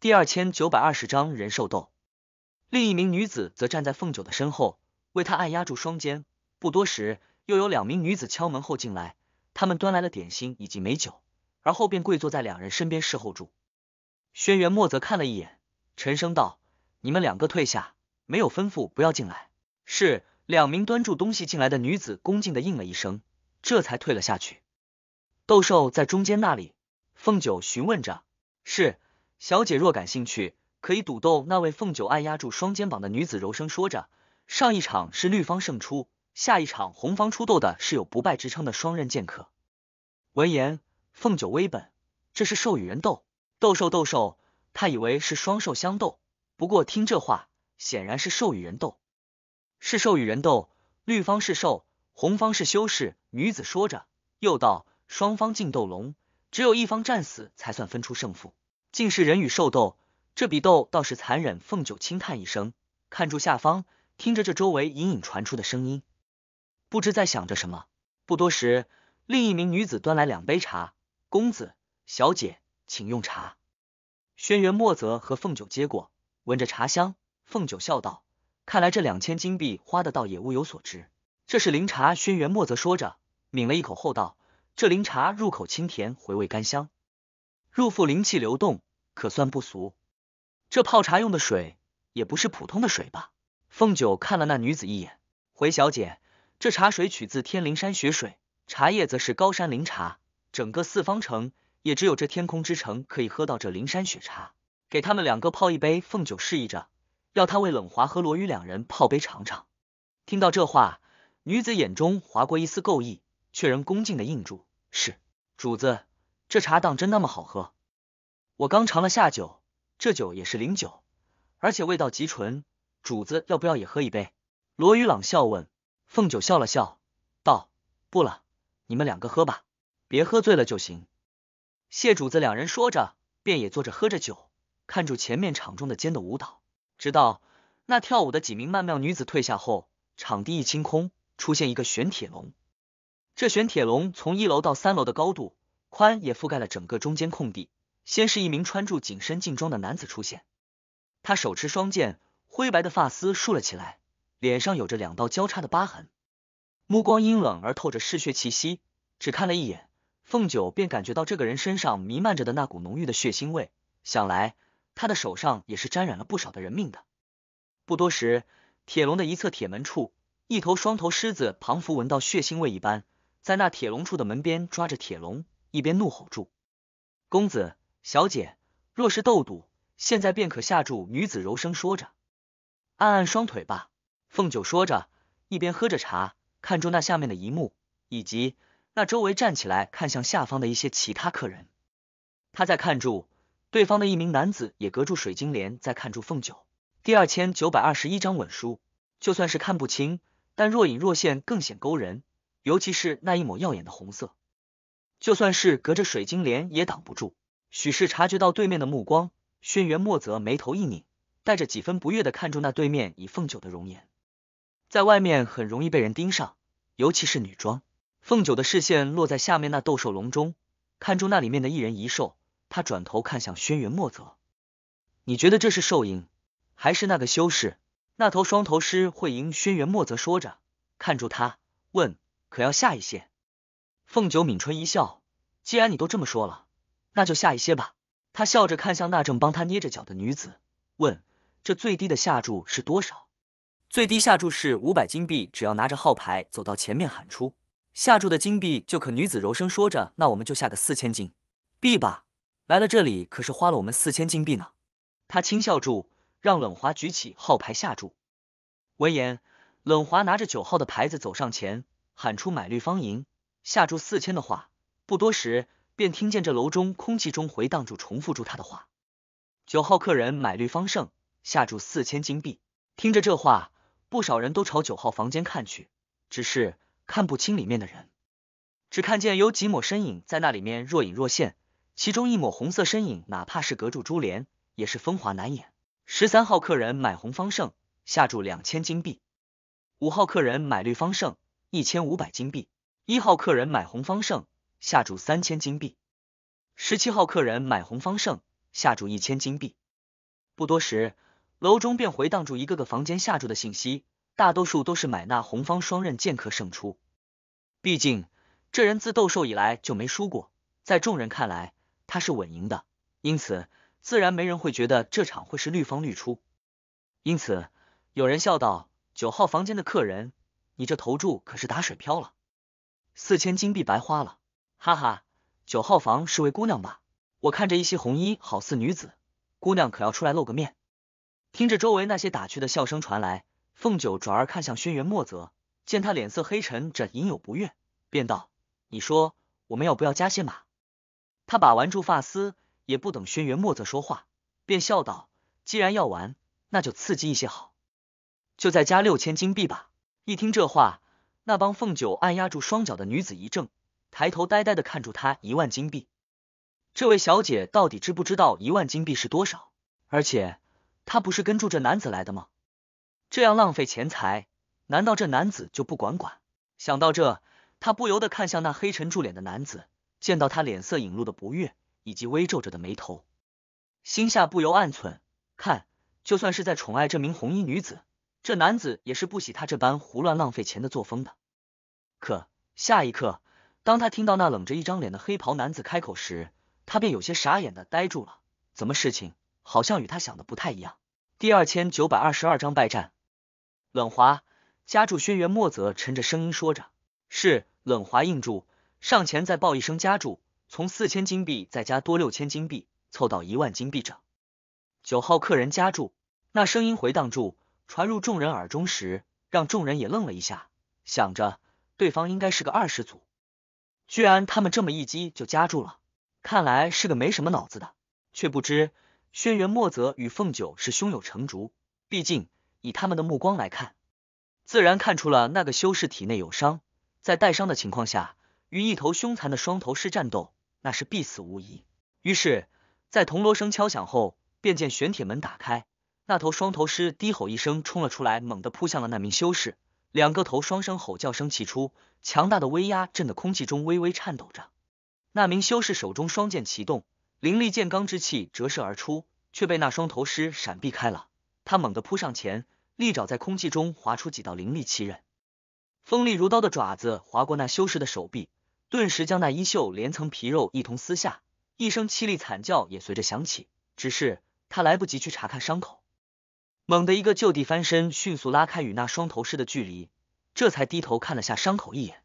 第二千九百二十章人兽斗。另一名女子则站在凤九的身后，为他按压住双肩。不多时，又有两名女子敲门后进来，他们端来了点心以及美酒，而后便跪坐在两人身边侍候住。轩辕墨则看了一眼，沉声道：“你们两个退下，没有吩咐不要进来。”是两名端住东西进来的女子恭敬的应了一声，这才退了下去。斗兽在中间那里，凤九询问着：“是？”小姐若感兴趣，可以赌斗。那位凤九按压住双肩膀的女子柔声说着：“上一场是绿方胜出，下一场红方出斗的是有不败之称的双刃剑客。”闻言，凤九微本，这是兽与人斗，斗兽斗兽。他以为是双兽相斗，不过听这话，显然是兽与人斗。是兽与人斗，绿方是兽，红方是修士。女子说着，又道：“双方进斗龙，只有一方战死才算分出胜负。”竟是人与兽斗，这比斗倒是残忍。凤九轻叹一声，看住下方，听着这周围隐隐传出的声音，不知在想着什么。不多时，另一名女子端来两杯茶，公子小姐，请用茶。轩辕墨泽和凤九接过，闻着茶香，凤九笑道：“看来这两千金币花的倒也物有所值。”这是灵茶，轩辕墨泽说着，抿了一口后道：“这灵茶入口清甜，回味甘香。”入腹灵气流动，可算不俗。这泡茶用的水也不是普通的水吧？凤九看了那女子一眼，回小姐，这茶水取自天灵山雪水，茶叶则是高山灵茶。整个四方城也只有这天空之城可以喝到这灵山雪茶。给他们两个泡一杯，凤九示意着，要他为冷华和罗宇两人泡杯尝尝。听到这话，女子眼中划过一丝够意，却仍恭敬的应住：“是，主子。”这茶当真那么好喝？我刚尝了下酒，这酒也是灵酒，而且味道极纯。主子要不要也喝一杯？罗宇朗笑问。凤九笑了笑，道：“不了，你们两个喝吧，别喝醉了就行。”谢主子。两人说着，便也坐着喝着酒，看住前面场中的尖的舞蹈，直到那跳舞的几名曼妙女子退下后，场地一清空，出现一个玄铁笼。这玄铁笼从一楼到三楼的高度。宽也覆盖了整个中间空地。先是一名穿着紧身劲装的男子出现，他手持双剑，灰白的发丝竖了起来，脸上有着两道交叉的疤痕，目光阴冷而透着嗜血气息。只看了一眼，凤九便感觉到这个人身上弥漫着的那股浓郁的血腥味，想来他的手上也是沾染了不少的人命的。不多时，铁笼的一侧铁门处，一头双头狮子彷佛闻到血腥味一般，在那铁笼处的门边抓着铁笼。一边怒吼住，公子小姐，若是斗赌，现在便可下注。女子柔声说着，按按双腿吧。凤九说着，一边喝着茶，看住那下面的一幕，以及那周围站起来看向下方的一些其他客人。他在看住对方的一名男子，也隔住水晶帘在看住凤九。第二千九百二十一章稳书，就算是看不清，但若隐若现更显勾人，尤其是那一抹耀眼的红色。就算是隔着水晶帘也挡不住。许是察觉到对面的目光，轩辕墨泽眉头一拧，带着几分不悦的看住那对面已凤九的容颜，在外面很容易被人盯上，尤其是女装。凤九的视线落在下面那斗兽笼中，看住那里面的一人一兽，他转头看向轩辕墨泽：“你觉得这是兽影，还是那个修士？那头双头狮会赢？”轩辕墨泽说着，看住他，问：“可要下一线？”凤九抿唇一笑，既然你都这么说了，那就下一些吧。他笑着看向那正帮他捏着脚的女子，问：“这最低的下注是多少？”最低下注是五百金币，只要拿着号牌走到前面喊出下注的金币就可。女子柔声说着：“那我们就下个四千金币吧。来了这里可是花了我们四千金币呢。”他轻笑，住让冷华举起号牌下注。闻言，冷华拿着九号的牌子走上前，喊出：“买绿方银。”下注四千的话，不多时便听见这楼中空气中回荡住，重复住他的话。九号客人买绿方胜，下注四千金币。听着这话，不少人都朝九号房间看去，只是看不清里面的人，只看见有几抹身影在那里面若隐若现，其中一抹红色身影，哪怕是隔住珠帘，也是风华难掩。十三号客人买红方胜，下注两千金币。五号客人买绿方胜，一千五百金币。一号客人买红方胜，下注三千金币。十七号客人买红方胜，下注一千金币。不多时，楼中便回荡住一个个房间下注的信息，大多数都是买那红方双刃剑客胜出。毕竟这人自斗兽以来就没输过，在众人看来他是稳赢的，因此自然没人会觉得这场会是绿方绿出。因此有人笑道：“九号房间的客人，你这投注可是打水漂了。”四千金币白花了，哈哈！九号房是位姑娘吧？我看这一袭红衣，好似女子，姑娘可要出来露个面？听着周围那些打趣的笑声传来，凤九转而看向轩辕墨泽，见他脸色黑沉，着隐有不悦，便道：“你说我们要不要加些码？”他把玩住发丝，也不等轩辕墨泽说话，便笑道：“既然要玩，那就刺激一些好，就再加六千金币吧。”一听这话。那帮凤九按压住双脚的女子一怔，抬头呆呆的看住他一万金币。这位小姐到底知不知道一万金币是多少？而且她不是跟住这男子来的吗？这样浪费钱财，难道这男子就不管管？想到这，她不由得看向那黑沉住脸的男子，见到他脸色隐露的不悦以及微皱着的眉头，心下不由暗忖：看，就算是在宠爱这名红衣女子。这男子也是不喜他这般胡乱浪费钱的作风的，可下一刻，当他听到那冷着一张脸的黑袍男子开口时，他便有些傻眼的呆住了。怎么事情好像与他想的不太一样？第二千九百二十二章败战。冷华加注，轩辕墨泽沉着声音说着：“是。”冷华应注，上前再报一声加注，从四千金币再加多六千金币，凑到一万金币整。九号客人加注，那声音回荡住。传入众人耳中时，让众人也愣了一下，想着对方应该是个二师祖，居然他们这么一击就夹住了，看来是个没什么脑子的。却不知轩辕墨泽与凤九是胸有成竹，毕竟以他们的目光来看，自然看出了那个修士体内有伤，在带伤的情况下与一头凶残的双头狮战斗，那是必死无疑。于是，在铜锣声敲响后，便见玄铁门打开。那头双头狮低吼一声冲了出来，猛地扑向了那名修士。两个头双声吼叫声齐出，强大的威压震得空气中微微颤抖着。那名修士手中双剑齐动，凌厉剑罡之气折射而出，却被那双头狮闪避开了。他猛地扑上前，利爪在空气中划出几道凌厉气刃，锋利如刀的爪子划过那修士的手臂，顿时将那衣袖连层皮肉一同撕下，一声凄厉惨叫也随着响起。只是他来不及去查看伤口。猛地一个就地翻身，迅速拉开与那双头狮的距离，这才低头看了下伤口一眼。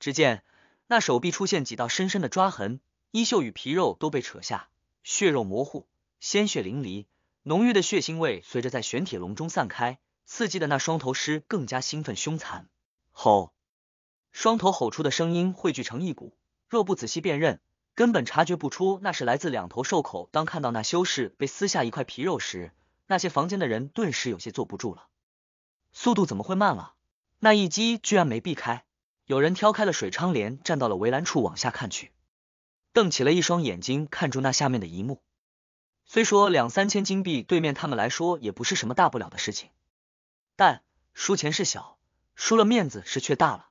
只见那手臂出现几道深深的抓痕，衣袖与皮肉都被扯下，血肉模糊，鲜血淋漓，浓郁的血腥味随着在玄铁笼中散开，刺激的那双头狮更加兴奋凶残，吼！双头吼出的声音汇聚成一股，若不仔细辨认，根本察觉不出那是来自两头兽口。当看到那修士被撕下一块皮肉时，那些房间的人顿时有些坐不住了，速度怎么会慢了？那一击居然没避开，有人挑开了水窗帘，站到了围栏处往下看去，瞪起了一双眼睛，看住那下面的一幕。虽说两三千金币对面他们来说也不是什么大不了的事情，但输钱是小，输了面子是却大了。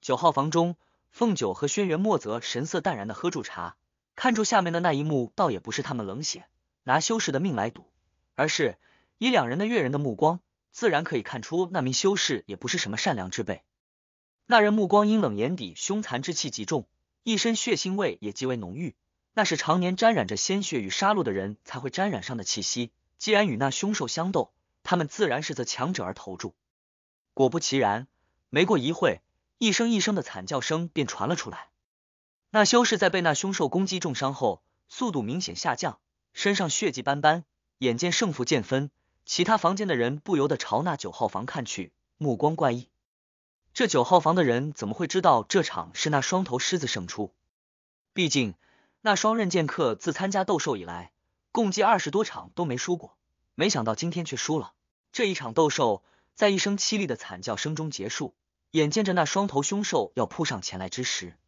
九号房中，凤九和轩辕墨泽神色淡然的喝住茶，看住下面的那一幕，倒也不是他们冷血，拿修士的命来赌。而是以两人的阅人的目光，自然可以看出那名修士也不是什么善良之辈。那人目光阴冷，眼底凶残之气极重，一身血腥味也极为浓郁。那是常年沾染着鲜血与杀戮的人才会沾染上的气息。既然与那凶兽相斗，他们自然是择强者而投注。果不其然，没过一会，一声一声的惨叫声便传了出来。那修士在被那凶兽攻击重伤后，速度明显下降，身上血迹斑斑。眼见胜负见分，其他房间的人不由得朝那九号房看去，目光怪异。这九号房的人怎么会知道这场是那双头狮子胜出？毕竟那双刃剑客自参加斗兽以来，共计二十多场都没输过，没想到今天却输了。这一场斗兽在一声凄厉的惨叫声中结束。眼见着那双头凶兽要扑上前来之时，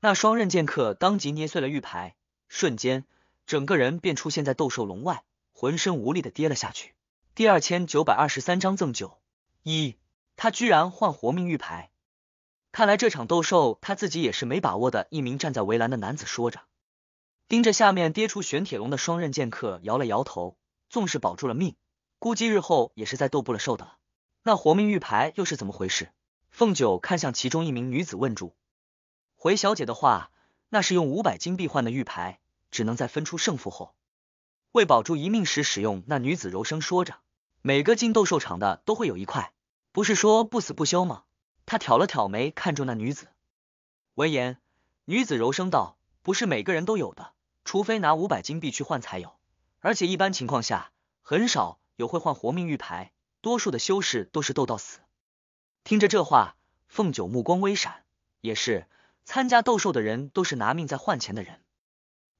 那双刃剑客当即捏碎了玉牌，瞬间整个人便出现在斗兽笼外。浑身无力的跌了下去。第二千九百二十三章赠酒。一，他居然换活命玉牌，看来这场斗兽他自己也是没把握的。一名站在围栏的男子说着，盯着下面跌出玄铁龙的双刃剑客摇了摇头。纵是保住了命，估计日后也是再斗不了兽的了。那活命玉牌又是怎么回事？凤九看向其中一名女子问住。回小姐的话，那是用五百金币换的玉牌，只能在分出胜负后。为保住一命时使用，那女子柔声说着。每个进斗兽场的都会有一块，不是说不死不休吗？他挑了挑眉，看住那女子。闻言，女子柔声道：“不是每个人都有的，除非拿五百金币去换才有。而且一般情况下，很少有会换活命玉牌，多数的修士都是斗到死。”听着这话，凤九目光微闪。也是，参加斗兽的人都是拿命在换钱的人。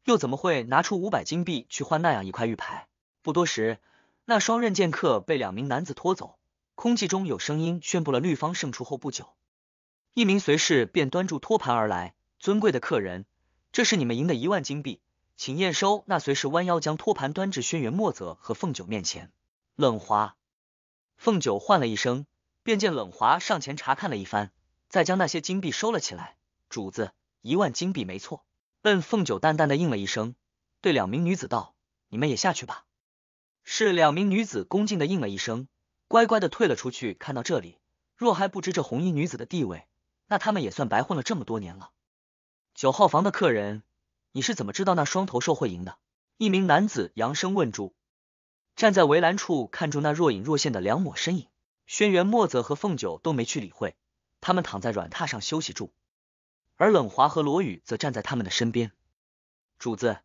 又怎么会拿出五百金币去换那样一块玉牌？不多时，那双刃剑客被两名男子拖走。空气中有声音宣布了绿方胜出后不久，一名随侍便端住托盘而来。尊贵的客人，这是你们赢的一万金币，请验收。那随侍弯腰将托盘端至轩辕墨泽和凤九面前。冷华，凤九唤了一声，便见冷华上前查看了一番，再将那些金币收了起来。主子，一万金币没错。问凤九淡淡的应了一声，对两名女子道：“你们也下去吧。”是两名女子恭敬的应了一声，乖乖的退了出去。看到这里，若还不知这红衣女子的地位，那他们也算白混了这么多年了。九号房的客人，你是怎么知道那双头兽会赢的？一名男子扬声问住，站在围栏处看住那若隐若现的两抹身影。轩辕墨泽和凤九都没去理会，他们躺在软榻上休息住。而冷华和罗宇则站在他们的身边。主子，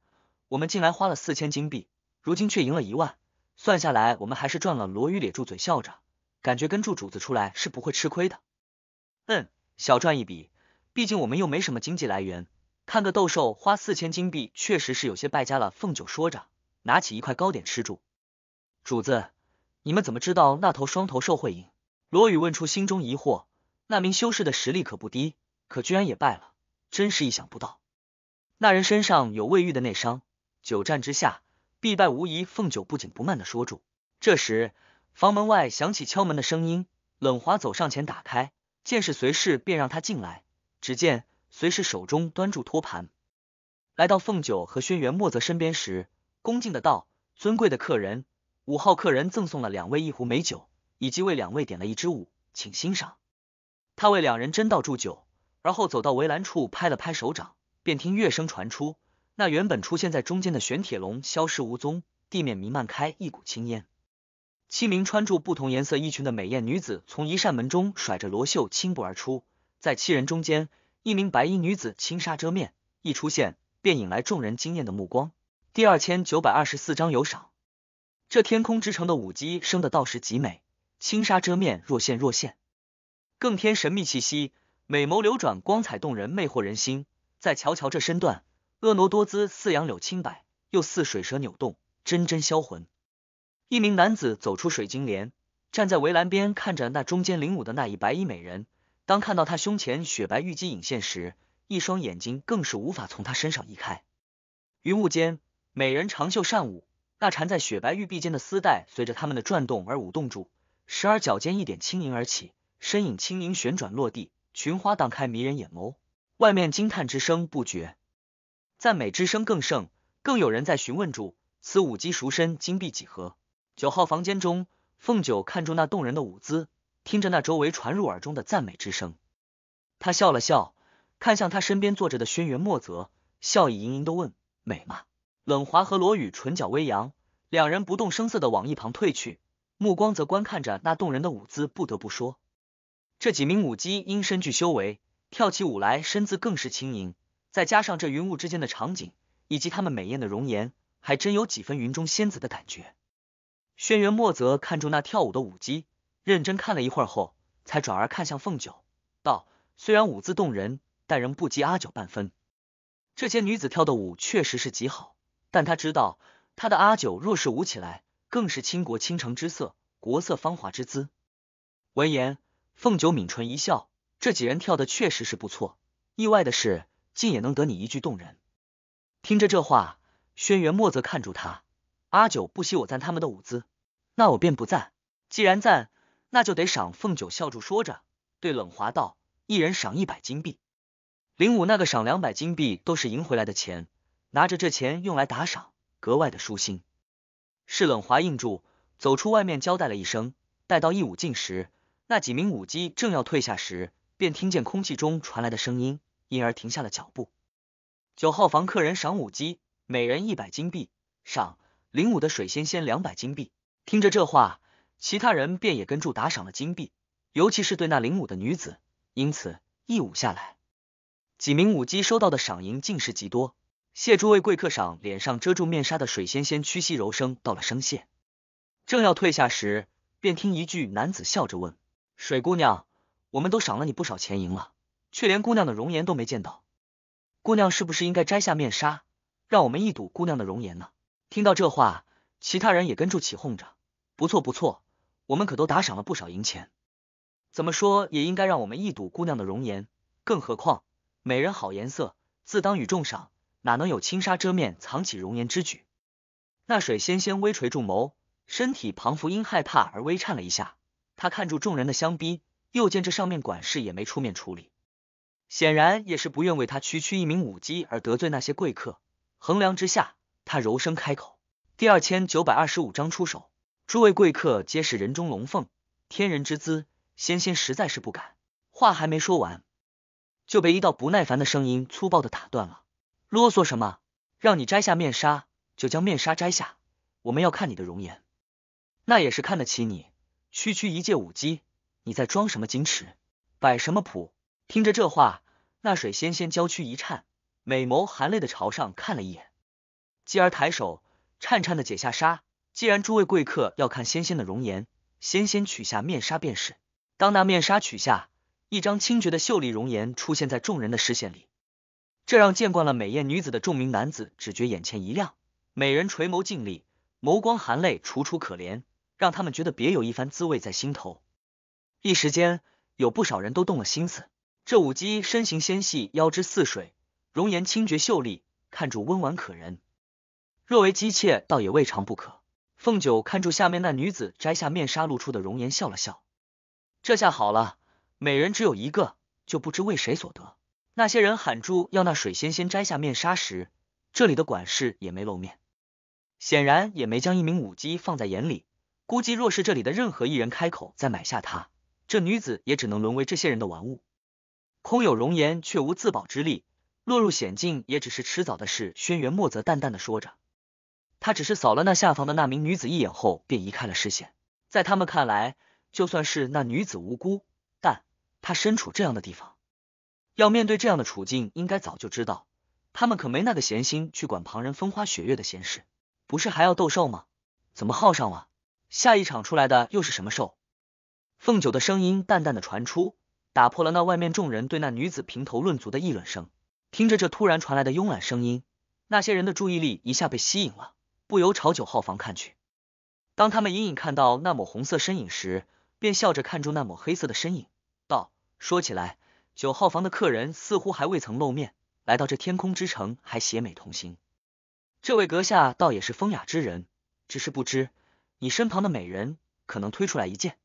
我们进来花了四千金币，如今却赢了一万，算下来我们还是赚了。罗宇咧住嘴笑着，感觉跟住主子出来是不会吃亏的。嗯，小赚一笔，毕竟我们又没什么经济来源。看个斗兽花四千金币，确实是有些败家了。凤九说着，拿起一块糕点吃住。主子，你们怎么知道那头双头兽会赢？罗宇问出心中疑惑。那名修士的实力可不低。可居然也败了，真是意想不到。那人身上有未愈的内伤，久战之下必败无疑。凤九不紧不慢的说住。这时，房门外响起敲门的声音，冷华走上前打开，见是随侍，便让他进来。只见随侍手中端住托盘，来到凤九和轩辕墨泽身边时，恭敬的道：“尊贵的客人，五号客人赠送了两位一壶美酒，以及为两位点了一支舞，请欣赏。”他为两人斟倒祝酒。而后走到围栏处，拍了拍手掌，便听乐声传出。那原本出现在中间的玄铁龙消失无踪，地面弥漫开一股青烟。七名穿着不同颜色衣裙的美艳女子从一扇门中甩着罗袖轻步而出，在七人中间，一名白衣女子轻纱遮面，一出现便引来众人惊艳的目光。第二千九百二十四章有赏。这天空之城的舞姬生的倒是极美，轻纱遮面若现若现，更添神秘气息。美眸流转，光彩动人，魅惑人心。再瞧瞧这身段，婀娜多姿，似杨柳清柏，又似水蛇扭动，真真销魂。一名男子走出水晶帘，站在围栏边，看着那中间领舞的那一白衣美人。当看到她胸前雪白玉肌影现时，一双眼睛更是无法从她身上移开。云雾间，美人长袖善舞，那缠在雪白玉臂间的丝带随着他们的转动而舞动住，时而脚尖一点轻盈而起，身影轻盈旋转落地。群花荡开，迷人眼眸。外面惊叹之声不绝，赞美之声更盛。更有人在询问住此舞姬赎身金币几何。九号房间中，凤九看住那动人的舞姿，听着那周围传入耳中的赞美之声，他笑了笑，看向他身边坐着的轩辕墨泽，笑意盈盈的问：“美吗？”冷华和罗宇唇角微扬，两人不动声色的往一旁退去，目光则观看着那动人的舞姿。不得不说。这几名舞姬因身具修为，跳起舞来身姿更是轻盈。再加上这云雾之间的场景，以及她们美艳的容颜，还真有几分云中仙子的感觉。轩辕墨则看住那跳舞的舞姬，认真看了一会儿后，才转而看向凤九，道：“虽然舞姿动人，但仍不及阿九半分。这些女子跳的舞确实是极好，但他知道他的阿九若是舞起来，更是倾国倾城之色，国色芳华之姿。”闻言。凤九抿唇一笑，这几人跳的确实是不错。意外的是，竟也能得你一句动人。听着这话，轩辕墨则看住他。阿九不惜我赞他们的舞姿，那我便不赞。既然赞，那就得赏。凤九笑住说着，对冷华道：“一人赏一百金币。”林武那个赏两百金币，都是赢回来的钱。拿着这钱用来打赏，格外的舒心。是冷华应住，走出外面交代了一声，待到一舞尽时。那几名舞姬正要退下时，便听见空气中传来的声音，因而停下了脚步。九号房客人赏舞姬，每人一百金币。赏领舞的水仙仙两百金币。听着这话，其他人便也跟住打赏了金币，尤其是对那领舞的女子。因此一舞下来，几名舞姬收到的赏银竟是极多。谢诸位贵客赏，脸上遮住面纱的水仙仙屈膝柔声道了声谢，正要退下时，便听一句男子笑着问。水姑娘，我们都赏了你不少钱银了，却连姑娘的容颜都没见到。姑娘是不是应该摘下面纱，让我们一睹姑娘的容颜呢？听到这话，其他人也跟住起哄着：“不错不错，我们可都打赏了不少银钱，怎么说也应该让我们一睹姑娘的容颜。更何况，美人好颜色，自当与众赏，哪能有轻纱遮面藏起容颜之举？”那水仙仙微垂住眸，身体彷佛因害怕而微颤了一下。他看住众人的香逼，又见这上面管事也没出面处理，显然也是不愿为他区区一名舞姬而得罪那些贵客。衡量之下，他柔声开口：“第二千九百二十五章出手，诸位贵客皆是人中龙凤，天人之姿，仙仙实在是不敢。”话还没说完，就被一道不耐烦的声音粗暴的打断了：“啰嗦什么？让你摘下面纱，就将面纱摘下，我们要看你的容颜，那也是看得起你。”区区一介舞姬，你在装什么矜持，摆什么谱？听着这话，那水仙仙娇躯一颤，美眸含泪的朝上看了一眼，继而抬手，颤颤的解下纱。既然诸位贵客要看仙仙的容颜，仙仙取下面纱便是。当那面纱取下，一张清绝的秀丽容颜出现在众人的视线里，这让见惯了美艳女子的众名男子只觉眼前一亮。美人垂眸静立，眸光含泪，楚楚可怜。让他们觉得别有一番滋味在心头，一时间有不少人都动了心思。这舞姬身形纤细，腰肢似水，容颜清绝秀丽，看住温婉可人。若为姬妾，倒也未尝不可。凤九看住下面那女子摘下面纱露出的容颜，笑了笑。这下好了，美人只有一个，就不知为谁所得。那些人喊住要那水仙仙摘下面纱时，这里的管事也没露面，显然也没将一名舞姬放在眼里。估计若是这里的任何一人开口再买下她，这女子也只能沦为这些人的玩物，空有容颜却无自保之力，落入险境也只是迟早的事。轩辕墨则淡淡的说着，他只是扫了那下房的那名女子一眼后便移开了视线。在他们看来，就算是那女子无辜，但她身处这样的地方，要面对这样的处境，应该早就知道。他们可没那个闲心去管旁人风花雪月的闲事，不是还要斗兽吗？怎么耗上了？下一场出来的又是什么兽？凤九的声音淡淡的传出，打破了那外面众人对那女子评头论足的议论声。听着这突然传来的慵懒声音，那些人的注意力一下被吸引了，不由朝九号房看去。当他们隐隐看到那抹红色身影时，便笑着看住那抹黑色的身影，道：“说起来，九号房的客人似乎还未曾露面，来到这天空之城还携美同行，这位阁下倒也是风雅之人，只是不知。”你身旁的美人可能推出来一件。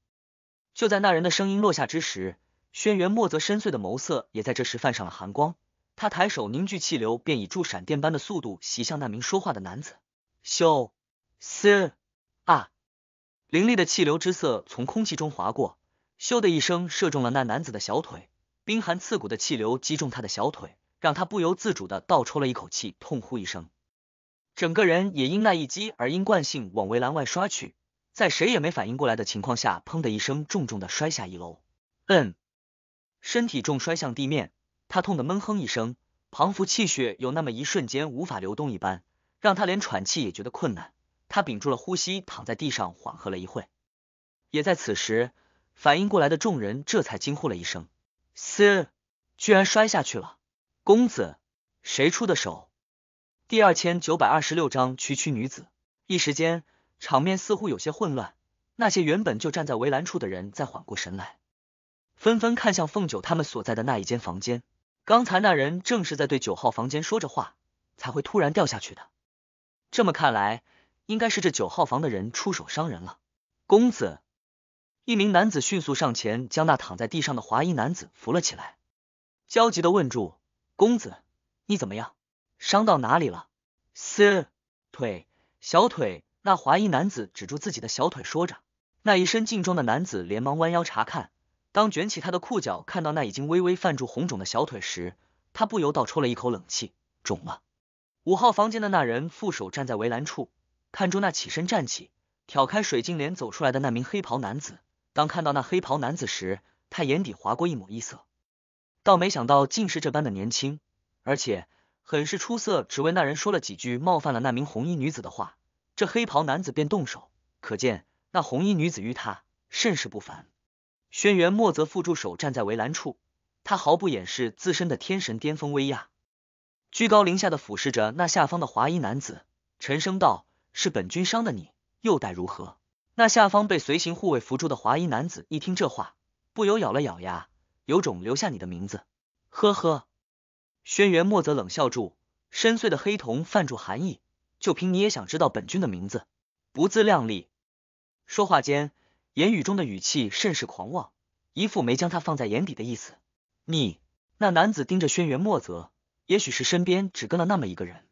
就在那人的声音落下之时，轩辕墨泽深邃的眸色也在这时泛上了寒光。他抬手凝聚气流，便以助闪电般的速度袭向那名说话的男子。咻！斯啊！凌厉的气流之色从空气中划过，咻的一声射中了那男子的小腿。冰寒刺骨的气流击中他的小腿，让他不由自主的倒抽了一口气，痛呼一声。整个人也因那一击而因惯性往围栏外刷去，在谁也没反应过来的情况下，砰的一声，重重的摔下一楼。嗯，身体重摔向地面，他痛得闷哼一声，仿佛气血有那么一瞬间无法流动一般，让他连喘气也觉得困难。他屏住了呼吸，躺在地上缓和了一会。也在此时，反应过来的众人这才惊呼了一声：“嘶，居然摔下去了！公子，谁出的手？”第二千九百二十六章，区区女子。一时间，场面似乎有些混乱。那些原本就站在围栏处的人，在缓过神来，纷纷看向凤九他们所在的那一间房间。刚才那人正是在对九号房间说着话，才会突然掉下去的。这么看来，应该是这九号房的人出手伤人了。公子，一名男子迅速上前，将那躺在地上的华衣男子扶了起来，焦急的问住：“公子，你怎么样？”伤到哪里了？四腿，小腿。那华衣男子止住自己的小腿，说着。那一身劲装的男子连忙弯腰查看。当卷起他的裤脚，看到那已经微微泛住红肿的小腿时，他不由倒抽了一口冷气。肿了。五号房间的那人负手站在围栏处，看住那起身站起、挑开水晶帘走出来的那名黑袍男子。当看到那黑袍男子时，他眼底划过一抹异色。倒没想到竟是这般的年轻，而且。很是出色，只为那人说了几句冒犯了那名红衣女子的话，这黑袍男子便动手。可见那红衣女子与他甚是不凡。轩辕墨则负住手站在围栏处，他毫不掩饰自身的天神巅峰威压，居高临下的俯视着那下方的华衣男子，沉声道：“是本君伤的你，又待如何？”那下方被随行护卫扶住的华衣男子一听这话，不由咬了咬牙，有种留下你的名字。呵呵。轩辕墨泽冷笑住，深邃的黑瞳泛住寒意。就凭你也想知道本君的名字？不自量力！说话间，言语中的语气甚是狂妄，一副没将他放在眼底的意思。你那男子盯着轩辕墨泽，也许是身边只跟了那么一个人。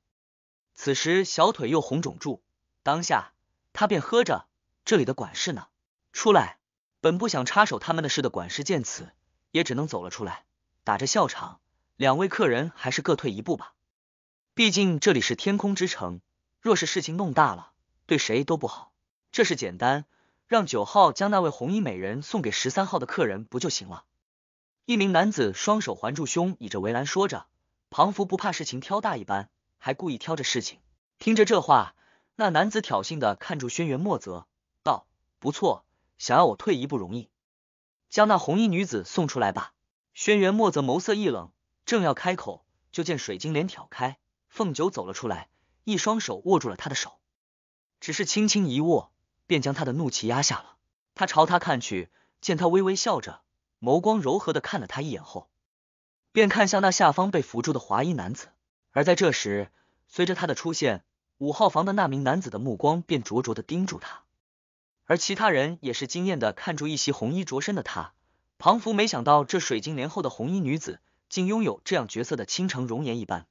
此时小腿又红肿住，当下他便喝着这里的管事呢。出来，本不想插手他们的事的管事见此，也只能走了出来，打着笑场。两位客人还是各退一步吧，毕竟这里是天空之城，若是事情弄大了，对谁都不好。这事简单，让九号将那位红衣美人送给十三号的客人不就行了？一名男子双手环住胸，倚着围栏说着，庞福不怕事情挑大一般，还故意挑着事情。听着这话，那男子挑衅的看住轩辕墨泽，道：“不错，想要我退一步容易，将那红衣女子送出来吧。”轩辕墨泽眸色一冷。正要开口，就见水晶帘挑开，凤九走了出来，一双手握住了他的手，只是轻轻一握，便将他的怒气压下了。他朝他看去，见他微微笑着，眸光柔和的看了他一眼后，便看向那下方被扶住的华衣男子。而在这时，随着他的出现，五号房的那名男子的目光便灼灼的盯住他，而其他人也是惊艳的看住一袭红衣着身的他。庞福没想到这水晶帘后的红衣女子。竟拥有这样绝色的倾城容颜一般，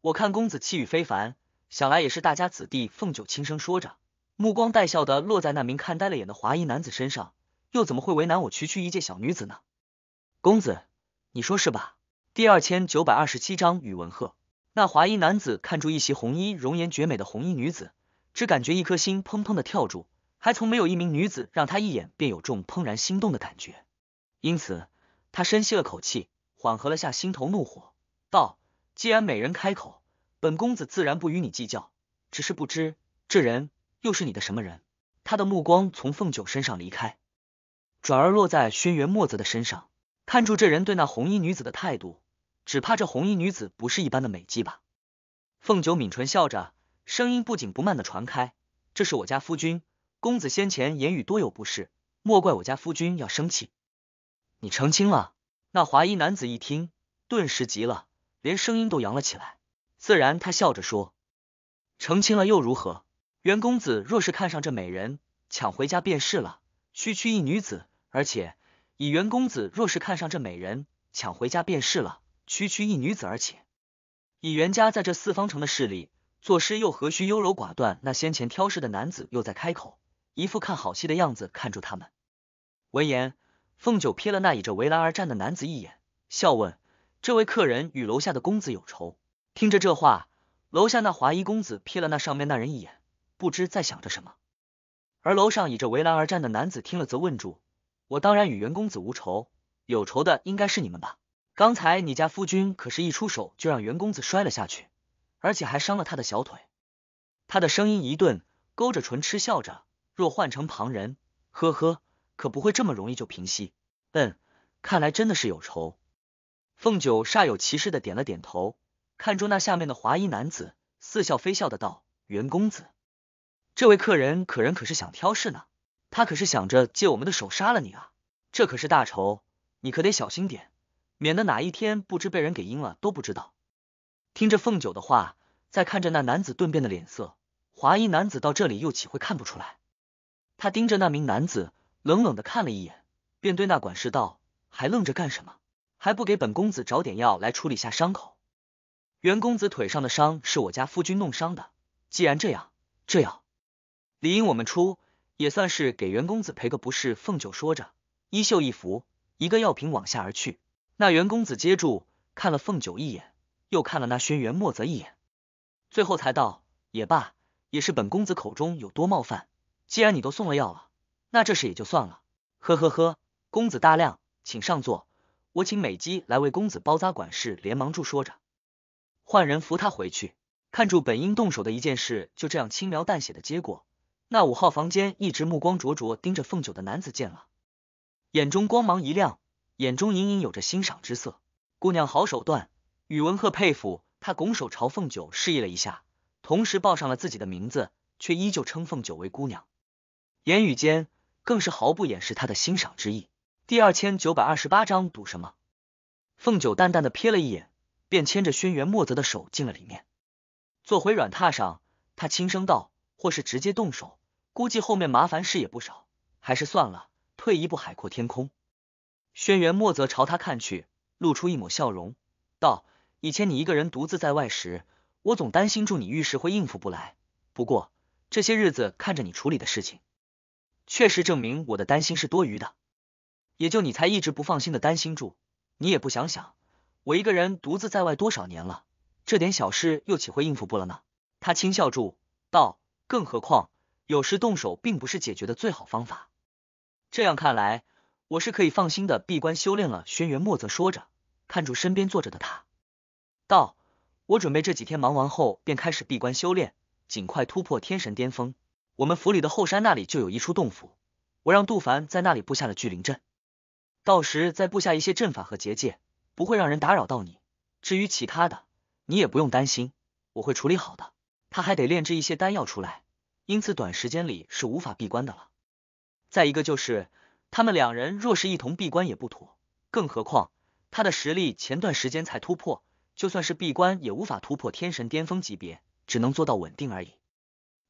我看公子气宇非凡，想来也是大家子弟。凤九轻声说着，目光带笑的落在那名看呆了眼的华衣男子身上，又怎么会为难我区区一介小女子呢？公子，你说是吧？第二千九百二十七章宇文鹤。那华衣男子看住一袭红衣、容颜绝美的红衣女子，只感觉一颗心砰砰的跳住，还从没有一名女子让他一眼便有种怦然心动的感觉，因此他深吸了口气。缓和了下心头怒火，道：“既然美人开口，本公子自然不与你计较。只是不知这人又是你的什么人？”他的目光从凤九身上离开，转而落在轩辕墨子的身上，看住这人对那红衣女子的态度，只怕这红衣女子不是一般的美姬吧？凤九抿唇笑着，声音不紧不慢的传开：“这是我家夫君，公子先前言语多有不适，莫怪我家夫君要生气。”你成亲了。那华衣男子一听，顿时急了，连声音都扬了起来。自然，他笑着说：“成亲了又如何？袁公子若是看上这美人，抢回家便是了。区区一女子，而且以袁公子若是看上这美人，抢回家便是了。区区一女子，而且以袁家在这四方城的势力，做诗又何须优柔寡断？”那先前挑事的男子又在开口，一副看好戏的样子，看住他们。闻言。凤九瞥了那倚着围栏而站的男子一眼，笑问：“这位客人与楼下的公子有仇？”听着这话，楼下那华衣公子瞥了那上面那人一眼，不知在想着什么。而楼上倚着围栏而站的男子听了则问住：“我当然与袁公子无仇，有仇的应该是你们吧？刚才你家夫君可是一出手就让袁公子摔了下去，而且还伤了他的小腿。”他的声音一顿，勾着唇嗤笑着：“若换成旁人，呵呵。”可不会这么容易就平息。嗯，看来真的是有仇。凤九煞有其事的点了点头，看住那下面的华衣男子，似笑非笑的道：“袁公子，这位客人可人可是想挑事呢，他可是想着借我们的手杀了你啊，这可是大仇，你可得小心点，免得哪一天不知被人给阴了都不知道。”听着凤九的话，再看着那男子顿变的脸色，华衣男子到这里又岂会看不出来？他盯着那名男子。冷冷的看了一眼，便对那管事道：“还愣着干什么？还不给本公子找点药来处理下伤口？”袁公子腿上的伤是我家夫君弄伤的，既然这样，这药理应我们出，也算是给袁公子赔个不是。”凤九说着，衣袖一拂，一个药瓶往下而去。那袁公子接住，看了凤九一眼，又看了那轩辕墨泽一眼，最后才道：“也罢，也是本公子口中有多冒犯，既然你都送了药了。”那这事也就算了，呵呵呵，公子大量，请上座。我请美姬来为公子包扎。管事连忙住说着，换人扶他回去。看住本应动手的一件事，就这样轻描淡写的结果。那五号房间一直目光灼灼盯着凤九的男子见了，眼中光芒一亮，眼中隐隐有着欣赏之色。姑娘好手段，宇文赫佩服。他拱手朝凤九示意了一下，同时报上了自己的名字，却依旧称凤九为姑娘。言语间。更是毫不掩饰他的欣赏之意。第二千九百二十八章赌什么？凤九淡淡的瞥了一眼，便牵着轩辕墨泽的手进了里面，坐回软榻上。他轻声道：“或是直接动手，估计后面麻烦事也不少，还是算了，退一步海阔天空。”轩辕墨泽朝他看去，露出一抹笑容，道：“以前你一个人独自在外时，我总担心住你遇事会应付不来。不过这些日子看着你处理的事情。”确实证明我的担心是多余的，也就你才一直不放心的担心住，你也不想想，我一个人独自在外多少年了，这点小事又岂会应付不了呢？他轻笑住道，更何况有时动手并不是解决的最好方法。这样看来，我是可以放心的闭关修炼了。轩辕墨则说着，看住身边坐着的他，道：“我准备这几天忙完后便开始闭关修炼，尽快突破天神巅峰。”我们府里的后山那里就有一处洞府，我让杜凡在那里布下了聚灵阵，到时再布下一些阵法和结界，不会让人打扰到你。至于其他的，你也不用担心，我会处理好的。他还得炼制一些丹药出来，因此短时间里是无法闭关的了。再一个就是，他们两人若是一同闭关也不妥，更何况他的实力前段时间才突破，就算是闭关也无法突破天神巅峰级别，只能做到稳定而已。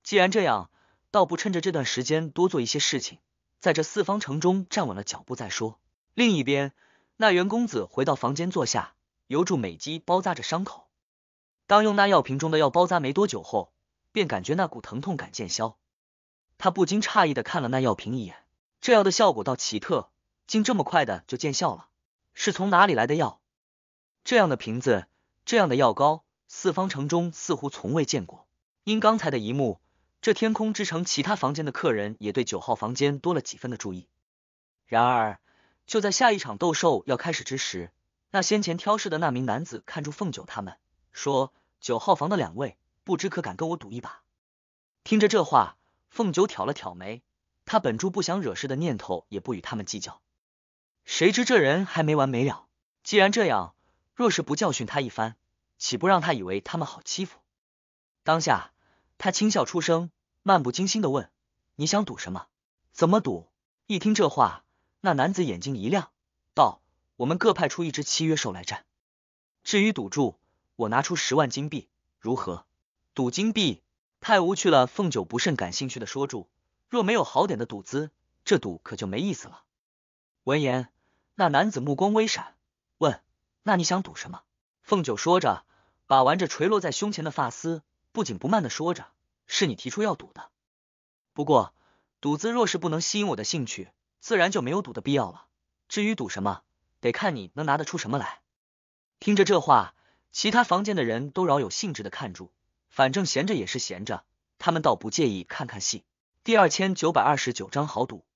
既然这样。倒不趁着这段时间多做一些事情，在这四方城中站稳了脚步再说。另一边，那袁公子回到房间坐下，由住美姬包扎着伤口。当用那药瓶中的药包扎没多久后，便感觉那股疼痛感见消。他不禁诧异的看了那药瓶一眼，这药的效果倒奇特，竟这么快的就见效了。是从哪里来的药？这样的瓶子，这样的药膏，四方城中似乎从未见过。因刚才的一幕。这天空之城其他房间的客人也对九号房间多了几分的注意。然而，就在下一场斗兽要开始之时，那先前挑事的那名男子看住凤九他们，说：“九号房的两位，不知可敢跟我赌一把？”听着这话，凤九挑了挑眉，他本住不想惹事的念头，也不与他们计较。谁知这人还没完没了。既然这样，若是不教训他一番，岂不让他以为他们好欺负？当下。他轻笑出声，漫不经心的问：“你想赌什么？怎么赌？”一听这话，那男子眼睛一亮，道：“我们各派出一只契约兽来战。至于赌注，我拿出十万金币，如何？”赌金币太无趣了。凤九不甚感兴趣的说：“住，若没有好点的赌资，这赌可就没意思了。”闻言，那男子目光微闪，问：“那你想赌什么？”凤九说着，把玩着垂落在胸前的发丝。不紧不慢的说着：“是你提出要赌的，不过赌资若是不能吸引我的兴趣，自然就没有赌的必要了。至于赌什么，得看你能拿得出什么来。”听着这话，其他房间的人都饶有兴致的看住，反正闲着也是闲着，他们倒不介意看看戏。第二千九百二十九章豪赌。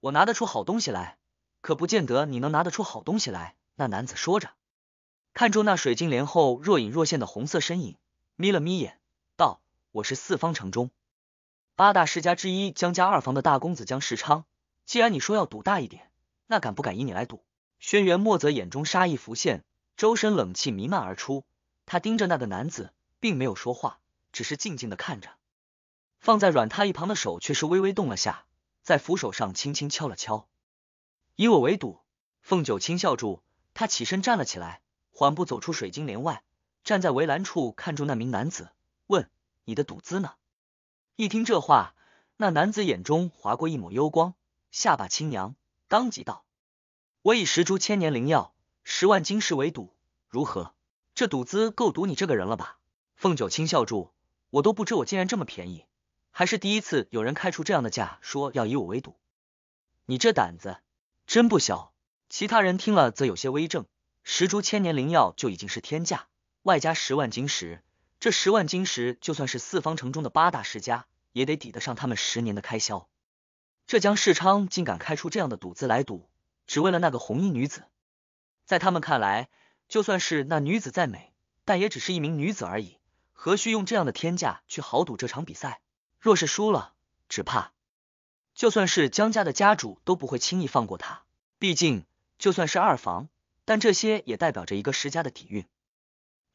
我拿得出好东西来，可不见得你能拿得出好东西来。”那男子说着，看住那水晶帘后若隐若现的红色身影，眯了眯眼。我是四方城中八大世家之一江家二房的大公子江世昌。既然你说要赌大一点，那敢不敢以你来赌？轩辕墨泽眼中杀意浮现，周身冷气弥漫而出。他盯着那个男子，并没有说话，只是静静的看着。放在软榻一旁的手却是微微动了下，在扶手上轻轻敲了敲。以我为赌，凤九轻笑住，他起身站了起来，缓步走出水晶帘外，站在围栏处看住那名男子，问。你的赌资呢？一听这话，那男子眼中划过一抹幽光，下巴轻扬，当即道：“我以十株千年灵药、十万金石为赌，如何？这赌资够赌你这个人了吧？”凤九轻笑住，我都不知我竟然这么便宜，还是第一次有人开出这样的价，说要以我为赌。你这胆子真不小。其他人听了则有些微怔，十株千年灵药就已经是天价，外加十万金石。这十万金石，就算是四方城中的八大世家，也得抵得上他们十年的开销。这江世昌竟敢开出这样的赌资来赌，只为了那个红衣女子。在他们看来，就算是那女子再美，但也只是一名女子而已，何须用这样的天价去豪赌这场比赛？若是输了，只怕就算是江家的家主都不会轻易放过他。毕竟，就算是二房，但这些也代表着一个世家的底蕴。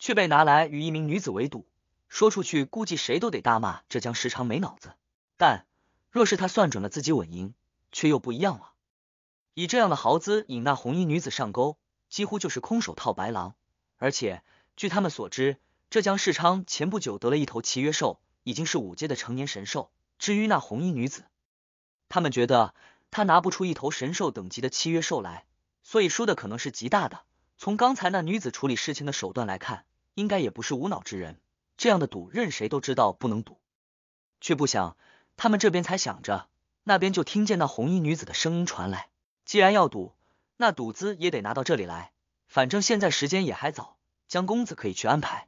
却被拿来与一名女子围堵，说出去估计谁都得大骂这江世昌没脑子。但若是他算准了自己稳赢，却又不一样了。以这样的豪资引那红衣女子上钩，几乎就是空手套白狼。而且据他们所知，浙江世昌前不久得了一头契约兽，已经是五阶的成年神兽。至于那红衣女子，他们觉得他拿不出一头神兽等级的契约兽来，所以输的可能是极大的。从刚才那女子处理事情的手段来看，应该也不是无脑之人，这样的赌，任谁都知道不能赌。却不想他们这边才想着，那边就听见那红衣女子的声音传来：“既然要赌，那赌资也得拿到这里来。反正现在时间也还早，江公子可以去安排，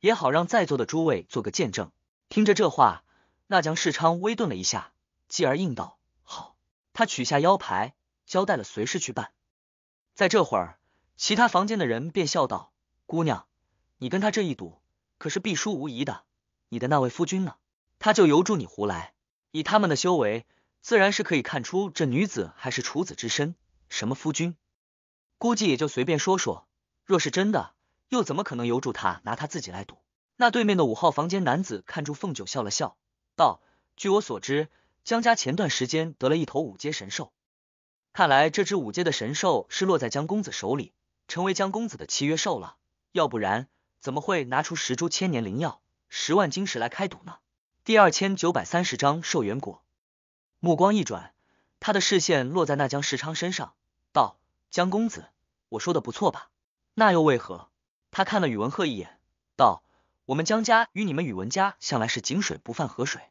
也好让在座的诸位做个见证。”听着这话，那江世昌微顿了一下，继而应道：“好。”他取下腰牌，交代了随侍去办。在这会儿，其他房间的人便笑道：“姑娘。”你跟他这一赌，可是必输无疑的。你的那位夫君呢？他就由助你胡来。以他们的修为，自然是可以看出这女子还是处子之身。什么夫君，估计也就随便说说。若是真的，又怎么可能由助他拿他自己来赌？那对面的五号房间男子看住凤九，笑了笑道：“据我所知，江家前段时间得了一头五阶神兽，看来这只五阶的神兽是落在江公子手里，成为江公子的契约兽了。要不然。”怎么会拿出十株千年灵药，十万晶石来开赌呢？第二千九百三十章寿元果。目光一转，他的视线落在那江世昌身上，道：“江公子，我说的不错吧？那又为何？”他看了宇文赫一眼，道：“我们江家与你们宇文家向来是井水不犯河水，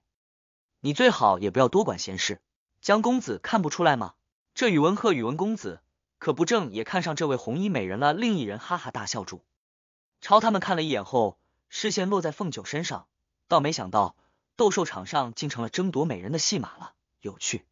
你最好也不要多管闲事。”江公子看不出来吗？这宇文赫，宇文公子可不正也看上这位红衣美人了？另一人哈哈大笑住。朝他们看了一眼后，视线落在凤九身上，倒没想到斗兽场上竟成了争夺美人的戏码了，有趣。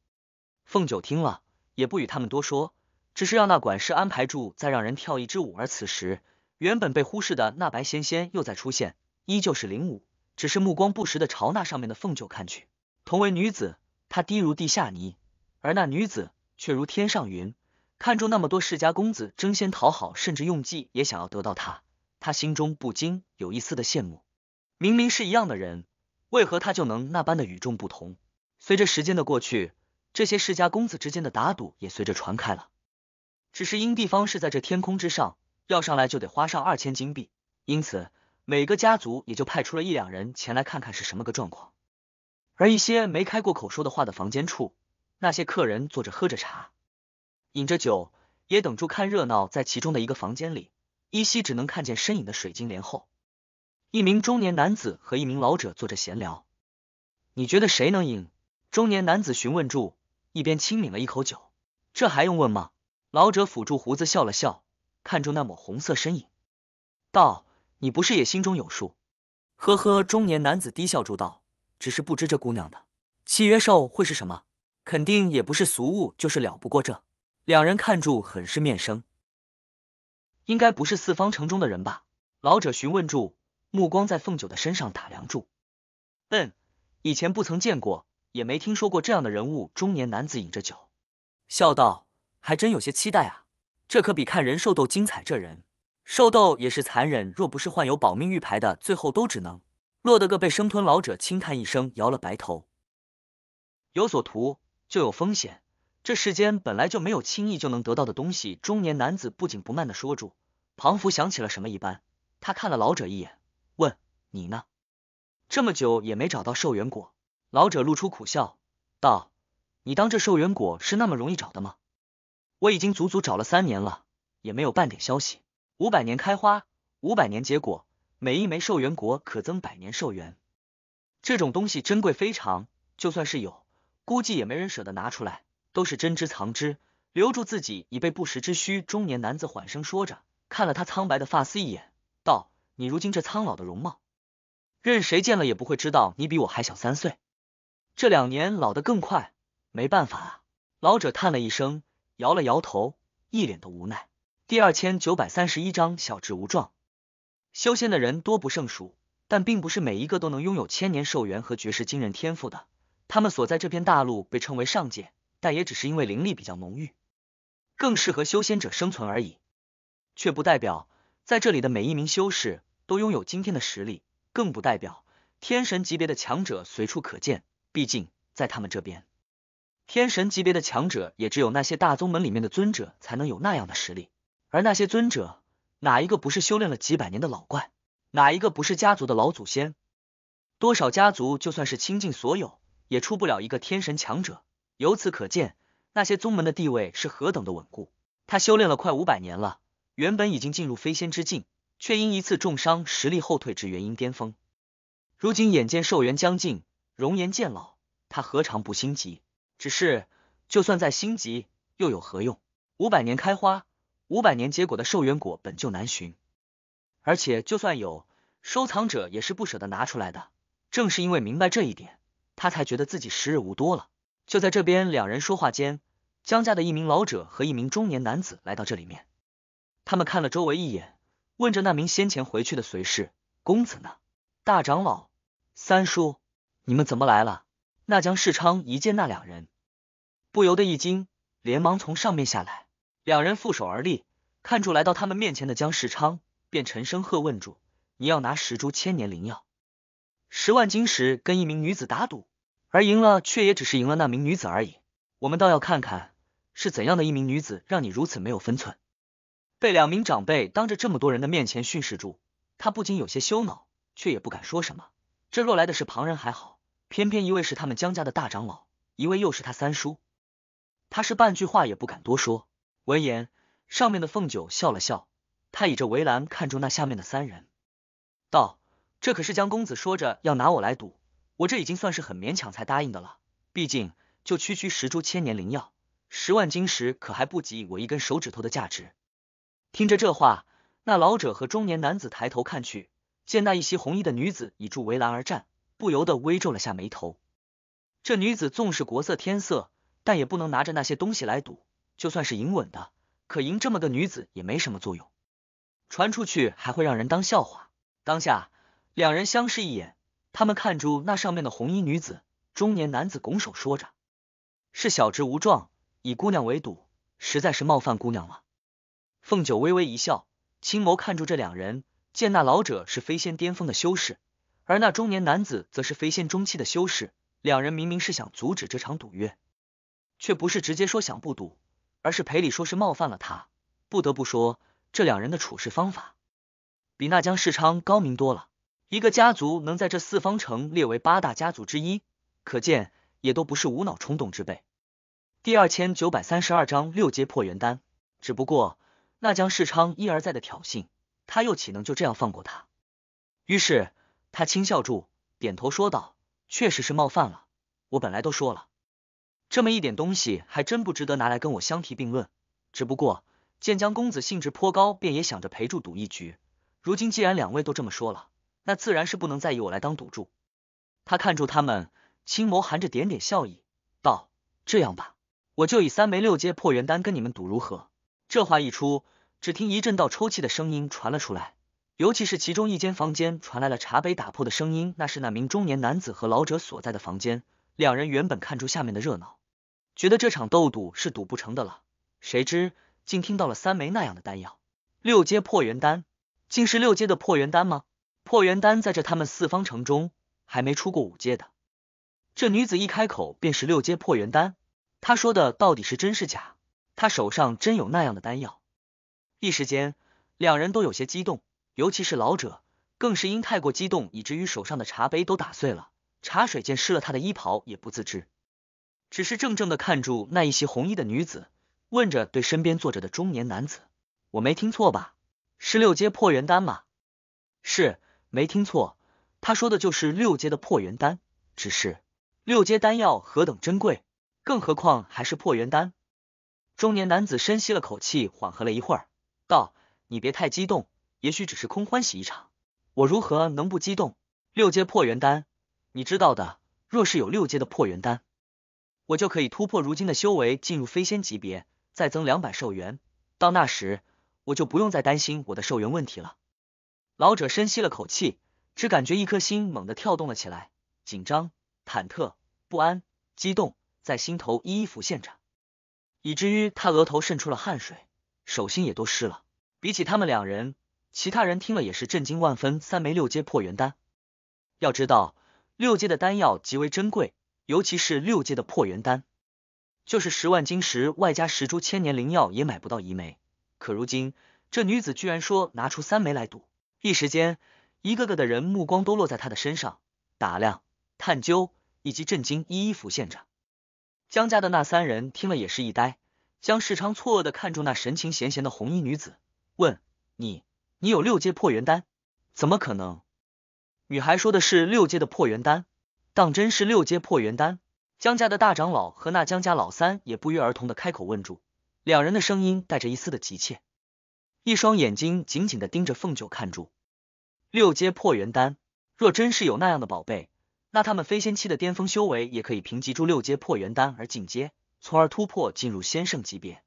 凤九听了也不与他们多说，只是让那管事安排住，再让人跳一支舞。而此时，原本被忽视的那白仙仙又在出现，依旧是领舞，只是目光不时的朝那上面的凤九看去。同为女子，她低如地下泥，而那女子却如天上云，看中那么多世家公子争先讨好，甚至用计也想要得到她。他心中不禁有一丝的羡慕，明明是一样的人，为何他就能那般的与众不同？随着时间的过去，这些世家公子之间的打赌也随着传开了。只是因地方是在这天空之上，要上来就得花上二千金币，因此每个家族也就派出了一两人前来看看是什么个状况。而一些没开过口说的话的房间处，那些客人坐着喝着茶，饮着酒，也等住看热闹。在其中的一个房间里。依稀只能看见身影的水晶帘后，一名中年男子和一名老者坐着闲聊。你觉得谁能赢？中年男子询问住，一边轻抿了一口酒。这还用问吗？老者抚住胡子笑了笑，看住那抹红色身影，道：“你不是也心中有数？”呵呵，中年男子低笑住道：“只是不知这姑娘的契约兽会是什么，肯定也不是俗物，就是了。”不过这两人看住很是面生。应该不是四方城中的人吧？老者询问住，目光在凤九的身上打量住。嗯，以前不曾见过，也没听说过这样的人物。中年男子饮着酒，笑道：“还真有些期待啊，这可比看人兽斗精彩。这人兽斗也是残忍，若不是患有保命玉牌的，最后都只能落得个被生吞。”老者轻叹一声，摇了白头。有所图，就有风险。这世间本来就没有轻易就能得到的东西。中年男子不紧不慢地说。住，仿佛想起了什么一般，他看了老者一眼，问：“你呢？这么久也没找到寿元果？”老者露出苦笑，道：“你当这寿元果是那么容易找的吗？我已经足足找了三年了，也没有半点消息。五百年开花，五百年结果，每一枚寿元果可增百年寿元。这种东西珍贵非常，就算是有，估计也没人舍得拿出来。”都是真之藏之，留住自己以备不时之需。中年男子缓声说着，看了他苍白的发丝一眼，道：“你如今这苍老的容貌，任谁见了也不会知道你比我还小三岁。这两年老得更快，没办法啊。”老者叹了一声，摇了摇头，一脸的无奈。第二千九百三十一章小智无状。修仙的人多不胜数，但并不是每一个都能拥有千年寿元和绝世惊人天赋的。他们所在这片大陆被称为上界。但也只是因为灵力比较浓郁，更适合修仙者生存而已，却不代表在这里的每一名修士都拥有今天的实力，更不代表天神级别的强者随处可见。毕竟在他们这边，天神级别的强者也只有那些大宗门里面的尊者才能有那样的实力，而那些尊者哪一个不是修炼了几百年的老怪？哪一个不是家族的老祖先？多少家族就算是倾尽所有，也出不了一个天神强者。由此可见，那些宗门的地位是何等的稳固。他修炼了快五百年了，原本已经进入飞仙之境，却因一次重伤，实力后退至元婴巅峰。如今眼见寿元将尽，容颜渐老，他何尝不心急？只是就算再心急，又有何用？五百年开花，五百年结果的寿元果本就难寻，而且就算有，收藏者也是不舍得拿出来的。正是因为明白这一点，他才觉得自己时日无多了。就在这边，两人说话间，江家的一名老者和一名中年男子来到这里面。他们看了周围一眼，问着那名先前回去的随侍公子呢？大长老、三叔，你们怎么来了？那江世昌一见那两人，不由得一惊，连忙从上面下来。两人负手而立，看住来到他们面前的江世昌，便沉声喝问住：“你要拿十株千年灵药，十万金石，跟一名女子打赌？”而赢了，却也只是赢了那名女子而已。我们倒要看看是怎样的一名女子，让你如此没有分寸。被两名长辈当着这么多人的面前训斥住，他不仅有些羞恼，却也不敢说什么。这若来的是旁人还好，偏偏一位是他们江家的大长老，一位又是他三叔，他是半句话也不敢多说。闻言，上面的凤九笑了笑，他倚着围栏，看住那下面的三人，道：“这可是江公子说着要拿我来赌。”我这已经算是很勉强才答应的了，毕竟就区区十株千年灵药，十万金石可还不及我一根手指头的价值。听着这话，那老者和中年男子抬头看去，见那一袭红衣的女子倚住围栏而站，不由得微皱了下眉头。这女子纵是国色天色，但也不能拿着那些东西来赌。就算是赢稳的，可赢这么个女子也没什么作用，传出去还会让人当笑话。当下两人相视一眼。他们看住那上面的红衣女子，中年男子拱手说着：“是小侄无状，以姑娘为赌，实在是冒犯姑娘了。”凤九微微一笑，青眸看住这两人，见那老者是飞仙巅峰的修士，而那中年男子则是飞仙中期的修士，两人明明是想阻止这场赌约，却不是直接说想不赌，而是赔礼说是冒犯了他。不得不说，这两人的处事方法比那江世昌高明多了。一个家族能在这四方城列为八大家族之一，可见也都不是无脑冲动之辈。第二千九百三十二章六阶破元丹。只不过那江世昌一而再的挑衅，他又岂能就这样放过他？于是他轻笑住，点头说道：“确实是冒犯了。我本来都说了，这么一点东西还真不值得拿来跟我相提并论。只不过见江公子兴致颇高，便也想着陪住赌一局。如今既然两位都这么说了。”那自然是不能再以我来当赌注。他看住他们，轻眸含着点点笑意，道：“这样吧，我就以三枚六阶破元丹跟你们赌，如何？”这话一出，只听一阵道抽泣的声音传了出来，尤其是其中一间房间传来了茶杯打破的声音。那是那名中年男子和老者所在的房间。两人原本看住下面的热闹，觉得这场斗赌是赌不成的了，谁知竟听到了三枚那样的丹药，六阶破元丹，竟是六阶的破元丹吗？破元丹在这他们四方城中还没出过五阶的，这女子一开口便是六阶破元丹。她说的到底是真是假？她手上真有那样的丹药？一时间，两人都有些激动，尤其是老者，更是因太过激动，以至于手上的茶杯都打碎了，茶水溅湿了他的衣袍也不自知，只是怔怔的看住那一袭红衣的女子，问着对身边坐着的中年男子：“我没听错吧？是六阶破元丹吗？”是。没听错，他说的就是六阶的破元丹。只是六阶丹药何等珍贵，更何况还是破元丹。中年男子深吸了口气，缓和了一会儿，道：“你别太激动，也许只是空欢喜一场。我如何能不激动？六阶破元丹，你知道的。若是有六阶的破元丹，我就可以突破如今的修为，进入飞仙级别，再增两百寿元。到那时，我就不用再担心我的寿元问题了。”老者深吸了口气，只感觉一颗心猛地跳动了起来，紧张、忐忑、不安、激动在心头一一浮现着，以至于他额头渗出了汗水，手心也都湿了。比起他们两人，其他人听了也是震惊万分。三枚六阶破元丹，要知道六阶的丹药极为珍贵，尤其是六阶的破元丹，就是十万金石外加十株千年灵药也买不到一枚。可如今这女子居然说拿出三枚来赌。一时间，一个个的人目光都落在他的身上，打量、探究以及震惊一一浮现着。江家的那三人听了也是一呆，江世昌错愕的看住那神情闲闲的红衣女子，问：“你，你有六阶破元丹？怎么可能？”女孩说的是六阶的破元丹，当真是六阶破元丹？江家的大长老和那江家老三也不约而同的开口问住，两人的声音带着一丝的急切。一双眼睛紧紧的盯着凤九看住，六阶破元丹，若真是有那样的宝贝，那他们飞仙期的巅峰修为也可以凭借住六阶破元丹而进阶，从而突破进入仙圣级别。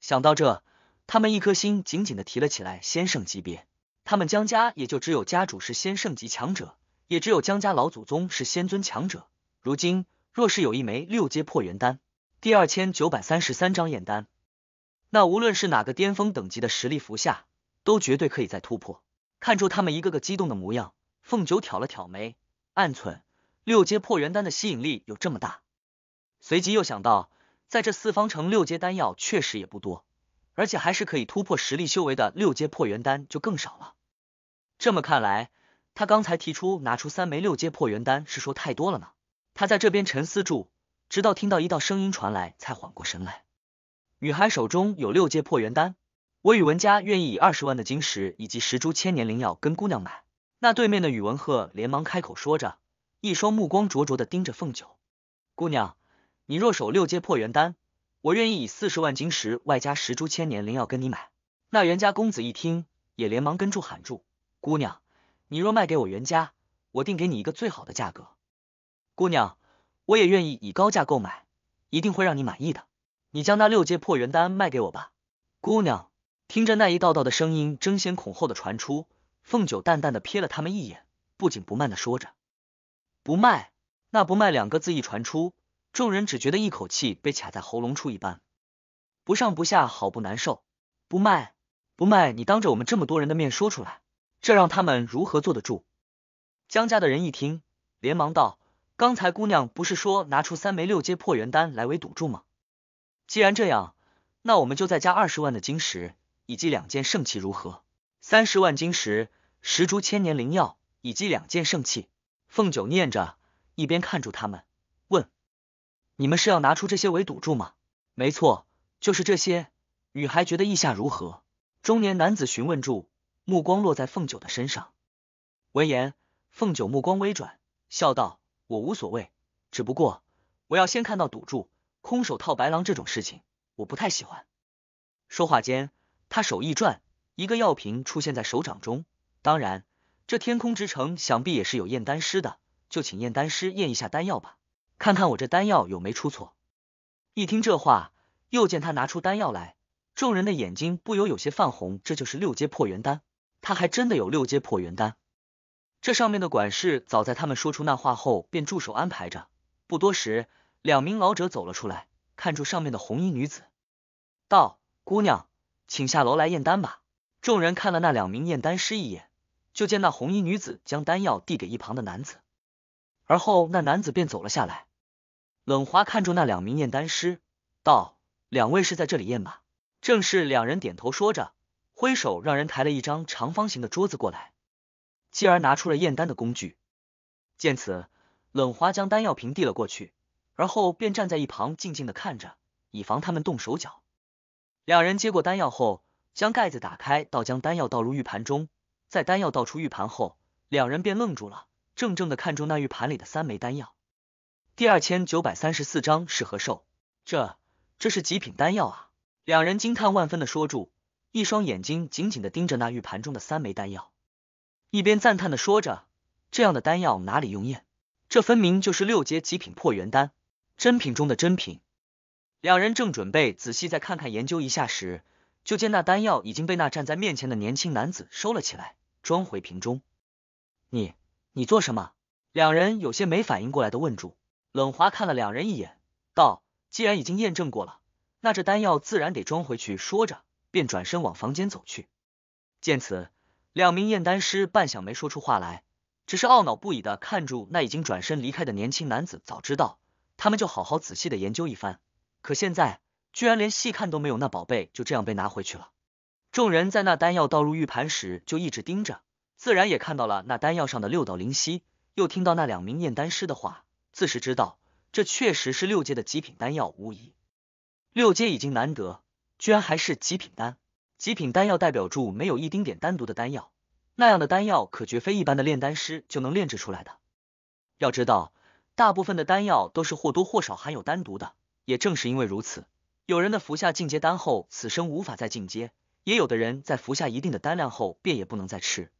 想到这，他们一颗心紧紧的提了起来。仙圣级别，他们江家也就只有家主是仙圣级强者，也只有江家老祖宗是仙尊强者。如今若是有一枚六阶破元丹，第二千九百三十三章验丹。那无论是哪个巅峰等级的实力服下，都绝对可以再突破。看住他们一个个激动的模样，凤九挑了挑眉，暗存六阶破元丹的吸引力有这么大。随即又想到，在这四方城，六阶丹药确实也不多，而且还是可以突破实力修为的六阶破元丹就更少了。这么看来，他刚才提出拿出三枚六阶破元丹是说太多了呢。他在这边沉思住，直到听到一道声音传来，才缓过神来。女孩手中有六阶破元丹，我宇文家愿意以二十万的金石以及十株千年灵药跟姑娘买。那对面的宇文鹤连忙开口说着，一双目光灼灼的盯着凤九姑娘。你若手六阶破元丹，我愿意以四十万金石外加十株千年灵药跟你买。那袁家公子一听，也连忙跟住喊住姑娘，你若卖给我袁家，我定给你一个最好的价格。姑娘，我也愿意以高价购买，一定会让你满意的。你将那六阶破元丹卖给我吧，姑娘。听着那一道道的声音争先恐后的传出，凤九淡淡的瞥了他们一眼，不紧不慢的说着：“不卖。”那“不卖”两个字一传出，众人只觉得一口气被卡在喉咙处一般，不上不下，好不难受。不卖，不卖！你当着我们这么多人的面说出来，这让他们如何坐得住？江家的人一听，连忙道：“刚才姑娘不是说拿出三枚六阶破元丹来为赌注吗？”既然这样，那我们就再加二十万的晶石，以及两件圣器，如何？三十万晶石，十株千年灵药，以及两件圣器。凤九念着，一边看住他们，问：“你们是要拿出这些为赌注吗？”“没错，就是这些。”女孩觉得意下如何？中年男子询问住，目光落在凤九的身上。闻言，凤九目光微转，笑道：“我无所谓，只不过我要先看到赌注。”空手套白狼这种事情，我不太喜欢。说话间，他手一转，一个药瓶出现在手掌中。当然，这天空之城想必也是有验丹师的，就请验丹师验一下丹药吧，看看我这丹药有没出错。一听这话，又见他拿出丹药来，众人的眼睛不由有些泛红。这就是六阶破元丹，他还真的有六阶破元丹。这上面的管事早在他们说出那话后，便助手安排着，不多时。两名老者走了出来，看住上面的红衣女子，道：“姑娘，请下楼来验丹吧。”众人看了那两名验丹师一眼，就见那红衣女子将丹药递给一旁的男子，而后那男子便走了下来。冷华看住那两名验丹师，道：“两位是在这里验吧？”正是两人点头说着，挥手让人抬了一张长方形的桌子过来，继而拿出了验丹的工具。见此，冷华将丹药瓶递了过去。而后便站在一旁静静的看着，以防他们动手脚。两人接过丹药后，将盖子打开，倒将丹药倒入玉盘中。在丹药倒出玉盘后，两人便愣住了，怔怔的看着那玉盘里的三枚丹药。第二千九百三十四章是何兽？这，这是极品丹药啊！两人惊叹万分的说住，一双眼睛紧紧的盯着那玉盘中的三枚丹药，一边赞叹的说着：“这样的丹药哪里用验？这分明就是六阶极品破元丹。”真品中的真品，两人正准备仔细再看看、研究一下时，就见那丹药已经被那站在面前的年轻男子收了起来，装回瓶中。你，你做什么？两人有些没反应过来的问住。冷华看了两人一眼，道：“既然已经验证过了，那这丹药自然得装回去。”说着，便转身往房间走去。见此，两名验丹师半晌没说出话来，只是懊恼不已的看住那已经转身离开的年轻男子。早知道。他们就好好仔细的研究一番，可现在居然连细看都没有，那宝贝就这样被拿回去了。众人在那丹药倒入玉盘时就一直盯着，自然也看到了那丹药上的六道灵犀，又听到那两名炼丹师的话，自是知道这确实是六阶的极品丹药无疑。六阶已经难得，居然还是极品丹。极品丹药代表住没有一丁点单独的丹药，那样的丹药可绝非一般的炼丹师就能炼制出来的。要知道。大部分的丹药都是或多或少含有丹毒的，也正是因为如此，有人的服下进阶丹后，此生无法再进阶；，也有的人在服下一定的丹量后，便也不能再吃，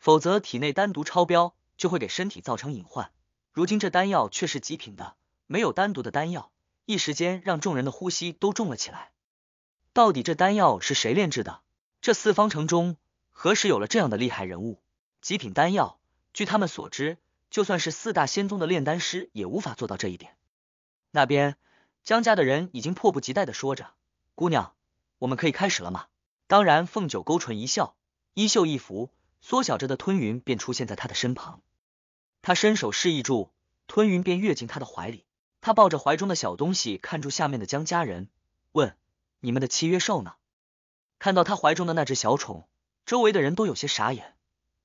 否则体内丹毒超标，就会给身体造成隐患。如今这丹药却是极品的，没有丹毒的丹药，一时间让众人的呼吸都重了起来。到底这丹药是谁炼制的？这四方城中何时有了这样的厉害人物？极品丹药，据他们所知。就算是四大仙宗的炼丹师也无法做到这一点。那边江家的人已经迫不及待的说着：“姑娘，我们可以开始了吗？”当然，凤九勾唇一笑，衣袖一拂，缩小着的吞云便出现在他的身旁。他伸手示意住，吞云便跃进他的怀里。他抱着怀中的小东西，看住下面的江家人，问：“你们的契约兽呢？”看到他怀中的那只小宠，周围的人都有些傻眼。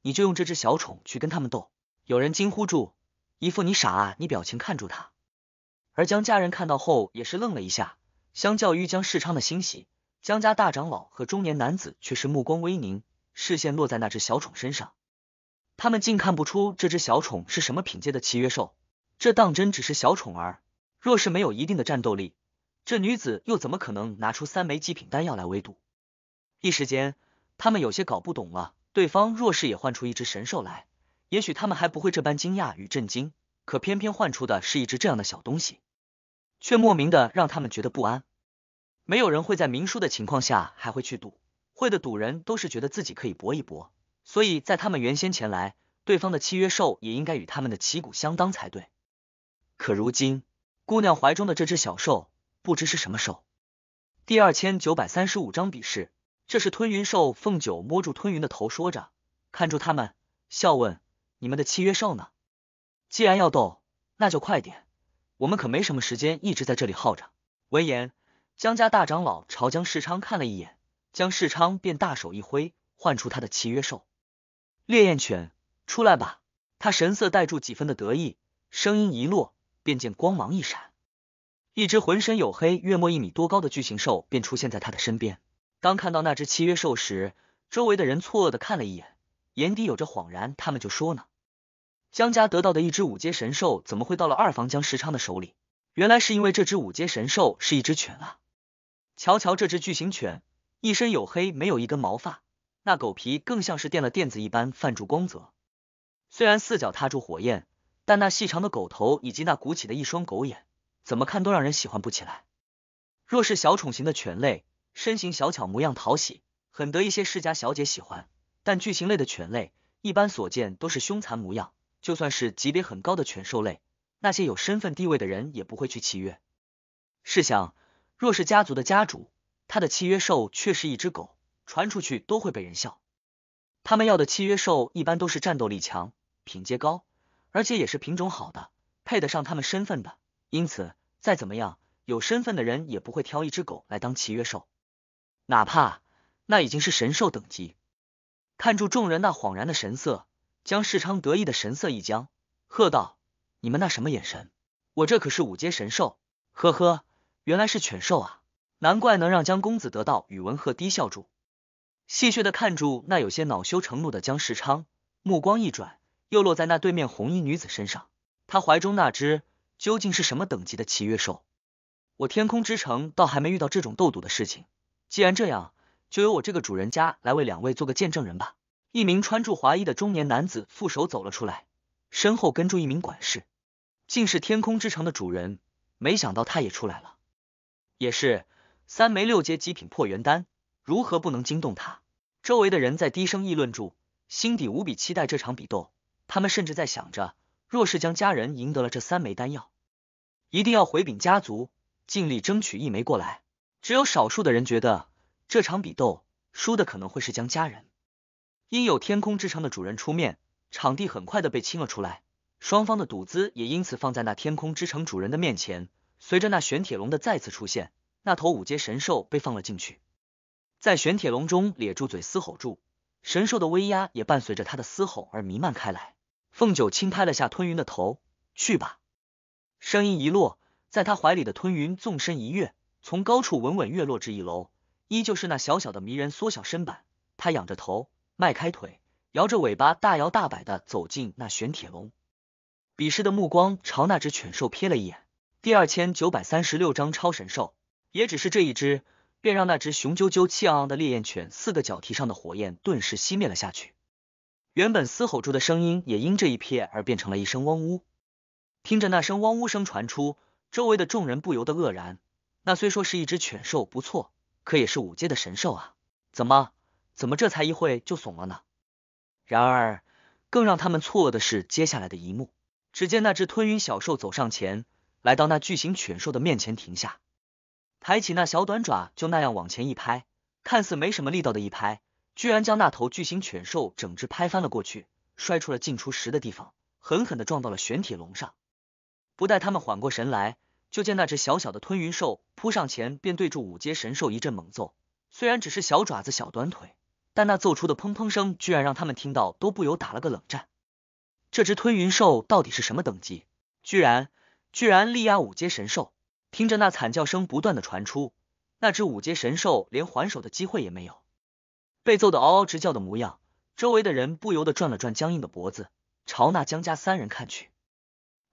你就用这只小宠去跟他们斗？有人惊呼住，一副你傻啊！你表情看住他。而江家人看到后也是愣了一下。相较于江世昌的欣喜，江家大长老和中年男子却是目光微凝，视线落在那只小宠身上。他们竟看不出这只小宠是什么品阶的契约兽。这当真只是小宠儿？若是没有一定的战斗力，这女子又怎么可能拿出三枚极品丹药来围堵？一时间，他们有些搞不懂了。对方若是也唤出一只神兽来？也许他们还不会这般惊讶与震惊，可偏偏换出的是一只这样的小东西，却莫名的让他们觉得不安。没有人会在明叔的情况下还会去赌，会的赌人都是觉得自己可以搏一搏。所以在他们原先前来，对方的契约兽也应该与他们的旗鼓相当才对。可如今，姑娘怀中的这只小兽，不知是什么兽。第二千九百三十五章比试，这是吞云兽。凤九摸住吞云的头，说着，看住他们，笑问。你们的契约兽呢？既然要斗，那就快点，我们可没什么时间一直在这里耗着。闻言，江家大长老朝江世昌看了一眼，江世昌便大手一挥，唤出他的契约兽烈焰犬，出来吧。他神色带住几分的得意，声音一落，便见光芒一闪，一只浑身黝黑、约莫一米多高的巨型兽便出现在他的身边。当看到那只契约兽时，周围的人错愕的看了一眼，眼底有着恍然，他们就说呢。江家得到的一只五阶神兽，怎么会到了二房江时昌的手里？原来是因为这只五阶神兽是一只犬啊！瞧瞧这只巨型犬，一身黝黑，没有一根毛发，那狗皮更像是垫了垫子一般泛住光泽。虽然四脚踏住火焰，但那细长的狗头以及那鼓起的一双狗眼，怎么看都让人喜欢不起来。若是小宠型的犬类，身形小巧，模样讨喜，很得一些世家小姐喜欢；但巨型类的犬类，一般所见都是凶残模样。就算是级别很高的犬兽类，那些有身份地位的人也不会去契约。试想，若是家族的家主，他的契约兽却是一只狗，传出去都会被人笑。他们要的契约兽一般都是战斗力强、品阶高，而且也是品种好的，配得上他们身份的。因此，再怎么样有身份的人也不会挑一只狗来当契约兽，哪怕那已经是神兽等级。看住众人那恍然的神色。江世昌得意的神色一僵，喝道：“你们那什么眼神？我这可是五阶神兽，呵呵，原来是犬兽啊！难怪能让江公子得到宇文赫低笑住，戏谑的看住那有些恼羞成怒的江世昌，目光一转，又落在那对面红衣女子身上。他怀中那只究竟是什么等级的奇月兽？我天空之城倒还没遇到这种斗赌的事情。既然这样，就由我这个主人家来为两位做个见证人吧。”一名穿着华衣的中年男子负手走了出来，身后跟住一名管事，竟是天空之城的主人。没想到他也出来了，也是三枚六阶极品破元丹，如何不能惊动他？周围的人在低声议论住，心底无比期待这场比斗。他们甚至在想着，若是将家人赢得了这三枚丹药，一定要回禀家族，尽力争取一枚过来。只有少数的人觉得这场比斗输的可能会是江家人。因有天空之城的主人出面，场地很快的被清了出来，双方的赌资也因此放在那天空之城主人的面前。随着那玄铁龙的再次出现，那头五阶神兽被放了进去，在玄铁龙中咧住嘴嘶吼住，神兽的威压也伴随着他的嘶吼而弥漫开来。凤九轻拍了下吞云的头，去吧。声音一落，在他怀里的吞云纵身一跃，从高处稳稳跃落至一楼，依旧是那小小的迷人缩小身板。他仰着头。迈开腿，摇着尾巴，大摇大摆的走进那玄铁笼，鄙视的目光朝那只犬兽瞥了一眼。第二千九百三十六章超神兽，也只是这一只，便让那只雄赳赳、气昂昂的烈焰犬四个脚蹄上的火焰顿时熄灭了下去。原本嘶吼住的声音，也因这一瞥而变成了一声汪呜。听着那声汪呜声传出，周围的众人不由得愕然。那虽说是一只犬兽不错，可也是五阶的神兽啊，怎么？怎么这才一会就怂了呢？然而，更让他们错愕的是接下来的一幕。只见那只吞云小兽走上前，来到那巨型犬兽的面前停下，抬起那小短爪，就那样往前一拍，看似没什么力道的一拍，居然将那头巨型犬兽整只拍翻了过去，摔出了进出石的地方，狠狠的撞到了玄铁笼上。不待他们缓过神来，就见那只小小的吞云兽扑上前，便对住五阶神兽一阵猛揍。虽然只是小爪子、小短腿，但那奏出的砰砰声，居然让他们听到都不由打了个冷战。这只吞云兽到底是什么等级？居然居然力压五阶神兽！听着那惨叫声不断的传出，那只五阶神兽连还手的机会也没有，被揍得嗷嗷直叫的模样，周围的人不由得转了转僵硬的脖子，朝那江家三人看去。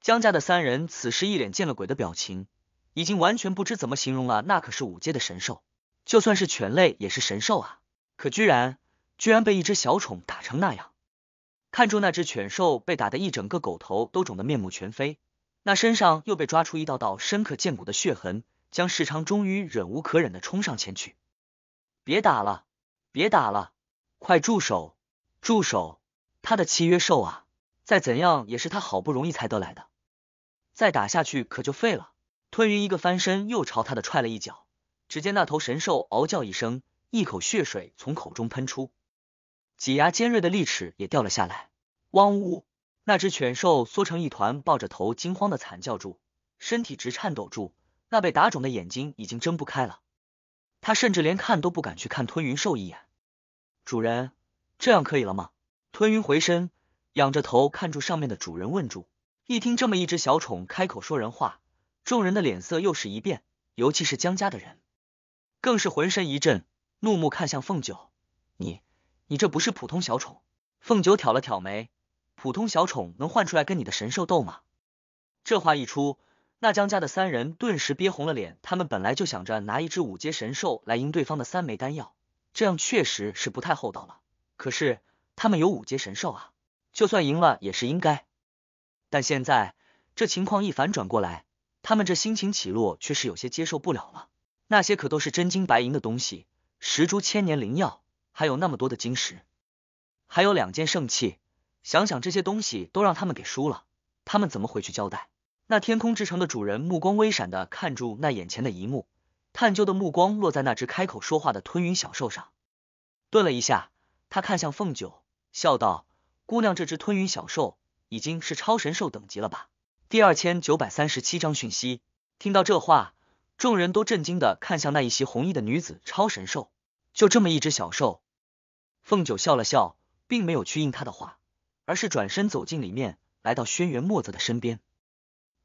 江家的三人此时一脸见了鬼的表情，已经完全不知怎么形容了。那可是五阶的神兽，就算是犬类也是神兽啊！可居然居然被一只小宠打成那样！看住那只犬兽被打得一整个狗头都肿得面目全非，那身上又被抓出一道道深可见骨的血痕。江世昌终于忍无可忍的冲上前去：“别打了，别打了，快住手，住手！他的契约兽啊，再怎样也是他好不容易才得来的，再打下去可就废了。”吞云一个翻身，又朝他的踹了一脚。只见那头神兽嗷叫一声。一口血水从口中喷出，几牙尖锐的利齿也掉了下来。汪呜！那只犬兽缩成一团，抱着头惊慌的惨叫住，身体直颤抖住。那被打肿的眼睛已经睁不开了，他甚至连看都不敢去看吞云兽一眼。主人，这样可以了吗？吞云回身，仰着头看住上面的主人问住。一听这么一只小宠开口说人话，众人的脸色又是一变，尤其是江家的人，更是浑身一震。怒目看向凤九，你，你这不是普通小宠？凤九挑了挑眉，普通小宠能换出来跟你的神兽斗吗？这话一出，那江家的三人顿时憋红了脸。他们本来就想着拿一只五阶神兽来赢对方的三枚丹药，这样确实是不太厚道了。可是他们有五阶神兽啊，就算赢了也是应该。但现在这情况一反转过来，他们这心情起落却是有些接受不了了。那些可都是真金白银的东西。十株千年灵药，还有那么多的晶石，还有两件圣器，想想这些东西都让他们给输了，他们怎么回去交代？那天空之城的主人目光微闪的看住那眼前的一幕，探究的目光落在那只开口说话的吞云小兽上。顿了一下，他看向凤九，笑道：“姑娘，这只吞云小兽已经是超神兽等级了吧？”第二千九百三十七章讯息。听到这话。众人都震惊的看向那一袭红衣的女子，超神兽，就这么一只小兽。凤九笑了笑，并没有去应他的话，而是转身走进里面，来到轩辕墨子的身边。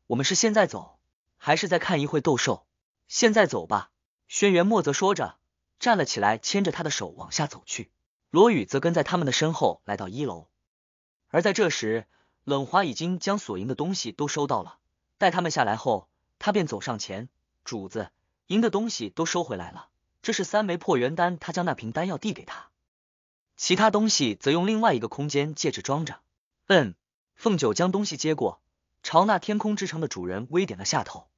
我们是现在走，还是再看一会斗兽？现在走吧。轩辕墨泽说着，站了起来，牵着他的手往下走去。罗宇则跟在他们的身后来到一楼，而在这时，冷华已经将所赢的东西都收到了。待他们下来后，他便走上前。主子赢的东西都收回来了，这是三枚破元丹。他将那瓶丹药递给他，其他东西则用另外一个空间戒指装着。嗯，凤九将东西接过，朝那天空之城的主人微点了下头，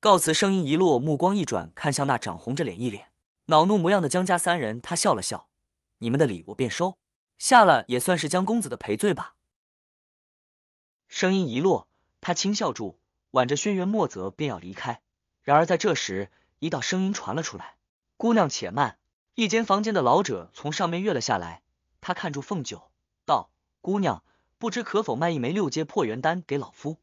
告辞。声音一落，目光一转，看向那涨红着脸、一脸恼怒模样的江家三人，他笑了笑：“你们的礼我便收下了，也算是江公子的赔罪吧。”声音一落，他轻笑住，挽着轩辕墨泽便要离开。然而在这时，一道声音传了出来：“姑娘且慢！”一间房间的老者从上面跃了下来，他看住凤九，道：“姑娘，不知可否卖一枚六阶破元丹给老夫？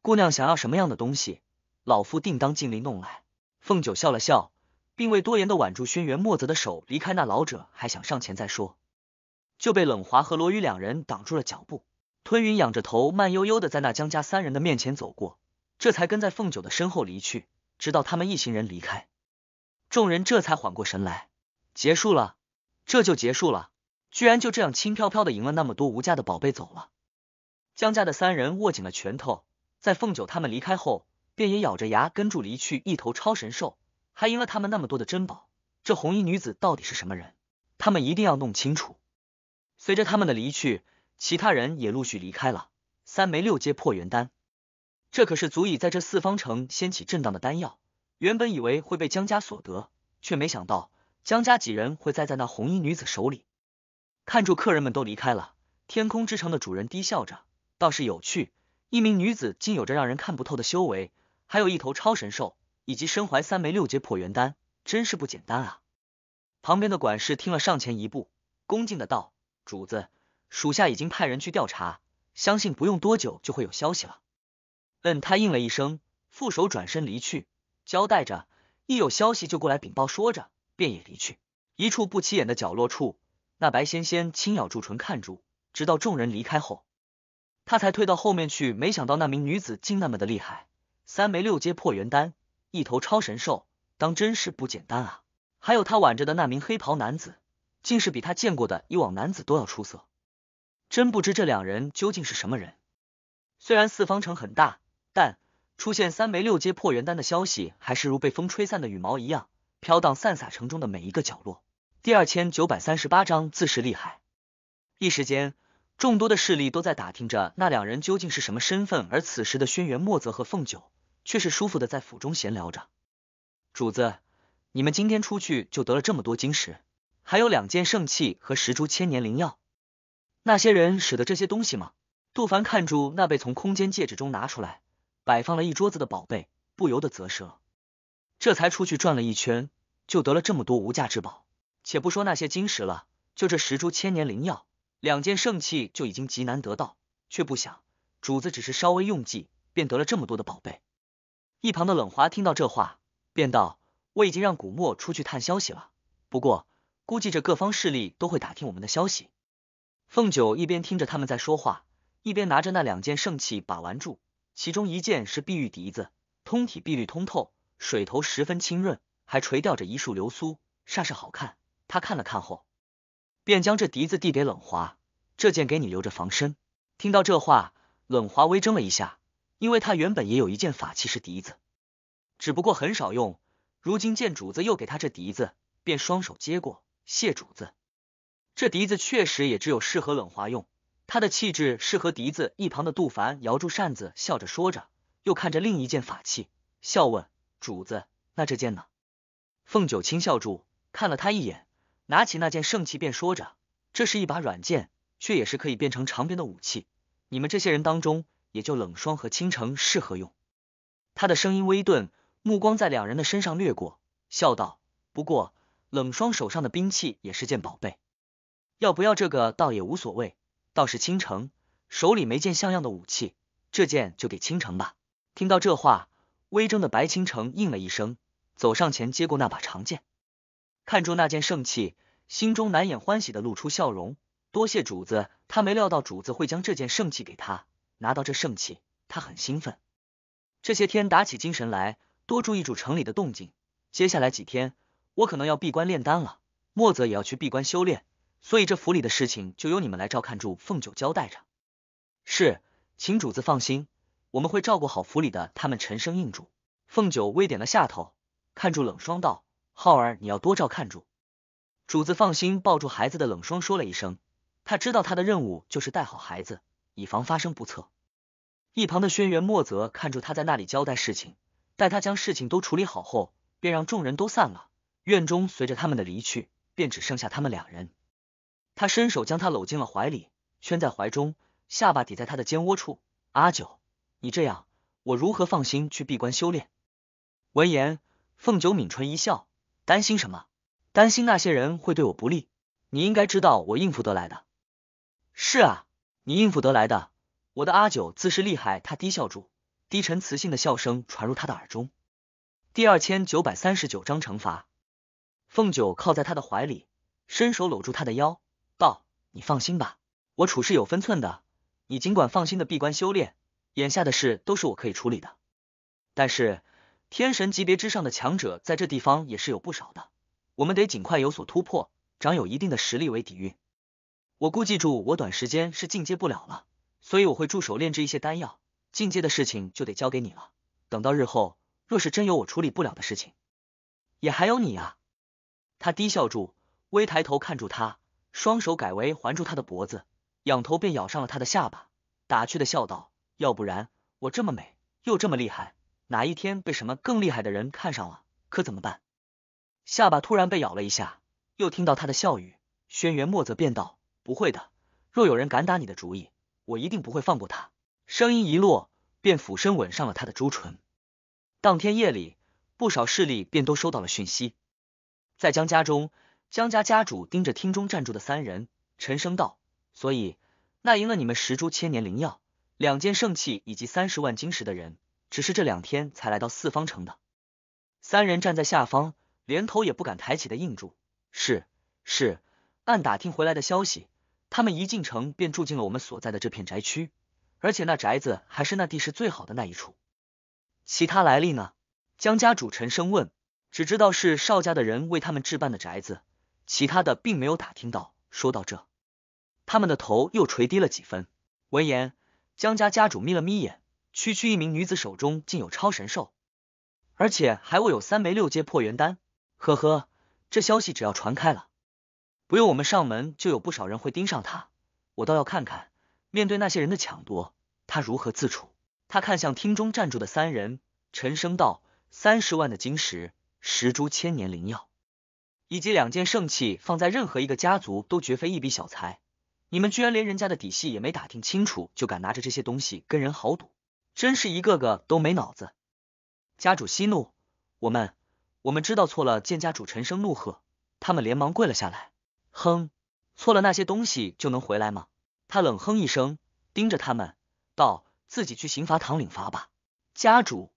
姑娘想要什么样的东西，老夫定当尽力弄来。”凤九笑了笑，并未多言的挽住轩辕墨泽的手，离开。那老者还想上前再说，就被冷华和罗宇两人挡住了脚步。吞云仰着头，慢悠悠的在那江家三人的面前走过，这才跟在凤九的身后离去。直到他们一行人离开，众人这才缓过神来。结束了，这就结束了，居然就这样轻飘飘的赢了那么多无价的宝贝走了。江家的三人握紧了拳头，在凤九他们离开后，便也咬着牙跟住离去。一头超神兽，还赢了他们那么多的珍宝，这红衣女子到底是什么人？他们一定要弄清楚。随着他们的离去，其他人也陆续离开了。三枚六阶破元丹。这可是足以在这四方城掀起震荡的丹药。原本以为会被江家所得，却没想到江家几人会栽在那红衣女子手里。看住客人们都离开了，天空之城的主人低笑着，倒是有趣。一名女子竟有着让人看不透的修为，还有一头超神兽，以及身怀三枚六阶破元丹，真是不简单啊！旁边的管事听了，上前一步，恭敬的道：“主子，属下已经派人去调查，相信不用多久就会有消息了。”嗯，他应了一声，负手转身离去，交代着一有消息就过来禀报，说着便也离去。一处不起眼的角落处，那白仙仙轻咬住唇，看住，直到众人离开后，他才退到后面去。没想到那名女子竟那么的厉害，三枚六阶破元丹，一头超神兽，当真是不简单啊！还有他挽着的那名黑袍男子，竟是比他见过的以往男子都要出色，真不知这两人究竟是什么人。虽然四方城很大。但出现三枚六阶破元丹的消息，还是如被风吹散的羽毛一样飘荡散洒城中的每一个角落。第二千九百三十八章自是厉害。一时间，众多的势力都在打听着那两人究竟是什么身份。而此时的轩辕墨泽和凤九却是舒服的在府中闲聊着：“主子，你们今天出去就得了这么多晶石，还有两件圣器和十株千年灵药，那些人使得这些东西吗？”杜凡看住那被从空间戒指中拿出来。摆放了一桌子的宝贝，不由得啧舌这才出去转了一圈，就得了这么多无价之宝。且不说那些晶石了，就这十株千年灵药、两件圣器，就已经极难得到。却不想主子只是稍微用计，便得了这么多的宝贝。一旁的冷华听到这话，便道：“我已经让古墨出去探消息了，不过估计这各方势力都会打听我们的消息。”凤九一边听着他们在说话，一边拿着那两件圣器把玩住。其中一件是碧玉笛子，通体碧绿通透，水头十分清润，还垂吊着一束流苏，煞是好看。他看了看后，便将这笛子递给冷华，这件给你留着防身。听到这话，冷华微怔了一下，因为他原本也有一件法器是笛子，只不过很少用。如今见主子又给他这笛子，便双手接过，谢主子。这笛子确实也只有适合冷华用。他的气质适合笛子，一旁的杜凡摇住扇子，笑着说着，又看着另一件法器，笑问：“主子，那这件呢？”凤九轻笑住，看了他一眼，拿起那件圣器，便说着：“这是一把软剑，却也是可以变成长鞭的武器。你们这些人当中，也就冷霜和倾城适合用。”他的声音微顿，目光在两人的身上掠过，笑道：“不过，冷霜手上的兵器也是件宝贝，要不要这个倒也无所谓。”倒是倾城手里没件像样的武器，这件就给倾城吧。听到这话，微怔的白倾城应了一声，走上前接过那把长剑，看住那件圣器，心中难掩欢喜的露出笑容。多谢主子，他没料到主子会将这件圣器给他。拿到这圣器，他很兴奋。这些天打起精神来，多注意主城里的动静。接下来几天，我可能要闭关炼丹了，莫泽也要去闭关修炼。所以这府里的事情就由你们来照看住。凤九交代着：“是，请主子放心，我们会照顾好府里的。”他们沉声应住。凤九微点了下头，看住冷霜道：“浩儿，你要多照看住。”主子放心，抱住孩子的冷霜说了一声：“他知道他的任务就是带好孩子，以防发生不测。”一旁的轩辕墨泽看住他在那里交代事情，待他将事情都处理好后，便让众人都散了。院中随着他们的离去，便只剩下他们两人。他伸手将她搂进了怀里，圈在怀中，下巴抵在她的肩窝处。阿九，你这样，我如何放心去闭关修炼？闻言，凤九抿唇一笑，担心什么？担心那些人会对我不利？你应该知道我应付得来的。是啊，你应付得来的。我的阿九自是厉害。他低笑住，低沉磁性的笑声传入他的耳中。第二千九百三十九章惩罚。凤九靠在他的怀里，伸手搂住他的腰。道：“你放心吧，我处事有分寸的，你尽管放心的闭关修炼，眼下的事都是我可以处理的。但是天神级别之上的强者在这地方也是有不少的，我们得尽快有所突破，长有一定的实力为底蕴。我估计住我短时间是进阶不了了，所以我会助手炼制一些丹药，进阶的事情就得交给你了。等到日后，若是真有我处理不了的事情，也还有你啊。”他低笑住，微抬头看住他。双手改为环住他的脖子，仰头便咬上了他的下巴，打趣的笑道：“要不然我这么美，又这么厉害，哪一天被什么更厉害的人看上了，可怎么办？”下巴突然被咬了一下，又听到他的笑语，轩辕墨则便道：“不会的，若有人敢打你的主意，我一定不会放过他。”声音一落，便俯身吻上了他的朱唇。当天夜里，不少势力便都收到了讯息，在江家中。江家家主盯着厅中站住的三人，沉声道：“所以那赢了你们十株千年灵药、两件圣器以及三十万晶石的人，只是这两天才来到四方城的。”三人站在下方，连头也不敢抬起的应住：“是是。”按打听回来的消息，他们一进城便住进了我们所在的这片宅区，而且那宅子还是那地势最好的那一处。其他来历呢？江家主沉声问：“只知道是邵家的人为他们置办的宅子。”其他的并没有打听到。说到这，他们的头又垂低了几分。闻言，江家家主眯了眯眼：区区一名女子手中竟有超神兽，而且还握有三枚六阶破元丹。呵呵，这消息只要传开了，不用我们上门，就有不少人会盯上他。我倒要看看，面对那些人的抢夺，他如何自处。他看向厅中站住的三人，沉声道：“三十万的晶石，十株千年灵药。”以及两件圣器放在任何一个家族都绝非一笔小财，你们居然连人家的底细也没打听清楚就敢拿着这些东西跟人豪赌，真是一个个都没脑子！家主息怒，我们我们知道错了。”见家主沉声怒喝，他们连忙跪了下来。哼，错了那些东西就能回来吗？他冷哼一声，盯着他们道：“自己去刑罚堂领罚吧。”家主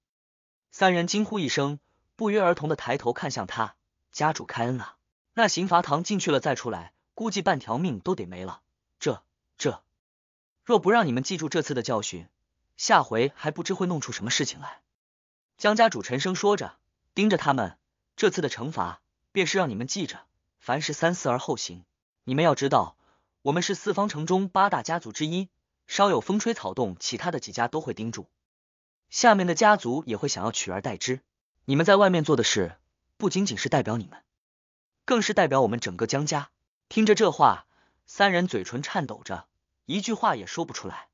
三人惊呼一声，不约而同的抬头看向他。家主开恩啊！那刑罚堂进去了再出来，估计半条命都得没了。这这，若不让你们记住这次的教训，下回还不知会弄出什么事情来。江家主沉声说着，盯着他们。这次的惩罚，便是让你们记着，凡事三思而后行。你们要知道，我们是四方城中八大家族之一，稍有风吹草动，其他的几家都会盯住，下面的家族也会想要取而代之。你们在外面做的事。不仅仅是代表你们，更是代表我们整个江家。听着这话，三人嘴唇颤抖着，一句话也说不出来。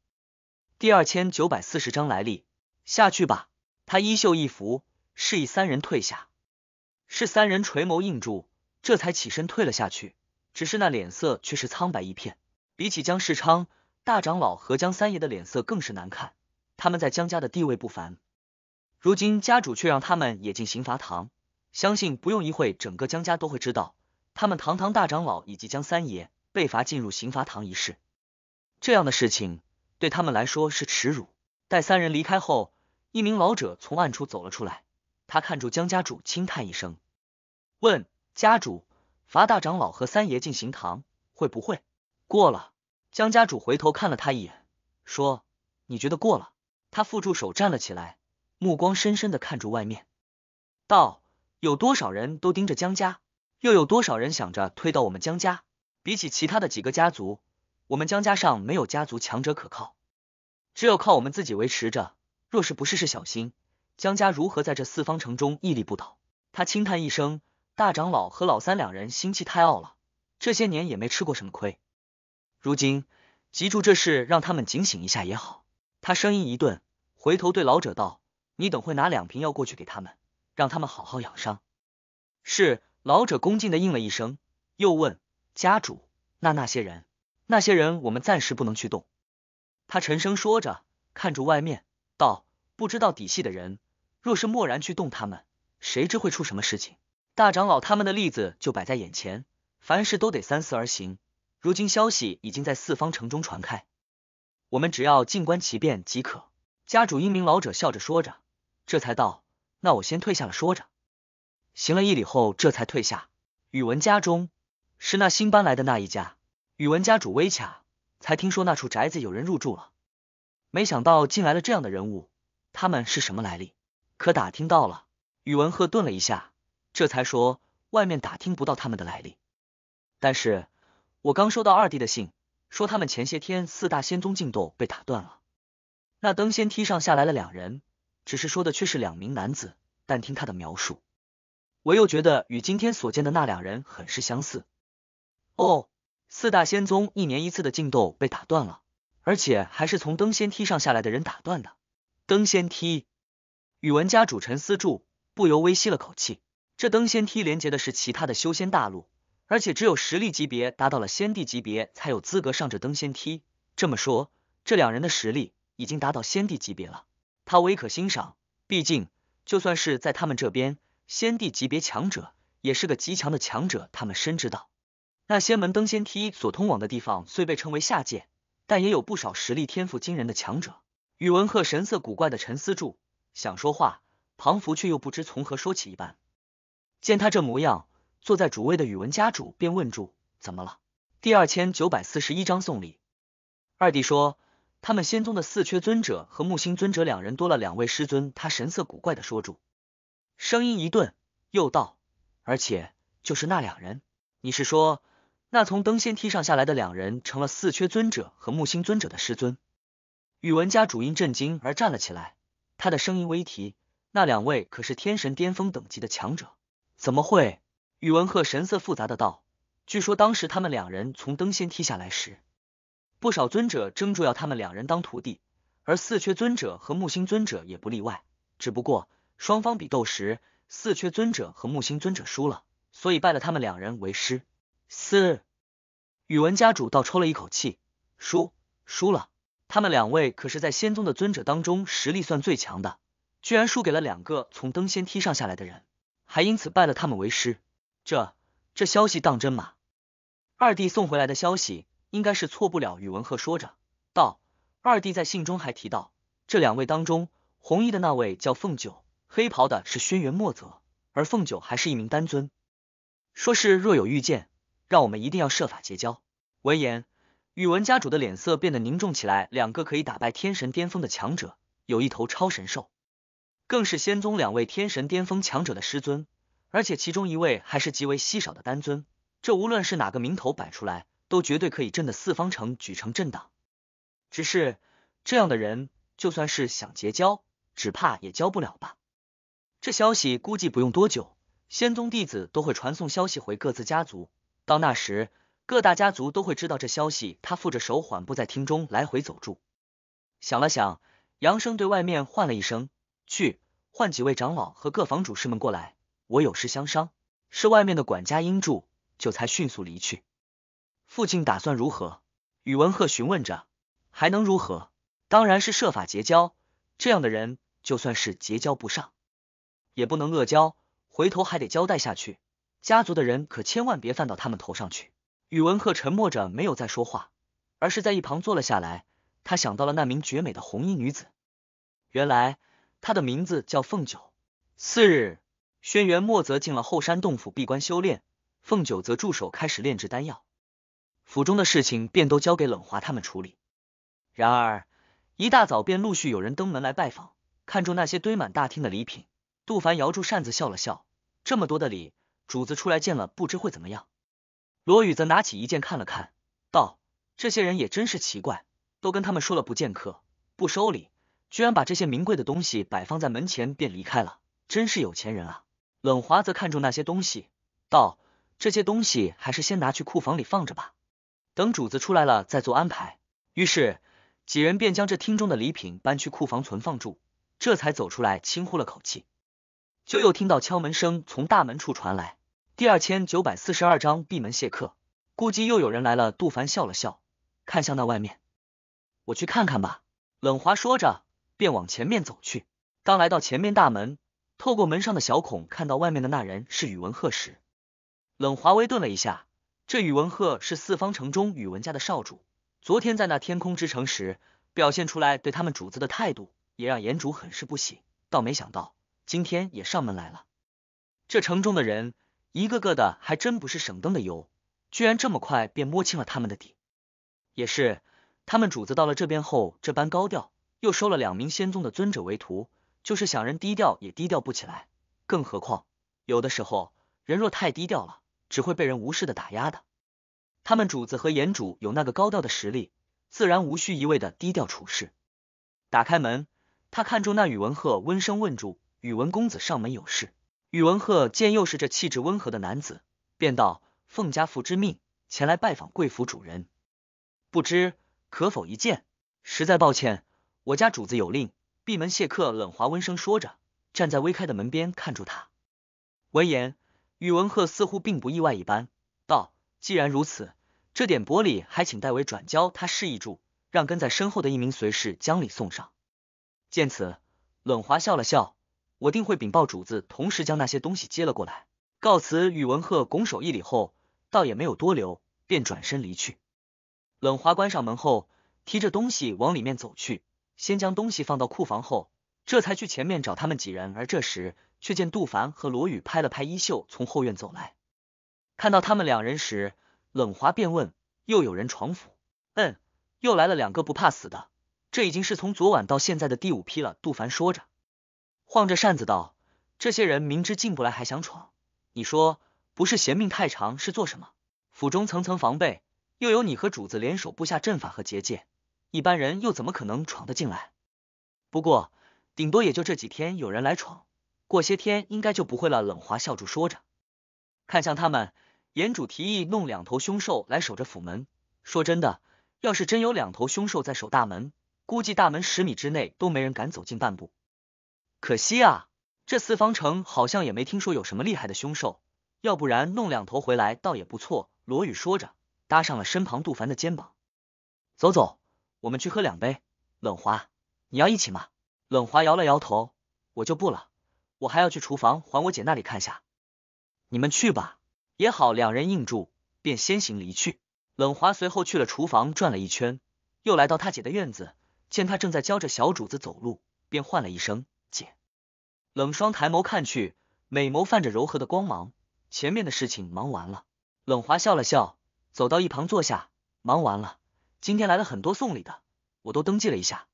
第二千九百四十章来历。下去吧。他衣袖一拂，示意三人退下。是三人垂眸应住，这才起身退了下去。只是那脸色却是苍白一片。比起江世昌、大长老和江三爷的脸色更是难看。他们在江家的地位不凡，如今家主却让他们也进刑罚堂。相信不用一会，整个江家都会知道他们堂堂大长老以及江三爷被罚进入刑罚堂一事。这样的事情对他们来说是耻辱。待三人离开后，一名老者从暗处走了出来，他看住江家主，轻叹一声，问：“家主，罚大长老和三爷进刑堂会不会过了？”江家主回头看了他一眼，说：“你觉得过了？”他扶住手站了起来，目光深深的看住外面，道。有多少人都盯着江家，又有多少人想着推倒我们江家？比起其他的几个家族，我们江家上没有家族强者可靠，只有靠我们自己维持着。若是不事事小心，江家如何在这四方城中屹立不倒？他轻叹一声，大长老和老三两人心气太傲了，这些年也没吃过什么亏。如今吉柱这事让他们警醒一下也好。他声音一顿，回头对老者道：“你等会拿两瓶药过去给他们。”让他们好好养伤。是，老者恭敬的应了一声，又问家主：“那那些人，那些人我们暂时不能去动。”他沉声说着，看住外面道：“不知道底细的人，若是贸然去动他们，谁知会出什么事情？大长老他们的例子就摆在眼前，凡事都得三思而行。如今消息已经在四方城中传开，我们只要静观其变即可。”家主英明，老者笑着说着，这才道。那我先退下了。说着，行了一礼后，这才退下。宇文家中是那新搬来的那一家。宇文家主微卡才听说那处宅子有人入住了，没想到进来了这样的人物。他们是什么来历？可打听到了？宇文鹤顿了一下，这才说：“外面打听不到他们的来历，但是我刚收到二弟的信，说他们前些天四大仙宗竞斗被打断了，那登仙梯上下来了两人。”只是说的却是两名男子，但听他的描述，我又觉得与今天所见的那两人很是相似。哦，四大仙宗一年一次的竞斗被打断了，而且还是从登仙梯上下来的人打断的。登仙梯，宇文家主陈思柱不由微吸了口气。这登仙梯连接的是其他的修仙大陆，而且只有实力级别达到了先帝级别才有资格上这登仙梯。这么说，这两人的实力已经达到先帝级别了。他唯可欣赏，毕竟就算是在他们这边，先帝级别强者也是个极强的强者。他们深知道，那仙门登仙梯所通往的地方虽被称为下界，但也有不少实力天赋惊人的强者。宇文赫神色古怪的沉思住，想说话，庞福却又不知从何说起一般。见他这模样，坐在主位的宇文家主便问住：“怎么了？”第二千九百四十一章送礼。二弟说。他们仙宗的四缺尊者和木星尊者两人多了两位师尊，他神色古怪的说住，声音一顿，又道：“而且就是那两人，你是说那从登仙梯上下来的两人成了四缺尊者和木星尊者的师尊？”宇文家主因震惊而站了起来，他的声音微提：“那两位可是天神巅峰等级的强者，怎么会？”宇文鹤神色复杂的道：“据说当时他们两人从登仙梯下来时。”不少尊者争着要他们两人当徒弟，而四缺尊者和木星尊者也不例外。只不过双方比斗时，四缺尊者和木星尊者输了，所以拜了他们两人为师。四宇文家主倒抽了一口气，输输了，他们两位可是在仙宗的尊者当中实力算最强的，居然输给了两个从登仙梯上下来的人，还因此拜了他们为师。这这消息当真吗？二弟送回来的消息。应该是错不了。宇文赫说着道：“二弟在信中还提到，这两位当中，红衣的那位叫凤九，黑袍的是轩辕墨泽，而凤九还是一名丹尊。说是若有遇见，让我们一定要设法结交。”闻言，宇文家主的脸色变得凝重起来。两个可以打败天神巅峰的强者，有一头超神兽，更是仙宗两位天神巅峰强者的师尊，而且其中一位还是极为稀少的丹尊。这无论是哪个名头摆出来。都绝对可以震得四方城举城震荡，只是这样的人，就算是想结交，只怕也交不了吧。这消息估计不用多久，仙宗弟子都会传送消息回各自家族，到那时，各大家族都会知道这消息。他负着手缓步在厅中来回走住。想了想，杨生对外面唤了一声：“去，唤几位长老和各房主事们过来，我有事相商。”是外面的管家应住，就才迅速离去。父亲打算如何？宇文赫询问着。还能如何？当然是设法结交。这样的人，就算是结交不上，也不能恶交。回头还得交代下去，家族的人可千万别犯到他们头上去。宇文赫沉默着，没有再说话，而是在一旁坐了下来。他想到了那名绝美的红衣女子，原来她的名字叫凤九。次日，轩辕墨则进了后山洞府闭关修炼，凤九则驻守开始炼制丹药。府中的事情便都交给冷华他们处理。然而一大早便陆续有人登门来拜访，看中那些堆满大厅的礼品。杜凡摇住扇子笑了笑：“这么多的礼，主子出来见了不知会怎么样。”罗宇则拿起一件看了看，道：“这些人也真是奇怪，都跟他们说了不见客、不收礼，居然把这些名贵的东西摆放在门前便离开了，真是有钱人啊！”冷华则看中那些东西，道：“这些东西还是先拿去库房里放着吧。”等主子出来了再做安排。于是几人便将这厅中的礼品搬去库房存放住，这才走出来轻呼了口气，就又听到敲门声从大门处传来。第二千九百四十二章闭门谢客，估计又有人来了。杜凡笑了笑，看向那外面，我去看看吧。冷华说着，便往前面走去。当来到前面大门，透过门上的小孔看到外面的那人是宇文赫时，冷华微顿了一下。这宇文赫是四方城中宇文家的少主，昨天在那天空之城时表现出来对他们主子的态度，也让严主很是不喜。倒没想到今天也上门来了。这城中的人一个个的还真不是省灯的油，居然这么快便摸清了他们的底。也是他们主子到了这边后这般高调，又收了两名仙宗的尊者为徒，就是想人低调也低调不起来。更何况有的时候人若太低调了。只会被人无视的打压的，他们主子和严主有那个高调的实力，自然无需一味的低调处事。打开门，他看中那宇文赫，温声问住：“宇文公子上门有事？”宇文赫见又是这气质温和的男子，便道：“奉家父之命前来拜访贵府主人，不知可否一见？实在抱歉，我家主子有令，闭门谢客。”冷华温声说着，站在微开的门边看住他。闻言。宇文赫似乎并不意外一般，道：“既然如此，这点薄礼还请代为转交。”他示意住，让跟在身后的一名随侍将礼送上。见此，冷华笑了笑：“我定会禀报主子，同时将那些东西接了过来。”告辞。宇文赫拱手一礼后，倒也没有多留，便转身离去。冷华关上门后，提着东西往里面走去，先将东西放到库房后，这才去前面找他们几人。而这时，却见杜凡和罗宇拍了拍衣袖，从后院走来。看到他们两人时，冷华便问：“又有人闯府？”“嗯，又来了两个不怕死的。这已经是从昨晚到现在的第五批了。”杜凡说着，晃着扇子道：“这些人明知进不来还想闯，你说不是嫌命太长是做什么？府中层层防备，又有你和主子联手布下阵法和结界，一般人又怎么可能闯得进来？不过，顶多也就这几天有人来闯。”过些天应该就不会了。冷华笑住说着，看向他们。严主提议弄两头凶兽来守着府门。说真的，要是真有两头凶兽在守大门，估计大门十米之内都没人敢走近半步。可惜啊，这四方城好像也没听说有什么厉害的凶兽，要不然弄两头回来倒也不错。罗宇说着，搭上了身旁杜凡的肩膀：“走走，我们去喝两杯。冷华，你要一起吗？”冷华摇了摇头：“我就不了。”我还要去厨房还我姐那里看下，你们去吧，也好两人应住，便先行离去。冷华随后去了厨房转了一圈，又来到他姐的院子，见他正在教着小主子走路，便唤了一声姐。冷霜抬眸看去，美眸泛着柔和的光芒。前面的事情忙完了，冷华笑了笑，走到一旁坐下。忙完了，今天来了很多送礼的，我都登记了一下，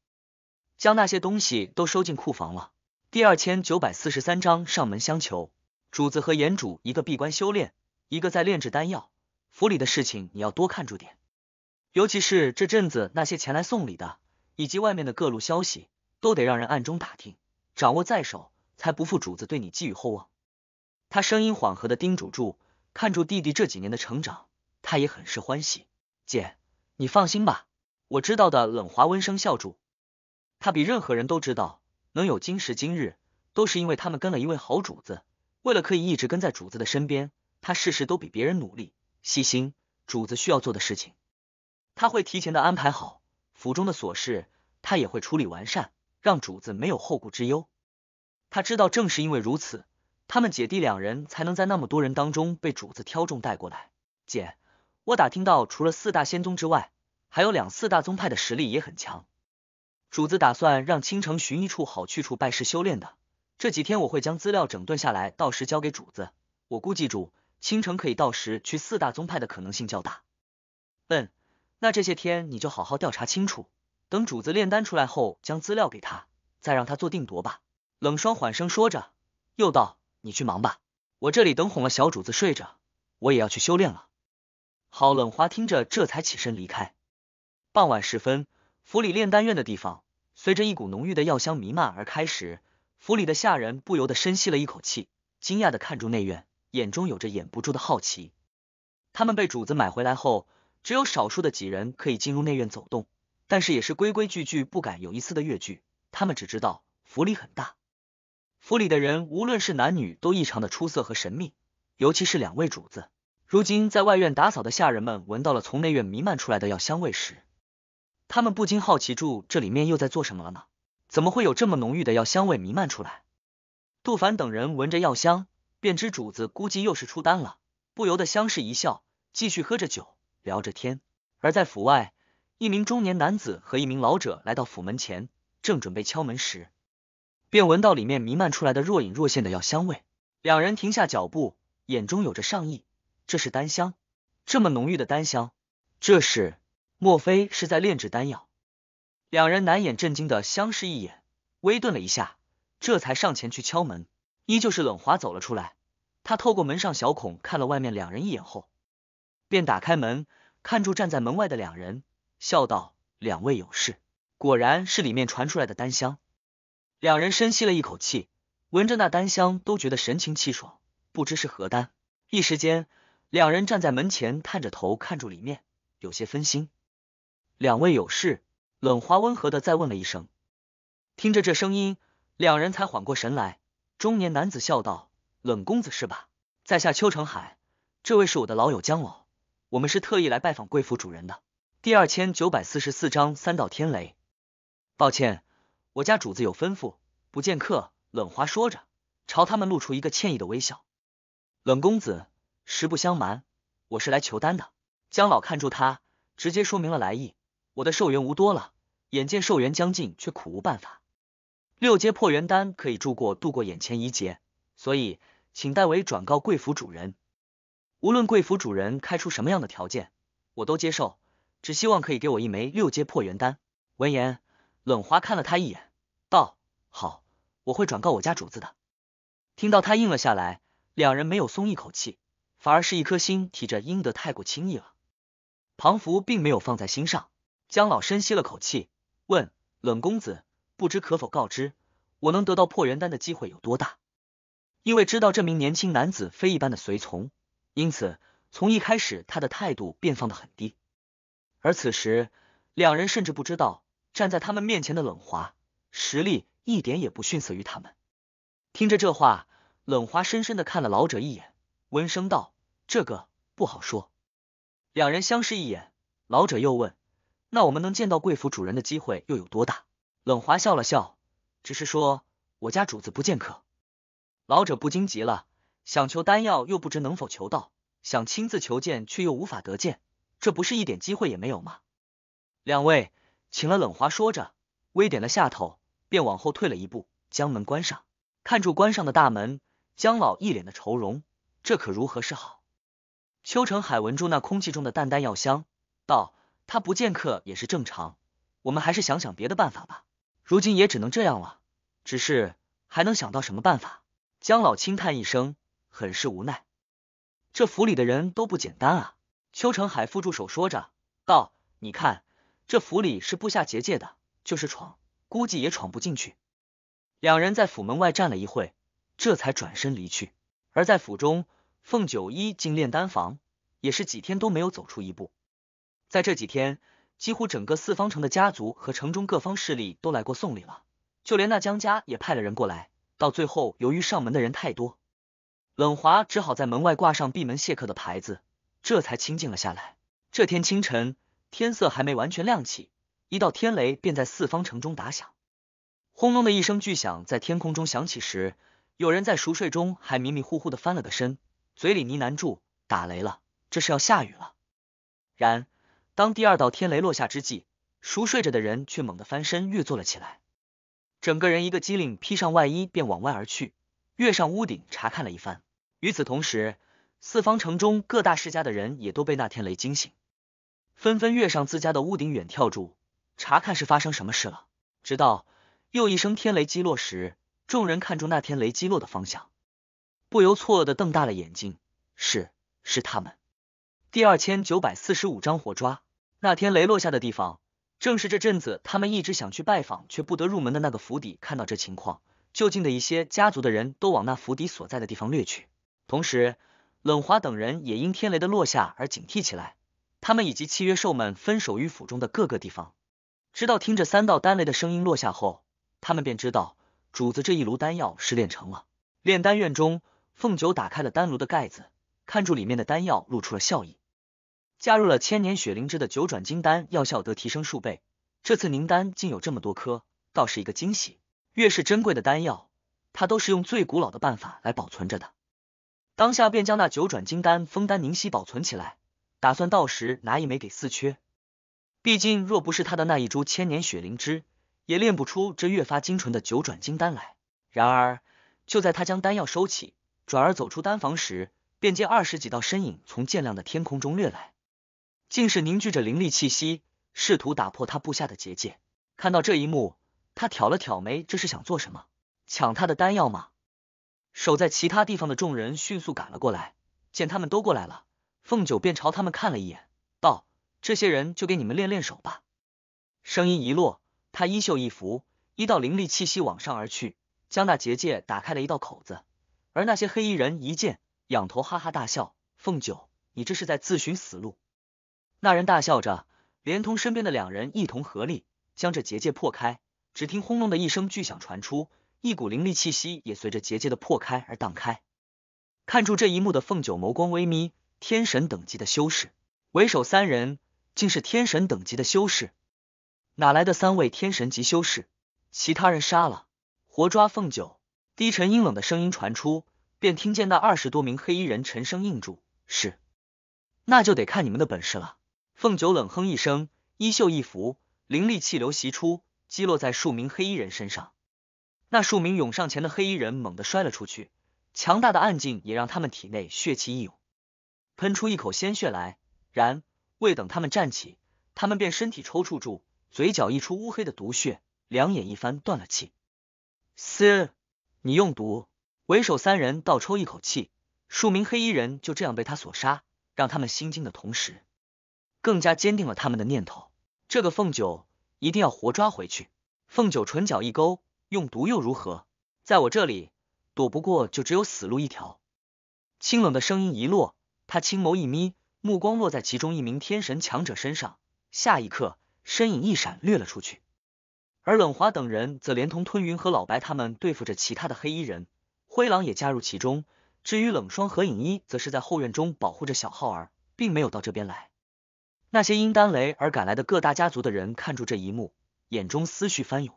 将那些东西都收进库房了。第二千九百四十三章上门相求。主子和严主一个闭关修炼，一个在炼制丹药，府里的事情你要多看住点，尤其是这阵子那些前来送礼的，以及外面的各路消息，都得让人暗中打听，掌握在手，才不负主子对你寄予厚望。他声音缓和的叮嘱住，看住弟弟这几年的成长，他也很是欢喜。姐，你放心吧，我知道的。冷华温声笑住，他比任何人都知道。能有今时今日，都是因为他们跟了一位好主子。为了可以一直跟在主子的身边，他事事都比别人努力、细心。主子需要做的事情，他会提前的安排好；府中的琐事，他也会处理完善，让主子没有后顾之忧。他知道，正是因为如此，他们姐弟两人才能在那么多人当中被主子挑中带过来。姐，我打听到，除了四大仙宗之外，还有两四大宗派的实力也很强。主子打算让青城寻一处好去处拜师修炼的，这几天我会将资料整顿下来，到时交给主子。我估计主青城可以到时去四大宗派的可能性较大。嗯，那这些天你就好好调查清楚，等主子炼丹出来后，将资料给他，再让他做定夺吧。冷霜缓声说着，又道：“你去忙吧，我这里等哄了小主子睡着，我也要去修炼了。”好，冷华听着，这才起身离开。傍晚时分。府里炼丹院的地方，随着一股浓郁的药香弥漫而开时，府里的下人不由得深吸了一口气，惊讶的看住内院，眼中有着掩不住的好奇。他们被主子买回来后，只有少数的几人可以进入内院走动，但是也是规规矩矩，不敢有一丝的越矩。他们只知道府里很大，府里的人无论是男女都异常的出色和神秘，尤其是两位主子。如今在外院打扫的下人们闻到了从内院弥漫出来的药香味时。他们不禁好奇，住这里面又在做什么了呢？怎么会有这么浓郁的药香味弥漫出来？杜凡等人闻着药香，便知主子估计又是出单了，不由得相视一笑，继续喝着酒，聊着天。而在府外，一名中年男子和一名老者来到府门前，正准备敲门时，便闻到里面弥漫出来的若隐若现的药香味，两人停下脚步，眼中有着上意，这是丹香，这么浓郁的丹香，这是。莫非是在炼制丹药？两人难掩震惊的相视一眼，微顿了一下，这才上前去敲门。依旧是冷华走了出来。他透过门上小孔看了外面两人一眼后，便打开门，看住站在门外的两人，笑道：“两位有事？”果然是里面传出来的丹香。两人深吸了一口气，闻着那丹香都觉得神清气爽，不知是何丹。一时间，两人站在门前探着头看住里面，有些分心。两位有事？冷华温和的再问了一声，听着这声音，两人才缓过神来。中年男子笑道：“冷公子是吧？在下邱成海，这位是我的老友江老，我们是特意来拜访贵府主人的。”第二千九百四十四章三道天雷。抱歉，我家主子有吩咐，不见客。冷华说着，朝他们露出一个歉意的微笑。冷公子，实不相瞒，我是来求丹的。江老看住他，直接说明了来意。我的寿元无多了，眼见寿元将近，却苦无办法。六阶破元丹可以助过度过眼前一劫，所以请代为转告贵府主人，无论贵府主人开出什么样的条件，我都接受，只希望可以给我一枚六阶破元丹。闻言，冷华看了他一眼，道：“好，我会转告我家主子的。”听到他应了下来，两人没有松一口气，反而是一颗心提着，应得太过轻易了。庞福并没有放在心上。江老深吸了口气，问冷公子：“不知可否告知，我能得到破元丹的机会有多大？”因为知道这名年轻男子非一般的随从，因此从一开始他的态度便放得很低。而此时，两人甚至不知道站在他们面前的冷华实力一点也不逊色于他们。听着这话，冷华深深的看了老者一眼，温声道：“这个不好说。”两人相视一眼，老者又问。那我们能见到贵府主人的机会又有多大？冷华笑了笑，只是说我家主子不见客。老者不禁急了，想求丹药又不知能否求到，想亲自求见却又无法得见，这不是一点机会也没有吗？两位，请了。冷华说着，微点了下头，便往后退了一步，将门关上。看住关上的大门，江老一脸的愁容，这可如何是好？邱成海闻住那空气中的淡淡药香，道。他不见客也是正常，我们还是想想别的办法吧。如今也只能这样了，只是还能想到什么办法？江老轻叹一声，很是无奈。这府里的人都不简单啊！邱成海副助手说着道：“你看，这府里是布下结界的，就是闯，估计也闯不进去。”两人在府门外站了一会，这才转身离去。而在府中，凤九一进炼丹房，也是几天都没有走出一步。在这几天，几乎整个四方城的家族和城中各方势力都来过送礼了，就连那江家也派了人过来。到最后，由于上门的人太多，冷华只好在门外挂上闭门谢客的牌子，这才清静了下来。这天清晨，天色还没完全亮起，一道天雷便在四方城中打响，轰隆的一声巨响在天空中响起时，有人在熟睡中还迷迷糊糊的翻了个身，嘴里呢喃住：“打雷了，这是要下雨了。”然。当第二道天雷落下之际，熟睡着的人却猛地翻身跃坐了起来，整个人一个机灵，披上外衣便往外而去，跃上屋顶查看了一番。与此同时，四方城中各大世家的人也都被那天雷惊醒，纷纷跃上自家的屋顶远眺住，查看是发生什么事了。直到又一声天雷击落时，众人看住那天雷击落的方向，不由错愕的瞪大了眼睛：“是，是他们。”第二千九百四十五章活抓。那天雷落下的地方，正是这阵子他们一直想去拜访却不得入门的那个府邸。看到这情况，就近的一些家族的人都往那府邸所在的地方掠去。同时，冷华等人也因天雷的落下而警惕起来，他们以及契约兽们分守于府中的各个地方。直到听着三道丹雷的声音落下后，他们便知道主子这一炉丹药是炼成了。炼丹院中，凤九打开了丹炉的盖子，看住里面的丹药，露出了笑意。加入了千年雪灵芝的九转金丹，药效得提升数倍。这次凝丹竟有这么多颗，倒是一个惊喜。越是珍贵的丹药，他都是用最古老的办法来保存着的。当下便将那九转金丹封丹凝息保存起来，打算到时拿一枚给四缺。毕竟若不是他的那一株千年雪灵芝，也炼不出这越发精纯的九转金丹来。然而就在他将丹药收起，转而走出丹房时，便见二十几道身影从渐亮的天空中掠来。竟是凝聚着灵力气息，试图打破他布下的结界。看到这一幕，他挑了挑眉，这是想做什么？抢他的丹药吗？守在其他地方的众人迅速赶了过来。见他们都过来了，凤九便朝他们看了一眼，道：“这些人就给你们练练手吧。”声音一落，他衣袖一拂，一道灵力气息往上而去，将那结界打开了一道口子。而那些黑衣人一见，仰头哈哈大笑：“凤九，你这是在自寻死路！”那人大笑着，连同身边的两人一同合力将这结界破开。只听轰隆的一声巨响传出，一股凌厉气息也随着结界的破开而荡开。看住这一幕的凤九眸光微眯，天神等级的修士为首三人，竟是天神等级的修士。哪来的三位天神级修士？其他人杀了，活抓凤九。低沉阴冷的声音传出，便听见那二十多名黑衣人沉声应住：“是。”那就得看你们的本事了。凤九冷哼一声，衣袖一拂，灵力气流袭出，击落在数名黑衣人身上。那数名涌上前的黑衣人猛地摔了出去，强大的暗劲也让他们体内血气一涌，喷出一口鲜血来。然未等他们站起，他们便身体抽搐住，嘴角溢出乌黑的毒血，两眼一翻，断了气。嘶！你用毒！为首三人倒抽一口气，数名黑衣人就这样被他所杀，让他们心惊的同时。更加坚定了他们的念头，这个凤九一定要活抓回去。凤九唇角一勾，用毒又如何，在我这里躲不过就只有死路一条。清冷的声音一落，他青眸一眯，目光落在其中一名天神强者身上，下一刻身影一闪掠了出去。而冷华等人则连同吞云和老白他们对付着其他的黑衣人，灰狼也加入其中。至于冷霜和影衣，则是在后院中保护着小浩儿，并没有到这边来。那些因丹雷而赶来的各大家族的人看住这一幕，眼中思绪翻涌。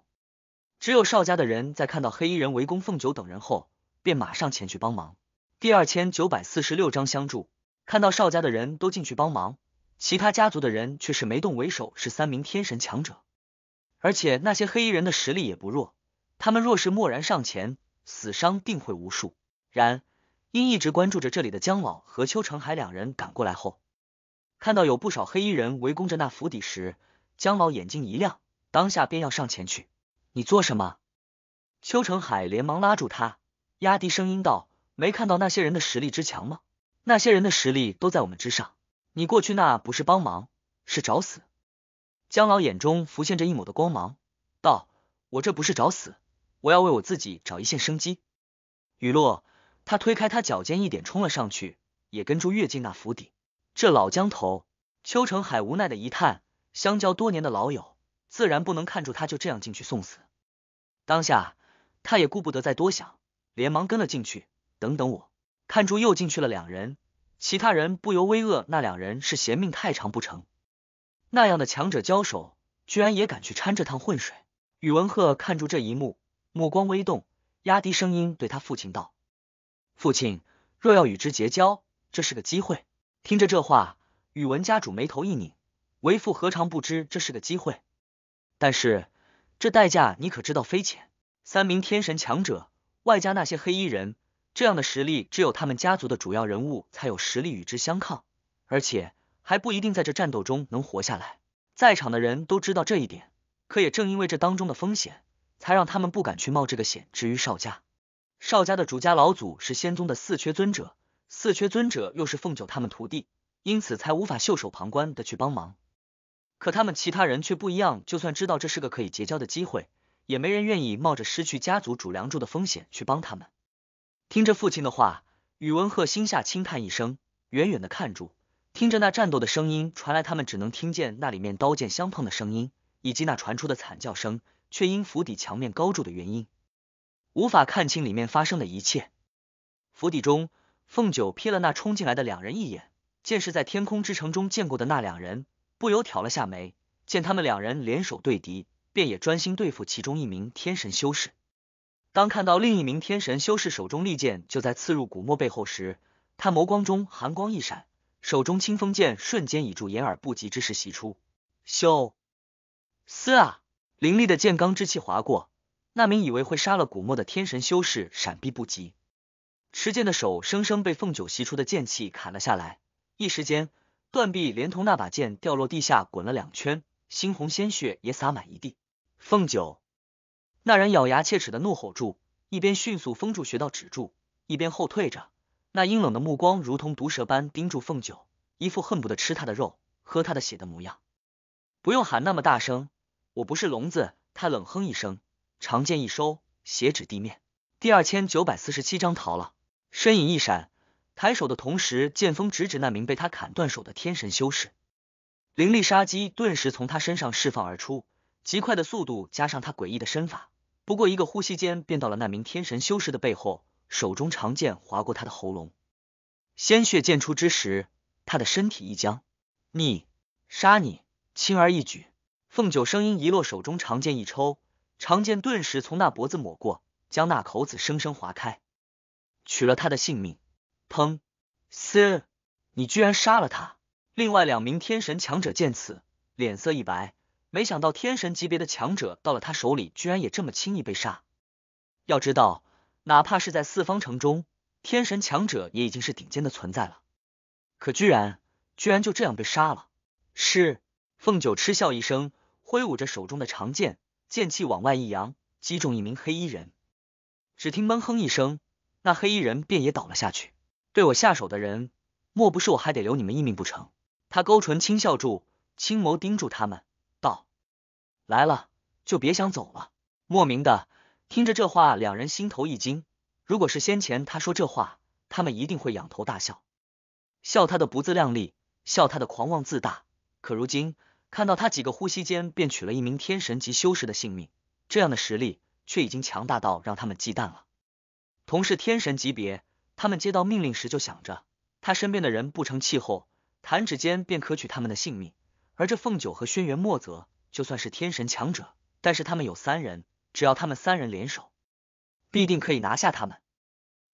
只有邵家的人在看到黑衣人围攻凤九等人后，便马上前去帮忙。第二千九百四十六章相助。看到邵家的人都进去帮忙，其他家族的人却是没动。为首是三名天神强者，而且那些黑衣人的实力也不弱。他们若是贸然上前，死伤定会无数。然，因一直关注着这里的江老和邱成海两人赶过来后。看到有不少黑衣人围攻着那府邸时，江老眼睛一亮，当下便要上前去。你做什么？邱成海连忙拉住他，压低声音道：“没看到那些人的实力之强吗？那些人的实力都在我们之上。你过去那不是帮忙，是找死。”江老眼中浮现着一抹的光芒，道：“我这不是找死，我要为我自己找一线生机。”雨落，他推开他脚尖一点，冲了上去，也跟住跃进那府邸。这老江头邱成海无奈的一叹，相交多年的老友，自然不能看住他就这样进去送死。当下他也顾不得再多想，连忙跟了进去。等等我，看住又进去了两人，其他人不由微愕。那两人是嫌命太长不成？那样的强者交手，居然也敢去掺这趟浑水？宇文赫看住这一幕，目光微动，压低声音对他父亲道：“父亲，若要与之结交，这是个机会。”听着这话，宇文家主眉头一拧。为父何尝不知这是个机会，但是这代价你可知道非浅。三名天神强者，外加那些黑衣人，这样的实力，只有他们家族的主要人物才有实力与之相抗，而且还不一定在这战斗中能活下来。在场的人都知道这一点，可也正因为这当中的风险，才让他们不敢去冒这个险。至于邵家，邵家的主家老祖是仙宗的四缺尊者。四缺尊者又是凤九他们徒弟，因此才无法袖手旁观的去帮忙。可他们其他人却不一样，就算知道这是个可以结交的机会，也没人愿意冒着失去家族主梁柱的风险去帮他们。听着父亲的话，宇文赫心下轻叹一声，远远的看住，听着那战斗的声音传来，他们只能听见那里面刀剑相碰的声音，以及那传出的惨叫声，却因府邸墙面高筑的原因，无法看清里面发生的一切。府邸中。凤九瞥了那冲进来的两人一眼，见是在天空之城中见过的那两人，不由挑了下眉。见他们两人联手对敌，便也专心对付其中一名天神修士。当看到另一名天神修士手中利剑就在刺入古墨背后时，他眸光中寒光一闪，手中清风剑瞬间以助掩耳不及之势袭出。修，嘶啊！凌厉的剑罡之气划过，那名以为会杀了古墨的天神修士闪避不及。持剑的手生生被凤九袭出的剑气砍了下来，一时间断臂连同那把剑掉落地下，滚了两圈，猩红鲜血也洒满一地。凤九，那人咬牙切齿的怒吼住，一边迅速封住穴道止住，一边后退着，那阴冷的目光如同毒蛇般盯住凤九，一副恨不得吃他的肉、喝他的血的模样。不用喊那么大声，我不是聋子。他冷哼一声，长剑一收，血指地面。第二千九百四十七章逃了。身影一闪，抬手的同时，剑锋直指那名被他砍断手的天神修士，凌厉杀机顿时从他身上释放而出。极快的速度加上他诡异的身法，不过一个呼吸间便到了那名天神修士的背后，手中长剑划过他的喉咙，鲜血溅出之时，他的身体一僵。你杀你轻而易举，凤九声音一落，手中长剑一抽，长剑顿时从那脖子抹过，将那口子生生划开。取了他的性命。砰！嘶！你居然杀了他！另外两名天神强者见此，脸色一白。没想到天神级别的强者到了他手里，居然也这么轻易被杀。要知道，哪怕是在四方城中，天神强者也已经是顶尖的存在了。可居然，居然就这样被杀了！是凤九嗤笑一声，挥舞着手中的长剑，剑气往外一扬，击中一名黑衣人。只听闷哼一声。那黑衣人便也倒了下去。对我下手的人，莫不是我还得留你们一命不成？他勾唇轻笑住，青眸盯住他们，道：“来了，就别想走了。”莫名的听着这话，两人心头一惊。如果是先前他说这话，他们一定会仰头大笑，笑他的不自量力，笑他的狂妄自大。可如今看到他几个呼吸间便取了一名天神级修士的性命，这样的实力却已经强大到让他们忌惮了。同是天神级别，他们接到命令时就想着他身边的人不成气候，弹指间便可取他们的性命。而这凤九和轩辕墨泽，就算是天神强者，但是他们有三人，只要他们三人联手，必定可以拿下他们。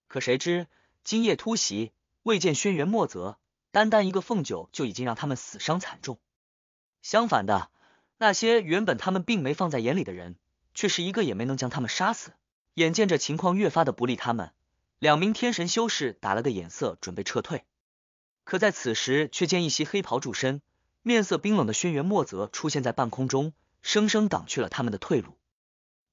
可谁知今夜突袭，未见轩辕墨泽，单单一个凤九就已经让他们死伤惨重。相反的，那些原本他们并没放在眼里的人，却是一个也没能将他们杀死。眼见着情况越发的不利，他们两名天神修士打了个眼色，准备撤退。可在此时，却见一袭黑袍、助身、面色冰冷的轩辕墨泽出现在半空中，生生挡去了他们的退路。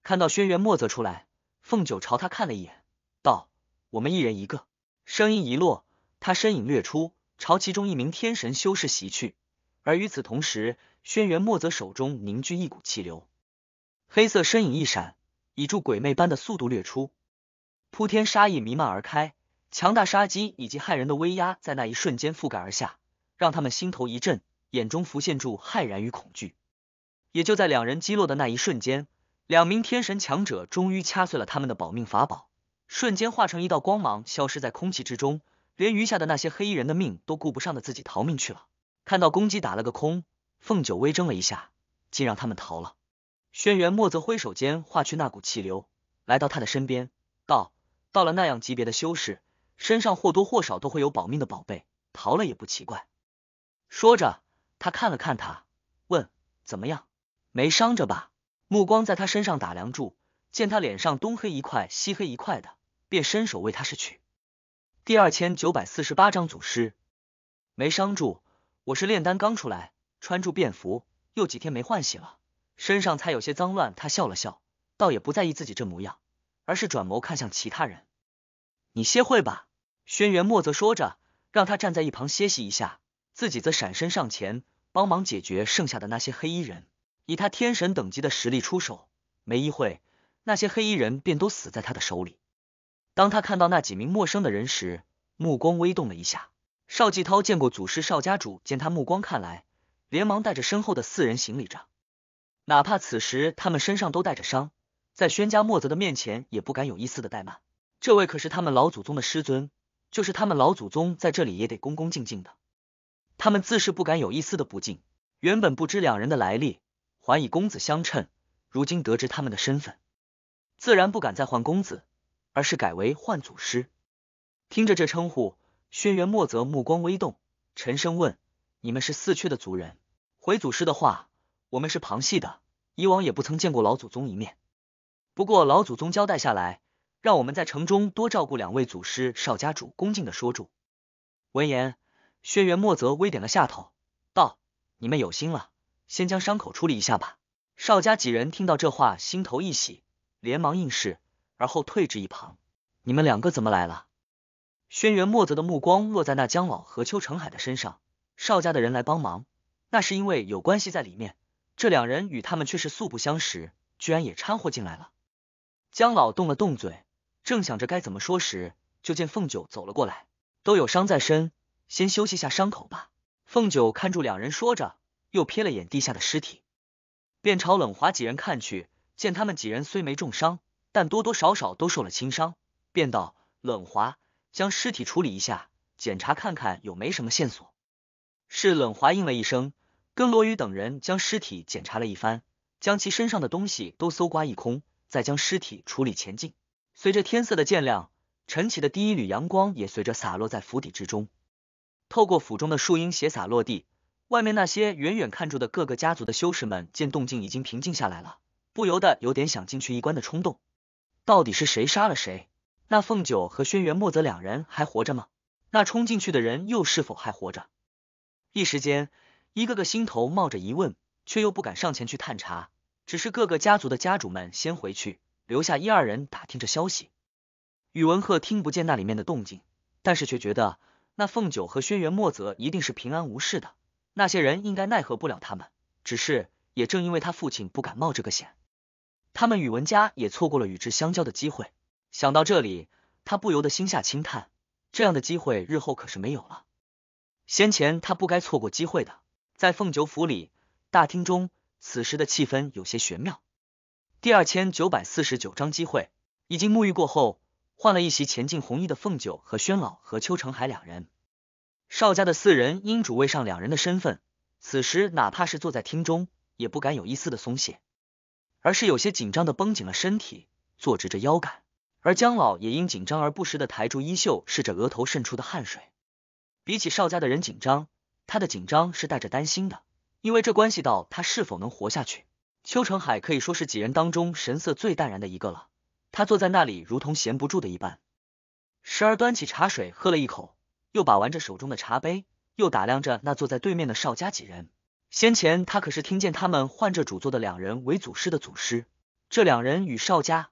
看到轩辕墨泽出来，凤九朝他看了一眼，道：“我们一人一个。”声音一落，他身影掠出，朝其中一名天神修士袭去。而与此同时，轩辕墨泽手中凝聚一股气流，黑色身影一闪。以助鬼魅般的速度掠出，铺天杀意弥漫而开，强大杀机以及骇人的威压在那一瞬间覆盖而下，让他们心头一震，眼中浮现住骇然与恐惧。也就在两人击落的那一瞬间，两名天神强者终于掐碎了他们的保命法宝，瞬间化成一道光芒消失在空气之中，连余下的那些黑衣人的命都顾不上的自己逃命去了。看到攻击打了个空，凤九微怔了一下，竟让他们逃了。轩辕墨则挥手间化去那股气流，来到他的身边，道：“到了那样级别的修士，身上或多或少都会有保命的宝贝，逃了也不奇怪。”说着，他看了看他，问：“怎么样？没伤着吧？”目光在他身上打量住，见他脸上东黑一块，西黑一块的，便伸手为他拭去。第二千九百四十八章祖师。没伤住，我是炼丹刚出来，穿住便服，又几天没换洗了。身上才有些脏乱，他笑了笑，倒也不在意自己这模样，而是转眸看向其他人：“你歇会吧。”轩辕墨则说着，让他站在一旁歇息一下，自己则闪身上前帮忙解决剩下的那些黑衣人。以他天神等级的实力出手，没一会，那些黑衣人便都死在他的手里。当他看到那几名陌生的人时，目光微动了一下。邵继涛见过祖师，邵家主见他目光看来，连忙带着身后的四人行礼着。哪怕此时他们身上都带着伤，在轩家莫泽的面前也不敢有一丝的怠慢。这位可是他们老祖宗的师尊，就是他们老祖宗在这里也得恭恭敬敬的。他们自是不敢有一丝的不敬。原本不知两人的来历，还以公子相称，如今得知他们的身份，自然不敢再换公子，而是改为换祖师。听着这称呼，轩辕莫泽目光微动，沉声问：“你们是四阙的族人？回祖师的话。”我们是旁系的，以往也不曾见过老祖宗一面。不过老祖宗交代下来，让我们在城中多照顾两位祖师。少家主恭敬的说住。闻言，轩辕墨泽微点了下头，道：“你们有心了，先将伤口处理一下吧。”少家几人听到这话，心头一喜，连忙应是，而后退至一旁。你们两个怎么来了？轩辕墨泽的目光落在那江老和邱成海的身上。少家的人来帮忙，那是因为有关系在里面。这两人与他们却是素不相识，居然也掺和进来了。江老动了动嘴，正想着该怎么说时，就见凤九走了过来。都有伤在身，先休息下伤口吧。凤九看住两人，说着，又瞥了眼地下的尸体，便朝冷华几人看去。见他们几人虽没重伤，但多多少少都受了轻伤，便道：“冷华，将尸体处理一下，检查看看有没什么线索。”是冷华应了一声。跟罗宇等人将尸体检查了一番，将其身上的东西都搜刮一空，再将尸体处理前进。随着天色的渐亮，晨起的第一缕阳光也随着洒落在府邸之中，透过府中的树荫斜洒落地。外面那些远远看住的各个家族的修士们见动静已经平静下来了，不由得有点想进去一观的冲动。到底是谁杀了谁？那凤九和轩辕墨泽两人还活着吗？那冲进去的人又是否还活着？一时间。一个个心头冒着疑问，却又不敢上前去探查，只是各个家族的家主们先回去，留下一二人打听着消息。宇文赫听不见那里面的动静，但是却觉得那凤九和轩辕墨泽一定是平安无事的，那些人应该奈何不了他们。只是也正因为他父亲不敢冒这个险，他们宇文家也错过了与之相交的机会。想到这里，他不由得心下轻叹：这样的机会日后可是没有了。先前他不该错过机会的。在凤九府里大厅中，此时的气氛有些玄妙。第二千九百四十九章机会。已经沐浴过后，换了一袭前进红衣的凤九和轩老和邱成海两人，邵家的四人因主位上两人的身份，此时哪怕是坐在厅中，也不敢有一丝的松懈，而是有些紧张的绷紧了身体，坐直着腰杆。而姜老也因紧张而不时的抬住衣袖，试着额头渗出的汗水。比起邵家的人紧张。他的紧张是带着担心的，因为这关系到他是否能活下去。邱成海可以说是几人当中神色最淡然的一个了，他坐在那里如同闲不住的一般，时而端起茶水喝了一口，又把玩着手中的茶杯，又打量着那坐在对面的邵家几人。先前他可是听见他们唤这主座的两人为祖师的祖师，这两人与邵家。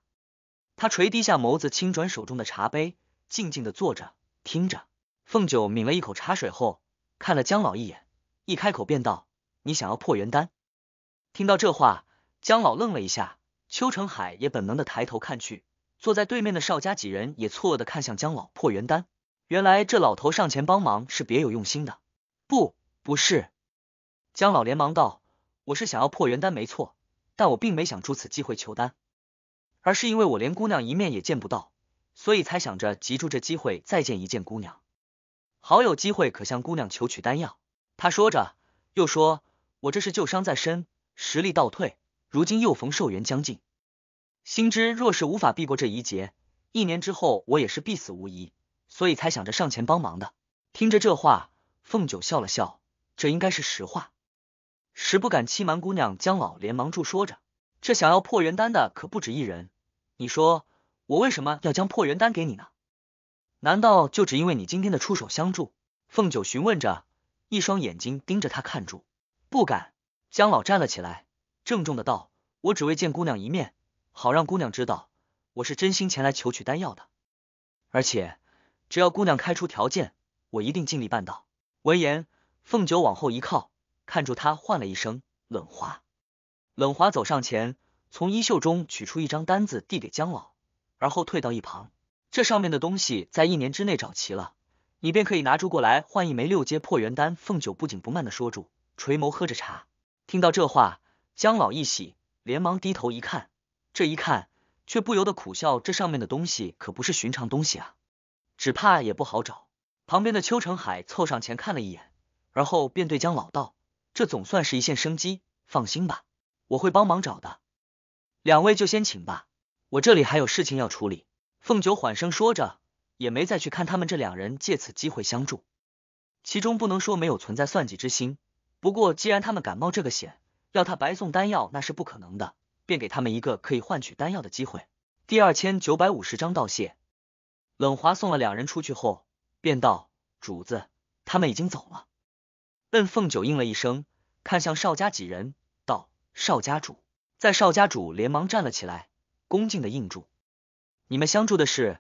他垂低下眸子，轻转手中的茶杯，静静的坐着听着。凤九抿了一口茶水后。看了姜老一眼，一开口便道：“你想要破元丹？”听到这话，姜老愣了一下，邱成海也本能的抬头看去，坐在对面的邵家几人也错愕的看向姜老。破元丹，原来这老头上前帮忙是别有用心的。不，不是。姜老连忙道：“我是想要破元丹，没错，但我并没想出此机会求丹，而是因为我连姑娘一面也见不到，所以才想着急住这机会再见一见姑娘。”好有机会可向姑娘求取丹药，他说着，又说，我这是旧伤在身，实力倒退，如今又逢寿元将近，心知若是无法避过这一劫，一年之后我也是必死无疑，所以才想着上前帮忙的。听着这话，凤九笑了笑，这应该是实话，实不敢欺瞒姑娘。江老连忙住说着，这想要破元丹的可不止一人，你说我为什么要将破元丹给你呢？难道就只因为你今天的出手相助？凤九询问着，一双眼睛盯着他看住。不敢。江老站了起来，郑重的道：“我只为见姑娘一面，好让姑娘知道我是真心前来求取丹药的。而且，只要姑娘开出条件，我一定尽力办到。”闻言，凤九往后一靠，看住他，唤了一声冷华。冷华走上前，从衣袖中取出一张单子递给江老，而后退到一旁。这上面的东西在一年之内找齐了，你便可以拿出过来换一枚六阶破元丹。凤九不紧不慢的说住，垂眸喝着茶。听到这话，江老一喜，连忙低头一看，这一看却不由得苦笑：这上面的东西可不是寻常东西啊，只怕也不好找。旁边的邱成海凑上前看了一眼，而后便对江老道：“这总算是一线生机，放心吧，我会帮忙找的。两位就先请吧，我这里还有事情要处理。”凤九缓声说着，也没再去看他们这两人，借此机会相助，其中不能说没有存在算计之心。不过既然他们敢冒这个险，要他白送丹药那是不可能的，便给他们一个可以换取丹药的机会。第二千九百五十章道谢。冷华送了两人出去后，便道：“主子，他们已经走了。”嗯，凤九应了一声，看向邵家几人，道：“邵家主。”在邵家主连忙站了起来，恭敬的应住。你们相助的事，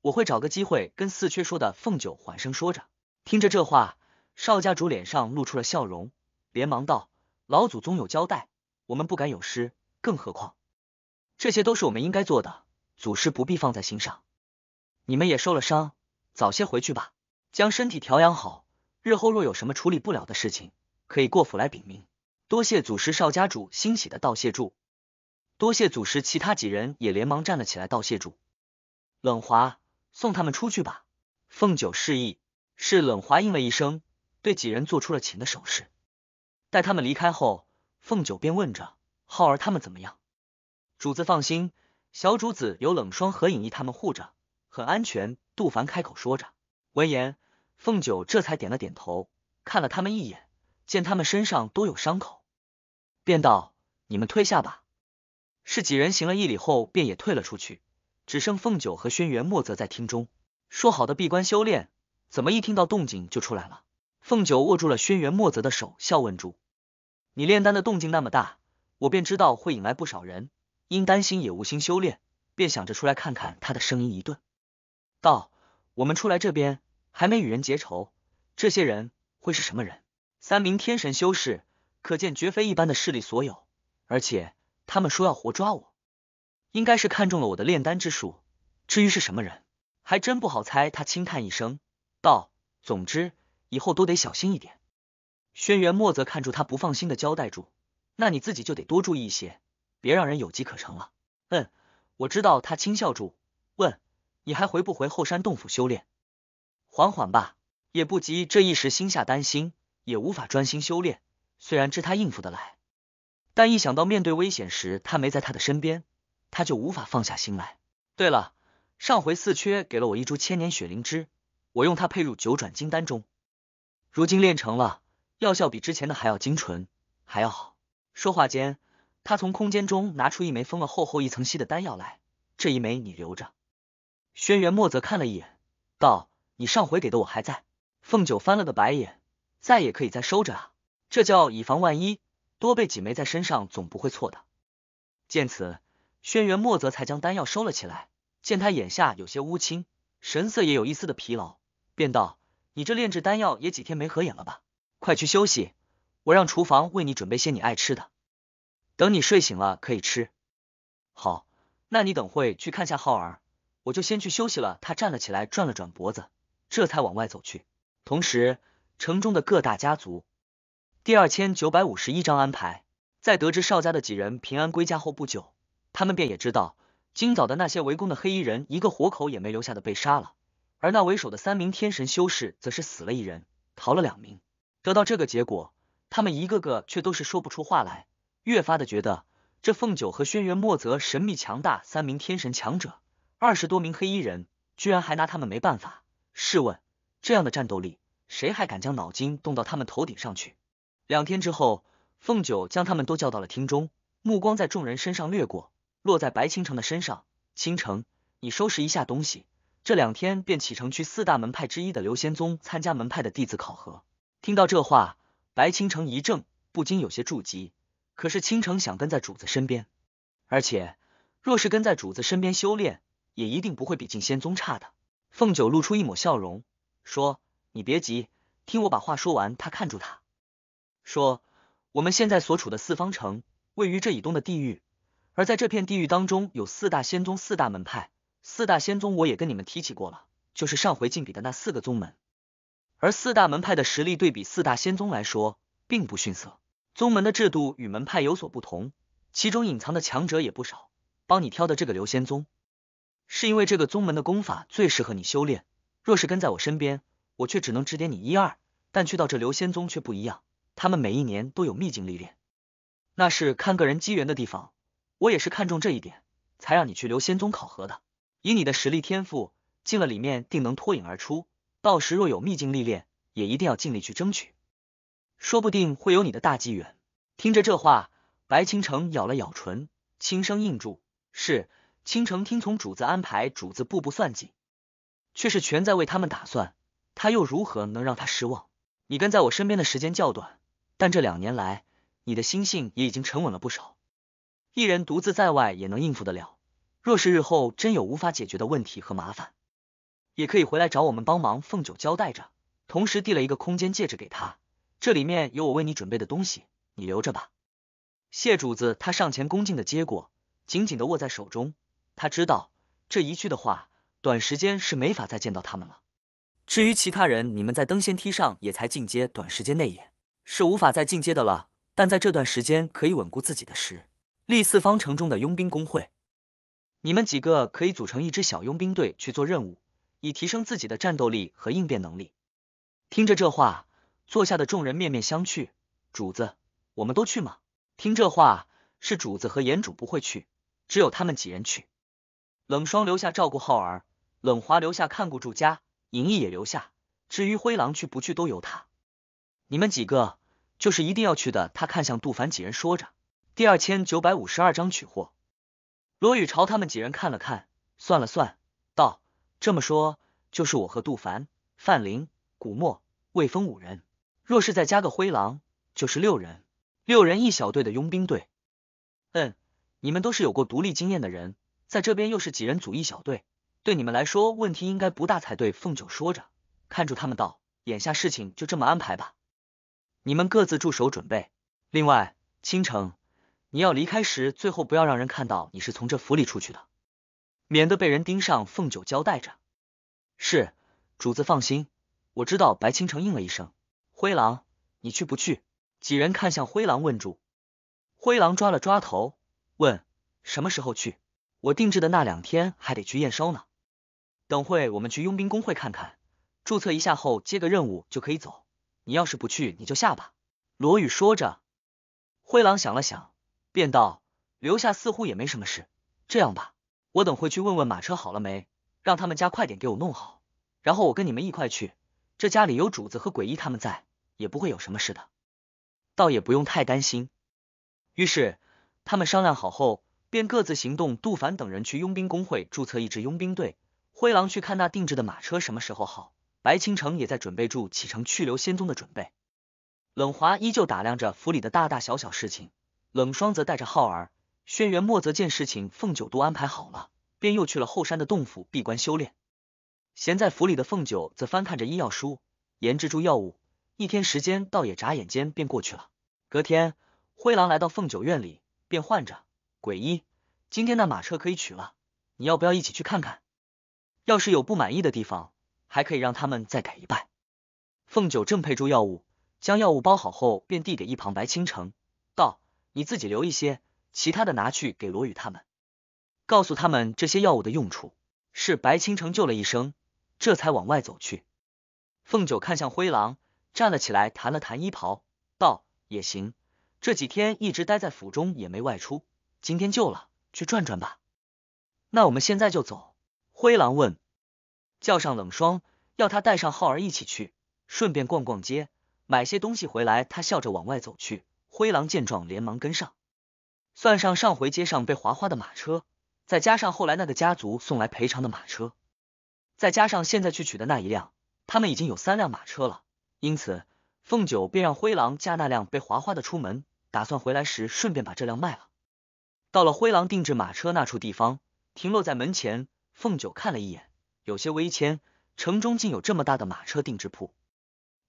我会找个机会跟四缺说的。”凤九缓声说着，听着这话，少家主脸上露出了笑容，连忙道：“老祖宗有交代，我们不敢有失，更何况这些都是我们应该做的，祖师不必放在心上。你们也受了伤，早些回去吧，将身体调养好，日后若有什么处理不了的事情，可以过府来禀明。”多谢祖师，少家主欣喜的道谢住，多谢祖师。其他几人也连忙站了起来道谢住。冷华，送他们出去吧。凤九示意，是冷华应了一声，对几人做出了请的手势。待他们离开后，凤九便问着：“浩儿他们怎么样？”主子放心，小主子有冷霜和影翼他们护着，很安全。”杜凡开口说着。闻言，凤九这才点了点头，看了他们一眼，见他们身上都有伤口，便道：“你们退下吧。”是几人行了一礼后，便也退了出去。只剩凤九和轩辕墨泽在厅中，说好的闭关修炼，怎么一听到动静就出来了？凤九握住了轩辕墨泽的手，笑问住：“你炼丹的动静那么大，我便知道会引来不少人，因担心也无心修炼，便想着出来看看。”他的声音一顿，道：“我们出来这边还没与人结仇，这些人会是什么人？三名天神修士，可见绝非一般的势力所有，而且他们说要活抓我。”应该是看中了我的炼丹之术，至于是什么人，还真不好猜。他轻叹一声道：“总之以后都得小心一点。”轩辕墨则看住他不放心的交代住：“那你自己就得多注意一些，别让人有机可乘了。”嗯，我知道。他轻笑住问：“你还回不回后山洞府修炼？”缓缓吧，也不急。这一时心下担心，也无法专心修炼。虽然知他应付得来，但一想到面对危险时他没在他的身边。他就无法放下心来。对了，上回四缺给了我一株千年雪灵芝，我用它配入九转金丹中，如今炼成了，药效比之前的还要精纯，还要好。说话间，他从空间中拿出一枚封了厚厚一层锡的丹药来，这一枚你留着。轩辕墨则看了一眼，道：“你上回给的我还在。”凤九翻了个白眼，再也可以再收着啊，这叫以防万一，多备几枚在身上总不会错的。见此。轩辕墨则才将丹药收了起来，见他眼下有些乌青，神色也有一丝的疲劳，便道：“你这炼制丹药也几天没合眼了吧？快去休息，我让厨房为你准备些你爱吃的，等你睡醒了可以吃。”好，那你等会去看下浩儿，我就先去休息了。”他站了起来，转了转脖子，这才往外走去。同时，城中的各大家族第二千九百五十一章安排，在得知邵家的几人平安归家后不久。他们便也知道，今早的那些围攻的黑衣人，一个活口也没留下的被杀了，而那为首的三名天神修士，则是死了一人，逃了两名。得到这个结果，他们一个个却都是说不出话来，越发的觉得这凤九和轩辕墨泽神秘强大，三名天神强者，二十多名黑衣人，居然还拿他们没办法。试问，这样的战斗力，谁还敢将脑筋动到他们头顶上去？两天之后，凤九将他们都叫到了厅中，目光在众人身上掠过。落在白倾城的身上，倾城，你收拾一下东西，这两天便启程去四大门派之一的流仙宗参加门派的弟子考核。听到这话，白倾城一怔，不禁有些着急。可是倾城想跟在主子身边，而且若是跟在主子身边修炼，也一定不会比进仙宗差的。凤九露出一抹笑容，说：“你别急，听我把话说完。”他看住他，说：“我们现在所处的四方城，位于这以东的地域。”而在这片地域当中，有四大仙宗、四大门派。四大仙宗我也跟你们提起过了，就是上回进笔的那四个宗门。而四大门派的实力对比四大仙宗来说，并不逊色。宗门的制度与门派有所不同，其中隐藏的强者也不少。帮你挑的这个流仙宗，是因为这个宗门的功法最适合你修炼。若是跟在我身边，我却只能指点你一二；但去到这流仙宗却不一样，他们每一年都有秘境历练，那是看个人机缘的地方。我也是看中这一点，才让你去留仙宗考核的。以你的实力天赋，进了里面定能脱颖而出。到时若有秘境历练，也一定要尽力去争取，说不定会有你的大机缘。听着这话，白倾城咬了咬唇，轻声应住：“是，倾城听从主子安排，主子步步算计，却是全在为他们打算。他又如何能让他失望？你跟在我身边的时间较短，但这两年来，你的心性也已经沉稳了不少。”一人独自在外也能应付得了。若是日后真有无法解决的问题和麻烦，也可以回来找我们帮忙。凤九交代着，同时递了一个空间戒指给他，这里面有我为你准备的东西，你留着吧。谢主子，他上前恭敬的接过，紧紧的握在手中。他知道这一去的话，短时间是没法再见到他们了。至于其他人，你们在登仙梯上也才进阶，短时间内也是无法再进阶的了。但在这段时间可以稳固自己的实力。立四方城中的佣兵工会，你们几个可以组成一支小佣兵队去做任务，以提升自己的战斗力和应变能力。听着这话，坐下的众人面面相觑。主子，我们都去吗？听这话，是主子和严主不会去，只有他们几人去。冷霜留下照顾浩儿，冷华留下看顾住家，银翼也留下。至于灰狼去不去都由他。你们几个就是一定要去的。他看向杜凡几人，说着。第二千九百五十二章取货。罗宇朝他们几人看了看，算了算，道：“这么说，就是我和杜凡、范林、古墨、魏峰五人，若是再加个灰狼，就是六人。六人一小队的佣兵队。嗯，你们都是有过独立经验的人，在这边又是几人组一小队，对你们来说问题应该不大才对。”凤九说着，看住他们道：“眼下事情就这么安排吧，你们各自驻守准备。另外，倾城。”你要离开时，最后不要让人看到你是从这府里出去的，免得被人盯上。凤九交代着：“是，主子放心，我知道。”白倾城应了一声。灰狼，你去不去？几人看向灰狼，问住。灰狼抓了抓头，问：“什么时候去？我定制的那两天还得去验收呢。等会我们去佣兵工会看看，注册一下后接个任务就可以走。你要是不去，你就下吧。”罗宇说着。灰狼想了想。便道，留下似乎也没什么事。这样吧，我等会去问问马车好了没，让他们家快点给我弄好，然后我跟你们一块去。这家里有主子和鬼医他们在，也不会有什么事的，倒也不用太担心。于是他们商量好后，便各自行动。杜凡等人去佣兵工会注册一支佣兵队，灰狼去看那定制的马车什么时候好，白倾城也在准备住启程去留仙宗的准备，冷华依旧打量着府里的大大小小事情。冷霜则带着浩儿，轩辕墨则见事情凤九都安排好了，便又去了后山的洞府闭关修炼。闲在府里的凤九则翻看着医药书，研制出药物。一天时间倒也眨眼间便过去了。隔天，灰狼来到凤九院里，便唤着鬼医：“今天那马车可以取了，你要不要一起去看看？要是有不满意的地方，还可以让他们再改一拜。”凤九正配出药物，将药物包好后，便递给一旁白倾城。你自己留一些，其他的拿去给罗宇他们，告诉他们这些药物的用处。是白倾城救了一生，这才往外走去。凤九看向灰狼，站了起来，弹了弹衣袍，道：“也行，这几天一直待在府中，也没外出，今天救了，去转转吧。”那我们现在就走。灰狼问：“叫上冷霜，要他带上浩儿一起去，顺便逛逛街，买些东西回来。”他笑着往外走去。灰狼见状，连忙跟上。算上上回街上被划花的马车，再加上后来那个家族送来赔偿的马车，再加上现在去取的那一辆，他们已经有三辆马车了。因此，凤九便让灰狼驾那辆被划花的出门，打算回来时顺便把这辆卖了。到了灰狼定制马车那处地方，停落在门前，凤九看了一眼，有些微牵。城中竟有这么大的马车定制铺，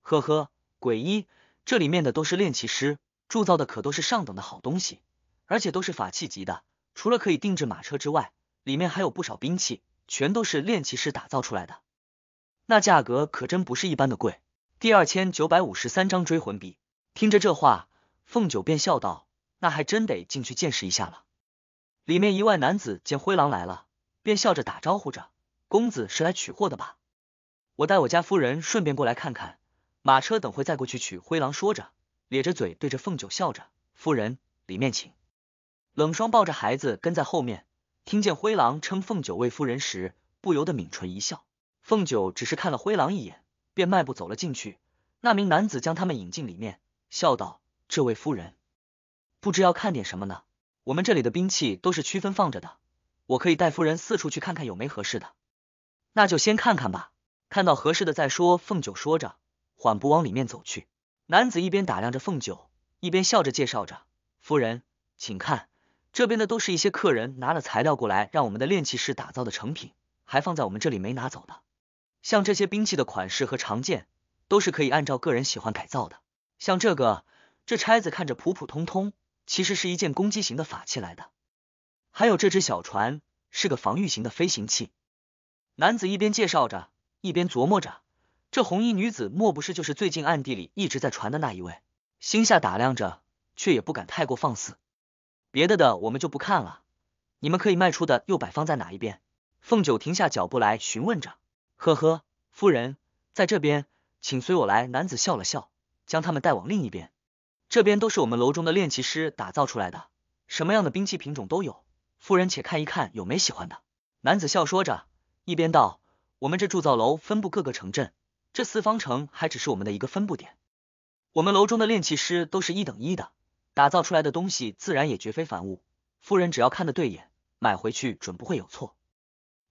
呵呵，诡异，这里面的都是练气师。铸造的可都是上等的好东西，而且都是法器级的。除了可以定制马车之外，里面还有不少兵器，全都是炼器师打造出来的。那价格可真不是一般的贵。第二千九百五十三章追魂笔。听着这话，凤九便笑道：“那还真得进去见识一下了。”里面一位男子见灰狼来了，便笑着打招呼着：“公子是来取货的吧？我带我家夫人顺便过来看看，马车等会再过去取。”灰狼说着。咧着嘴对着凤九笑着，夫人，里面请。冷霜抱着孩子跟在后面，听见灰狼称凤九为夫人时，不由得抿唇一笑。凤九只是看了灰狼一眼，便迈步走了进去。那名男子将他们引进里面，笑道：“这位夫人，不知要看点什么呢？我们这里的兵器都是区分放着的，我可以带夫人四处去看看，有没合适的？那就先看看吧，看到合适的再说。”凤九说着，缓步往里面走去。男子一边打量着凤九，一边笑着介绍着：“夫人，请看，这边的都是一些客人拿了材料过来，让我们的炼器师打造的成品，还放在我们这里没拿走的。像这些兵器的款式和长剑，都是可以按照个人喜欢改造的。像这个，这钗子看着普普通通，其实是一件攻击型的法器来的。还有这只小船，是个防御型的飞行器。”男子一边介绍着，一边琢磨着。这红衣女子莫不是就是最近暗地里一直在传的那一位？心下打量着，却也不敢太过放肆。别的的我们就不看了，你们可以卖出的又摆放在哪一边？凤九停下脚步来询问着。呵呵，夫人在这边，请随我来。男子笑了笑，将他们带往另一边。这边都是我们楼中的炼器师打造出来的，什么样的兵器品种都有。夫人且看一看，有没喜欢的？男子笑说着，一边道：“我们这铸造楼分布各个城镇。”这四方城还只是我们的一个分布点，我们楼中的炼器师都是一等一的，打造出来的东西自然也绝非凡物。夫人只要看得对眼，买回去准不会有错。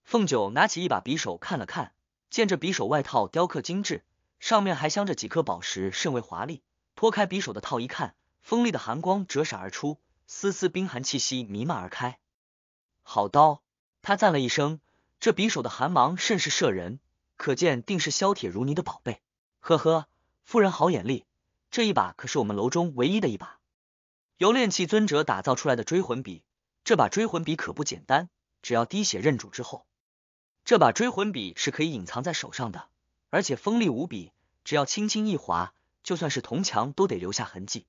凤九拿起一把匕首看了看，见这匕首外套雕刻精致，上面还镶着几颗宝石，甚为华丽。脱开匕首的套一看，锋利的寒光折射而出，丝丝冰寒气息弥漫而开。好刀，他赞了一声，这匕首的寒芒甚是慑人。可见定是削铁如泥的宝贝。呵呵，夫人好眼力，这一把可是我们楼中唯一的一把，由炼器尊者打造出来的追魂笔。这把追魂笔可不简单，只要滴血认主之后，这把追魂笔是可以隐藏在手上的，而且锋利无比，只要轻轻一划，就算是铜墙都得留下痕迹。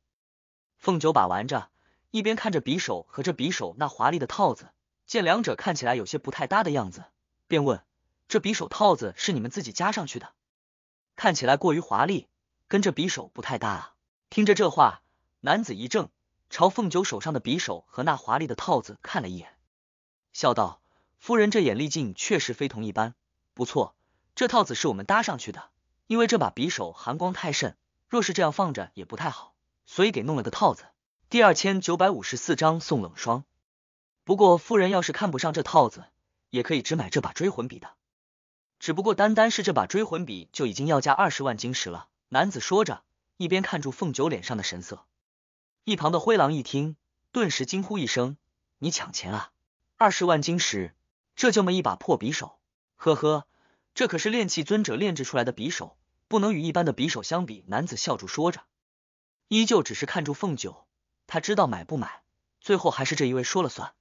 凤九把玩着，一边看着匕首和这匕首那华丽的套子，见两者看起来有些不太搭的样子，便问。这匕首套子是你们自己加上去的，看起来过于华丽，跟这匕首不太搭。啊。听着这话，男子一怔，朝凤九手上的匕首和那华丽的套子看了一眼，笑道：“夫人这眼力劲确实非同一般，不错。这套子是我们搭上去的，因为这把匕首寒光太甚，若是这样放着也不太好，所以给弄了个套子。”第二千九百五十四章送冷霜。不过夫人要是看不上这套子，也可以只买这把追魂笔的。只不过单单是这把追魂笔就已经要价二十万晶石了。男子说着，一边看住凤九脸上的神色。一旁的灰狼一听，顿时惊呼一声：“你抢钱啊！二十万晶石，这就么一把破匕首？”“呵呵，这可是炼器尊者炼制出来的匕首，不能与一般的匕首相比。”男子笑住说着，依旧只是看住凤九。他知道买不买，最后还是这一位说了算。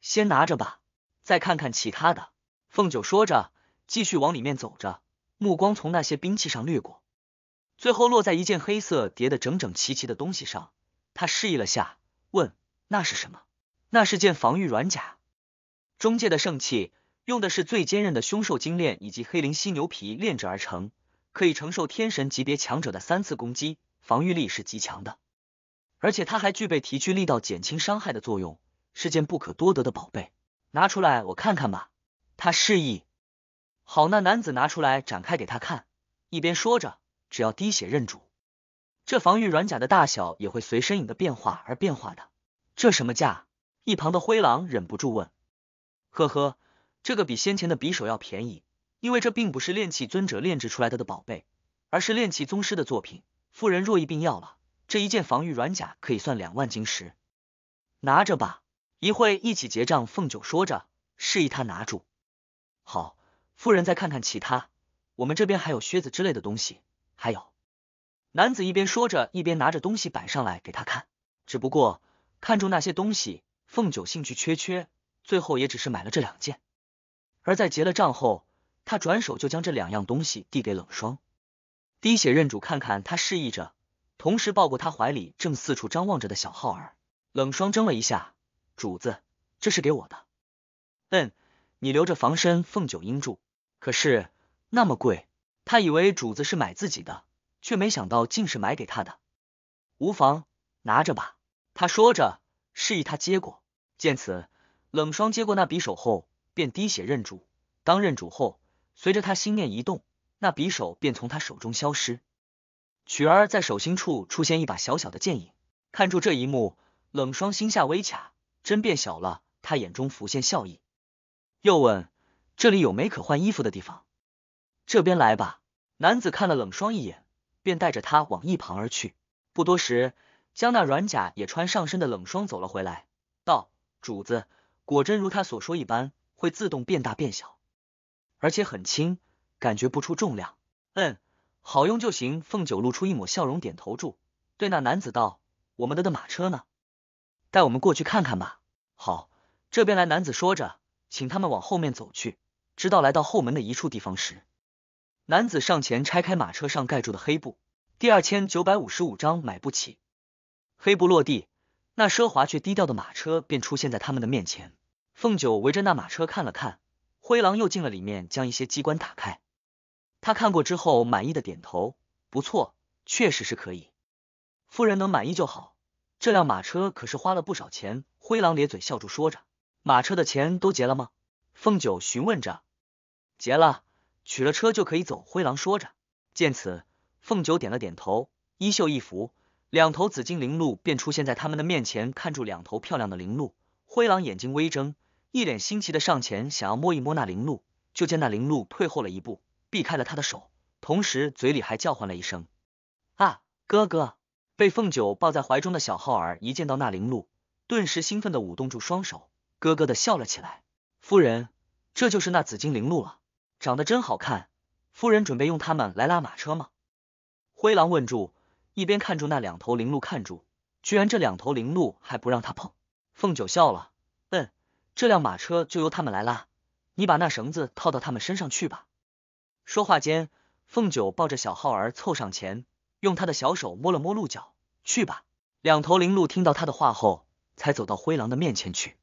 先拿着吧，再看看其他的。凤九说着。继续往里面走着，目光从那些兵器上掠过，最后落在一件黑色叠得整整齐齐的东西上。他示意了下，问：“那是什么？”“那是件防御软甲，中介的圣器，用的是最坚韧的凶兽精炼以及黑灵犀牛皮炼制而成，可以承受天神级别强者的三次攻击，防御力是极强的。而且它还具备提聚力道、减轻伤害的作用，是件不可多得的宝贝。拿出来我看看吧。”他示意。好，那男子拿出来展开给他看，一边说着：“只要滴血认主，这防御软甲的大小也会随身影的变化而变化的。”这什么价？一旁的灰狼忍不住问。“呵呵，这个比先前的匕首要便宜，因为这并不是炼器尊者炼制出来的的宝贝，而是炼器宗师的作品。富人若一并要了这一件防御软甲，可以算两万金石，拿着吧，一会一起结账。”凤九说着，示意他拿住。好。夫人再看看其他，我们这边还有靴子之类的东西，还有。男子一边说着，一边拿着东西摆上来给他看。只不过看中那些东西，凤九兴趣缺缺，最后也只是买了这两件。而在结了账后，他转手就将这两样东西递给冷霜，滴血认主。看看他示意着，同时抱过他怀里正四处张望着的小浩儿。冷霜怔了一下：“主子，这是给我的？嗯，你留着防身。”凤九应住。可是那么贵，他以为主子是买自己的，却没想到竟是买给他的。无妨，拿着吧。”他说着，示意他接过。见此，冷霜接过那匕首后，便滴血认主。当认主后，随着他心念一动，那匕首便从他手中消失，取而在手心处出现一把小小的剑影。看住这一幕，冷霜心下微卡，针变小了。他眼中浮现笑意，又问。这里有没可换衣服的地方？这边来吧。男子看了冷霜一眼，便带着他往一旁而去。不多时，将那软甲也穿上身的冷霜走了回来，道：“主子，果真如他所说一般，会自动变大变小，而且很轻，感觉不出重量。嗯，好用就行。”凤九露出一抹笑容，点头住，对那男子道：“我们的的马车呢？带我们过去看看吧。”好，这边来。男子说着，请他们往后面走去。直到来到后门的一处地方时，男子上前拆开马车上盖住的黑布。第二千九百五十五章买不起。黑布落地，那奢华却低调的马车便出现在他们的面前。凤九围着那马车看了看，灰狼又进了里面，将一些机关打开。他看过之后，满意的点头：“不错，确实是可以。夫人能满意就好。这辆马车可是花了不少钱。”灰狼咧嘴笑着说着：“马车的钱都结了吗？”凤九询问着。结了，取了车就可以走。灰狼说着，见此，凤九点了点头，衣袖一拂，两头紫金灵鹿便出现在他们的面前。看住两头漂亮的灵鹿，灰狼眼睛微睁，一脸新奇的上前想要摸一摸那灵鹿，就见那灵鹿退后了一步，避开了他的手，同时嘴里还叫唤了一声。啊，哥哥被凤九抱在怀中的小浩儿一见到那灵鹿，顿时兴奋的舞动住双手，咯咯的笑了起来。夫人，这就是那紫金灵鹿了。长得真好看，夫人准备用他们来拉马车吗？灰狼问住，一边看住那两头灵鹿，看住，居然这两头灵鹿还不让他碰。凤九笑了，嗯，这辆马车就由他们来拉，你把那绳子套到他们身上去吧。说话间，凤九抱着小浩儿凑上前，用他的小手摸了摸鹿角。去吧，两头灵鹿听到他的话后，才走到灰狼的面前去。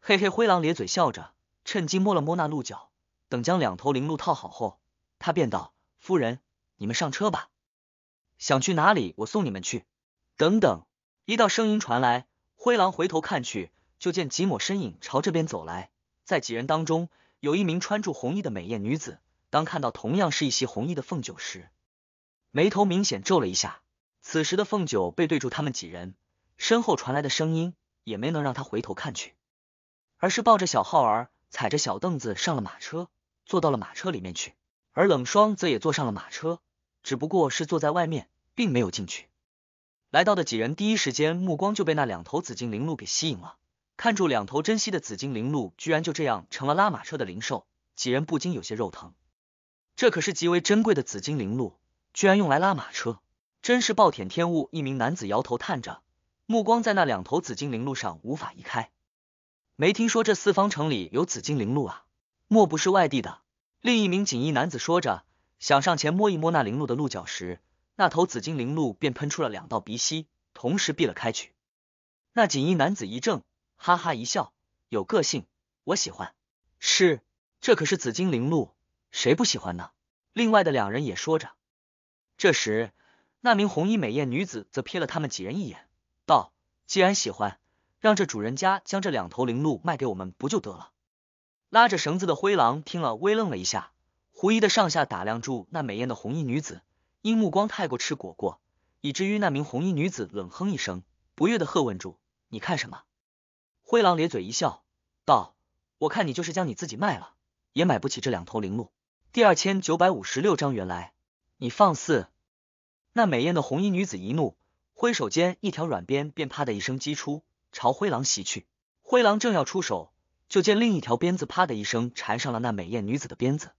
嘿嘿，灰狼咧嘴笑着，趁机摸了摸那鹿角。等将两头灵鹿套好后，他便道：“夫人，你们上车吧，想去哪里我送你们去。”等等，一道声音传来，灰狼回头看去，就见几抹身影朝这边走来。在几人当中，有一名穿着红衣的美艳女子。当看到同样是一袭红衣的凤九时，眉头明显皱了一下。此时的凤九背对住他们几人，身后传来的声音也没能让他回头看去，而是抱着小浩儿，踩着小凳子上了马车。坐到了马车里面去，而冷霜则也坐上了马车，只不过是坐在外面，并没有进去。来到的几人第一时间目光就被那两头紫金灵鹿给吸引了，看住两头珍惜的紫金灵鹿，居然就这样成了拉马车的灵兽，几人不禁有些肉疼。这可是极为珍贵的紫金灵鹿，居然用来拉马车，真是暴殄天物！一名男子摇头叹着，目光在那两头紫金灵鹿上无法移开。没听说这四方城里有紫金灵鹿啊。莫不是外地的？另一名锦衣男子说着，想上前摸一摸那灵鹿的鹿角时，那头紫金灵鹿便喷出了两道鼻息，同时避了开去。那锦衣男子一怔，哈哈一笑：“有个性，我喜欢。是，这可是紫金灵鹿，谁不喜欢呢？”另外的两人也说着。这时，那名红衣美艳女子则瞥了他们几人一眼，道：“既然喜欢，让这主人家将这两头灵鹿卖给我们不就得了？”拉着绳子的灰狼听了，微愣了一下，狐疑的上下打量住那美艳的红衣女子，因目光太过赤果果，以至于那名红衣女子冷哼一声，不悦的喝问住：“你看什么？”灰狼咧嘴一笑，道：“我看你就是将你自己卖了，也买不起这两头灵鹿。”第二千九百五十六章原来你放肆！那美艳的红衣女子一怒，挥手间一条软鞭便啪的一声击出，朝灰狼袭去。灰狼正要出手。就见另一条鞭子啪的一声缠上了那美艳女子的鞭子，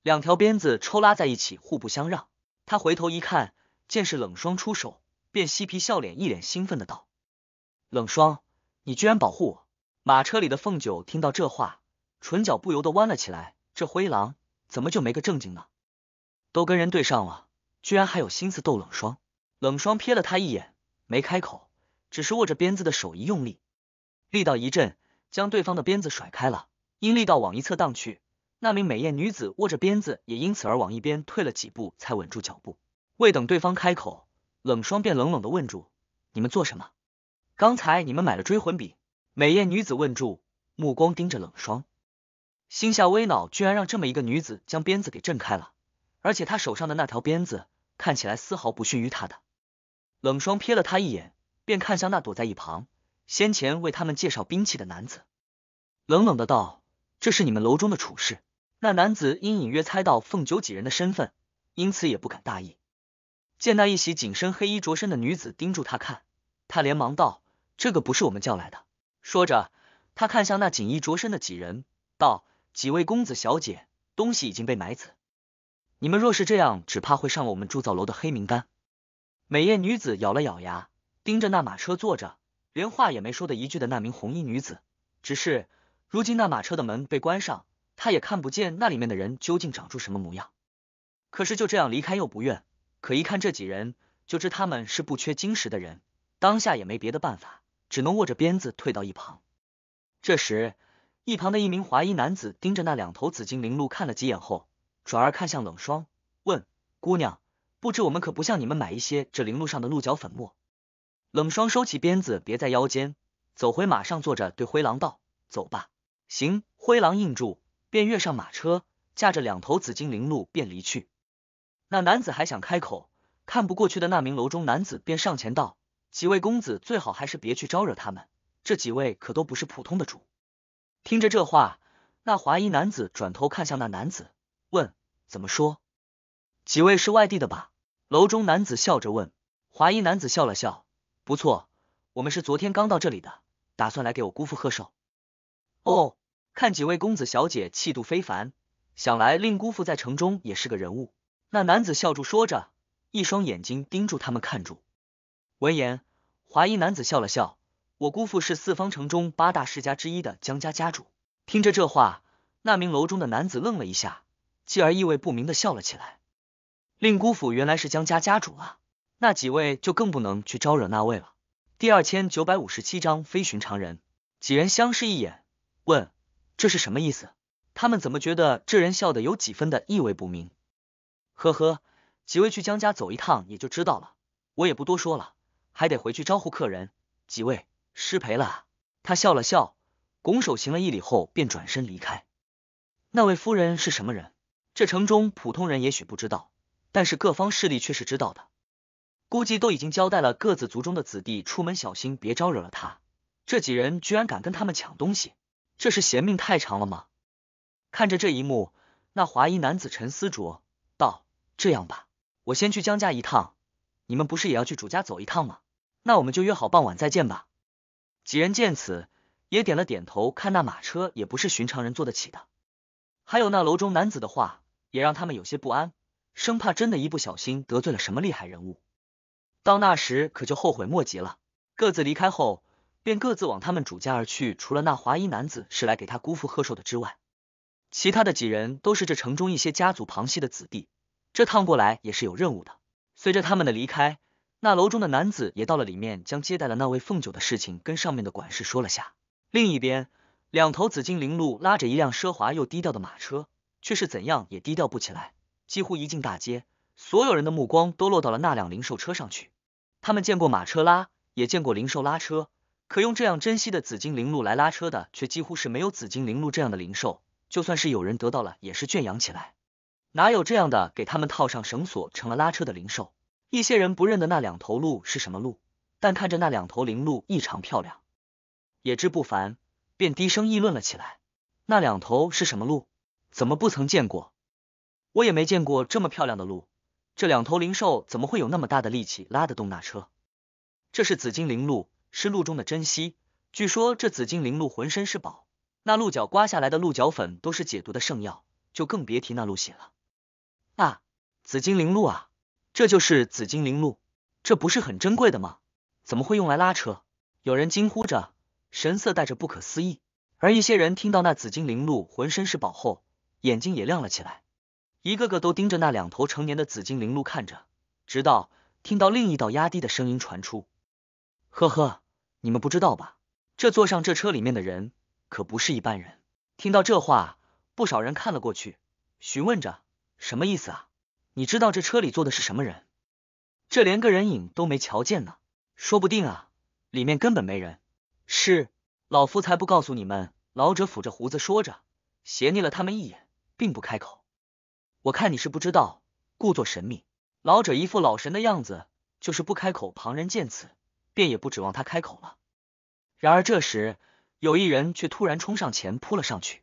两条鞭子抽拉在一起，互不相让。他回头一看，见是冷霜出手，便嬉皮笑脸，一脸兴奋的道：“冷霜，你居然保护我！”马车里的凤九听到这话，唇角不由得弯了起来。这灰狼怎么就没个正经呢？都跟人对上了，居然还有心思逗冷霜？冷霜瞥了他一眼，没开口，只是握着鞭子的手一用力，力道一震。将对方的鞭子甩开了，因力道往一侧荡去，那名美艳女子握着鞭子也因此而往一边退了几步，才稳住脚步。未等对方开口，冷霜便冷冷的问住：“你们做什么？刚才你们买了追魂笔？”美艳女子问住，目光盯着冷霜，心下微恼，居然让这么一个女子将鞭子给震开了，而且她手上的那条鞭子看起来丝毫不逊于他的。冷霜瞥了他一眼，便看向那躲在一旁。先前为他们介绍兵器的男子冷冷的道：“这是你们楼中的处事。”那男子因隐约猜到凤九几人的身份，因此也不敢大意。见那一袭紧身黑衣着身的女子盯住他看，他连忙道：“这个不是我们叫来的。”说着，他看向那锦衣着身的几人，道：“几位公子小姐，东西已经被买走，你们若是这样，只怕会上了我们铸造楼的黑名单。”美艳女子咬了咬牙，盯着那马车坐着。连话也没说的一句的那名红衣女子，只是如今那马车的门被关上，她也看不见那里面的人究竟长出什么模样。可是就这样离开又不愿，可一看这几人，就知他们是不缺晶石的人，当下也没别的办法，只能握着鞭子退到一旁。这时，一旁的一名华衣男子盯着那两头紫金灵鹿看了几眼后，转而看向冷霜，问：“姑娘，不知我们可不向你们买一些这灵鹿上的鹿角粉末？”冷霜收起鞭子，别在腰间，走回马上坐着，对灰狼道：“走吧。”行，灰狼应住，便跃上马车，驾着两头紫金灵鹿便离去。那男子还想开口，看不过去的那名楼中男子便上前道：“几位公子最好还是别去招惹他们，这几位可都不是普通的主。”听着这话，那华衣男子转头看向那男子，问：“怎么说？几位是外地的吧？”楼中男子笑着问，华衣男子笑了笑。不错，我们是昨天刚到这里的，打算来给我姑父贺寿。哦，看几位公子小姐气度非凡，想来令姑父在城中也是个人物。那男子笑住说着，一双眼睛盯住他们看住。闻言，华衣男子笑了笑，我姑父是四方城中八大世家之一的江家家主。听着这话，那名楼中的男子愣了一下，继而意味不明的笑了起来。令姑父原来是江家家主啊。那几位就更不能去招惹那位了。第二千九百五十七章非寻常人。几人相视一眼，问：“这是什么意思？”他们怎么觉得这人笑的有几分的意味不明？呵呵，几位去江家走一趟也就知道了。我也不多说了，还得回去招呼客人。几位失陪了。他笑了笑，拱手行了一礼后便转身离开。那位夫人是什么人？这城中普通人也许不知道，但是各方势力却是知道的。估计都已经交代了各自族中的子弟出门小心，别招惹了他。这几人居然敢跟他们抢东西，这是嫌命太长了吗？看着这一幕，那华裔男子沉思着道：“这样吧，我先去江家一趟，你们不是也要去主家走一趟吗？那我们就约好傍晚再见吧。”几人见此，也点了点头。看那马车也不是寻常人坐得起的，还有那楼中男子的话，也让他们有些不安，生怕真的一不小心得罪了什么厉害人物。到那时可就后悔莫及了。各自离开后，便各自往他们主家而去。除了那华衣男子是来给他姑父贺寿的之外，其他的几人都是这城中一些家族旁系的子弟，这趟过来也是有任务的。随着他们的离开，那楼中的男子也到了里面，将接待了那位凤九的事情跟上面的管事说了下。另一边，两头紫金灵鹿拉着一辆奢华又低调的马车，却是怎样也低调不起来，几乎一进大街。所有人的目光都落到了那辆灵兽车上去。他们见过马车拉，也见过灵兽拉车，可用这样珍稀的紫金灵鹿来拉车的，却几乎是没有。紫金灵鹿这样的灵兽，就算是有人得到了，也是圈养起来，哪有这样的给他们套上绳索成了拉车的灵兽？一些人不认得那两头鹿是什么鹿，但看着那两头灵鹿异常漂亮，也知不凡，便低声议论了起来。那两头是什么鹿？怎么不曾见过？我也没见过这么漂亮的鹿。这两头灵兽怎么会有那么大的力气拉得动那车？这是紫金灵鹿，是鹿中的珍稀。据说这紫金灵鹿浑身是宝，那鹿角刮下来的鹿角粉都是解毒的圣药，就更别提那鹿血了。啊，紫金灵鹿啊，这就是紫金灵鹿，这不是很珍贵的吗？怎么会用来拉车？有人惊呼着，神色带着不可思议。而一些人听到那紫金灵鹿浑身是宝后，眼睛也亮了起来。一个个都盯着那两头成年的紫金灵鹿看着，直到听到另一道压低的声音传出：“呵呵，你们不知道吧？这坐上这车里面的人可不是一般人。”听到这话，不少人看了过去，询问着：“什么意思啊？你知道这车里坐的是什么人？这连个人影都没瞧见呢，说不定啊，里面根本没人。”“是老夫才不告诉你们。”老者抚着胡子说着，斜睨了他们一眼，并不开口。我看你是不知道，故作神秘。老者一副老神的样子，就是不开口。旁人见此，便也不指望他开口了。然而这时，有一人却突然冲上前，扑了上去。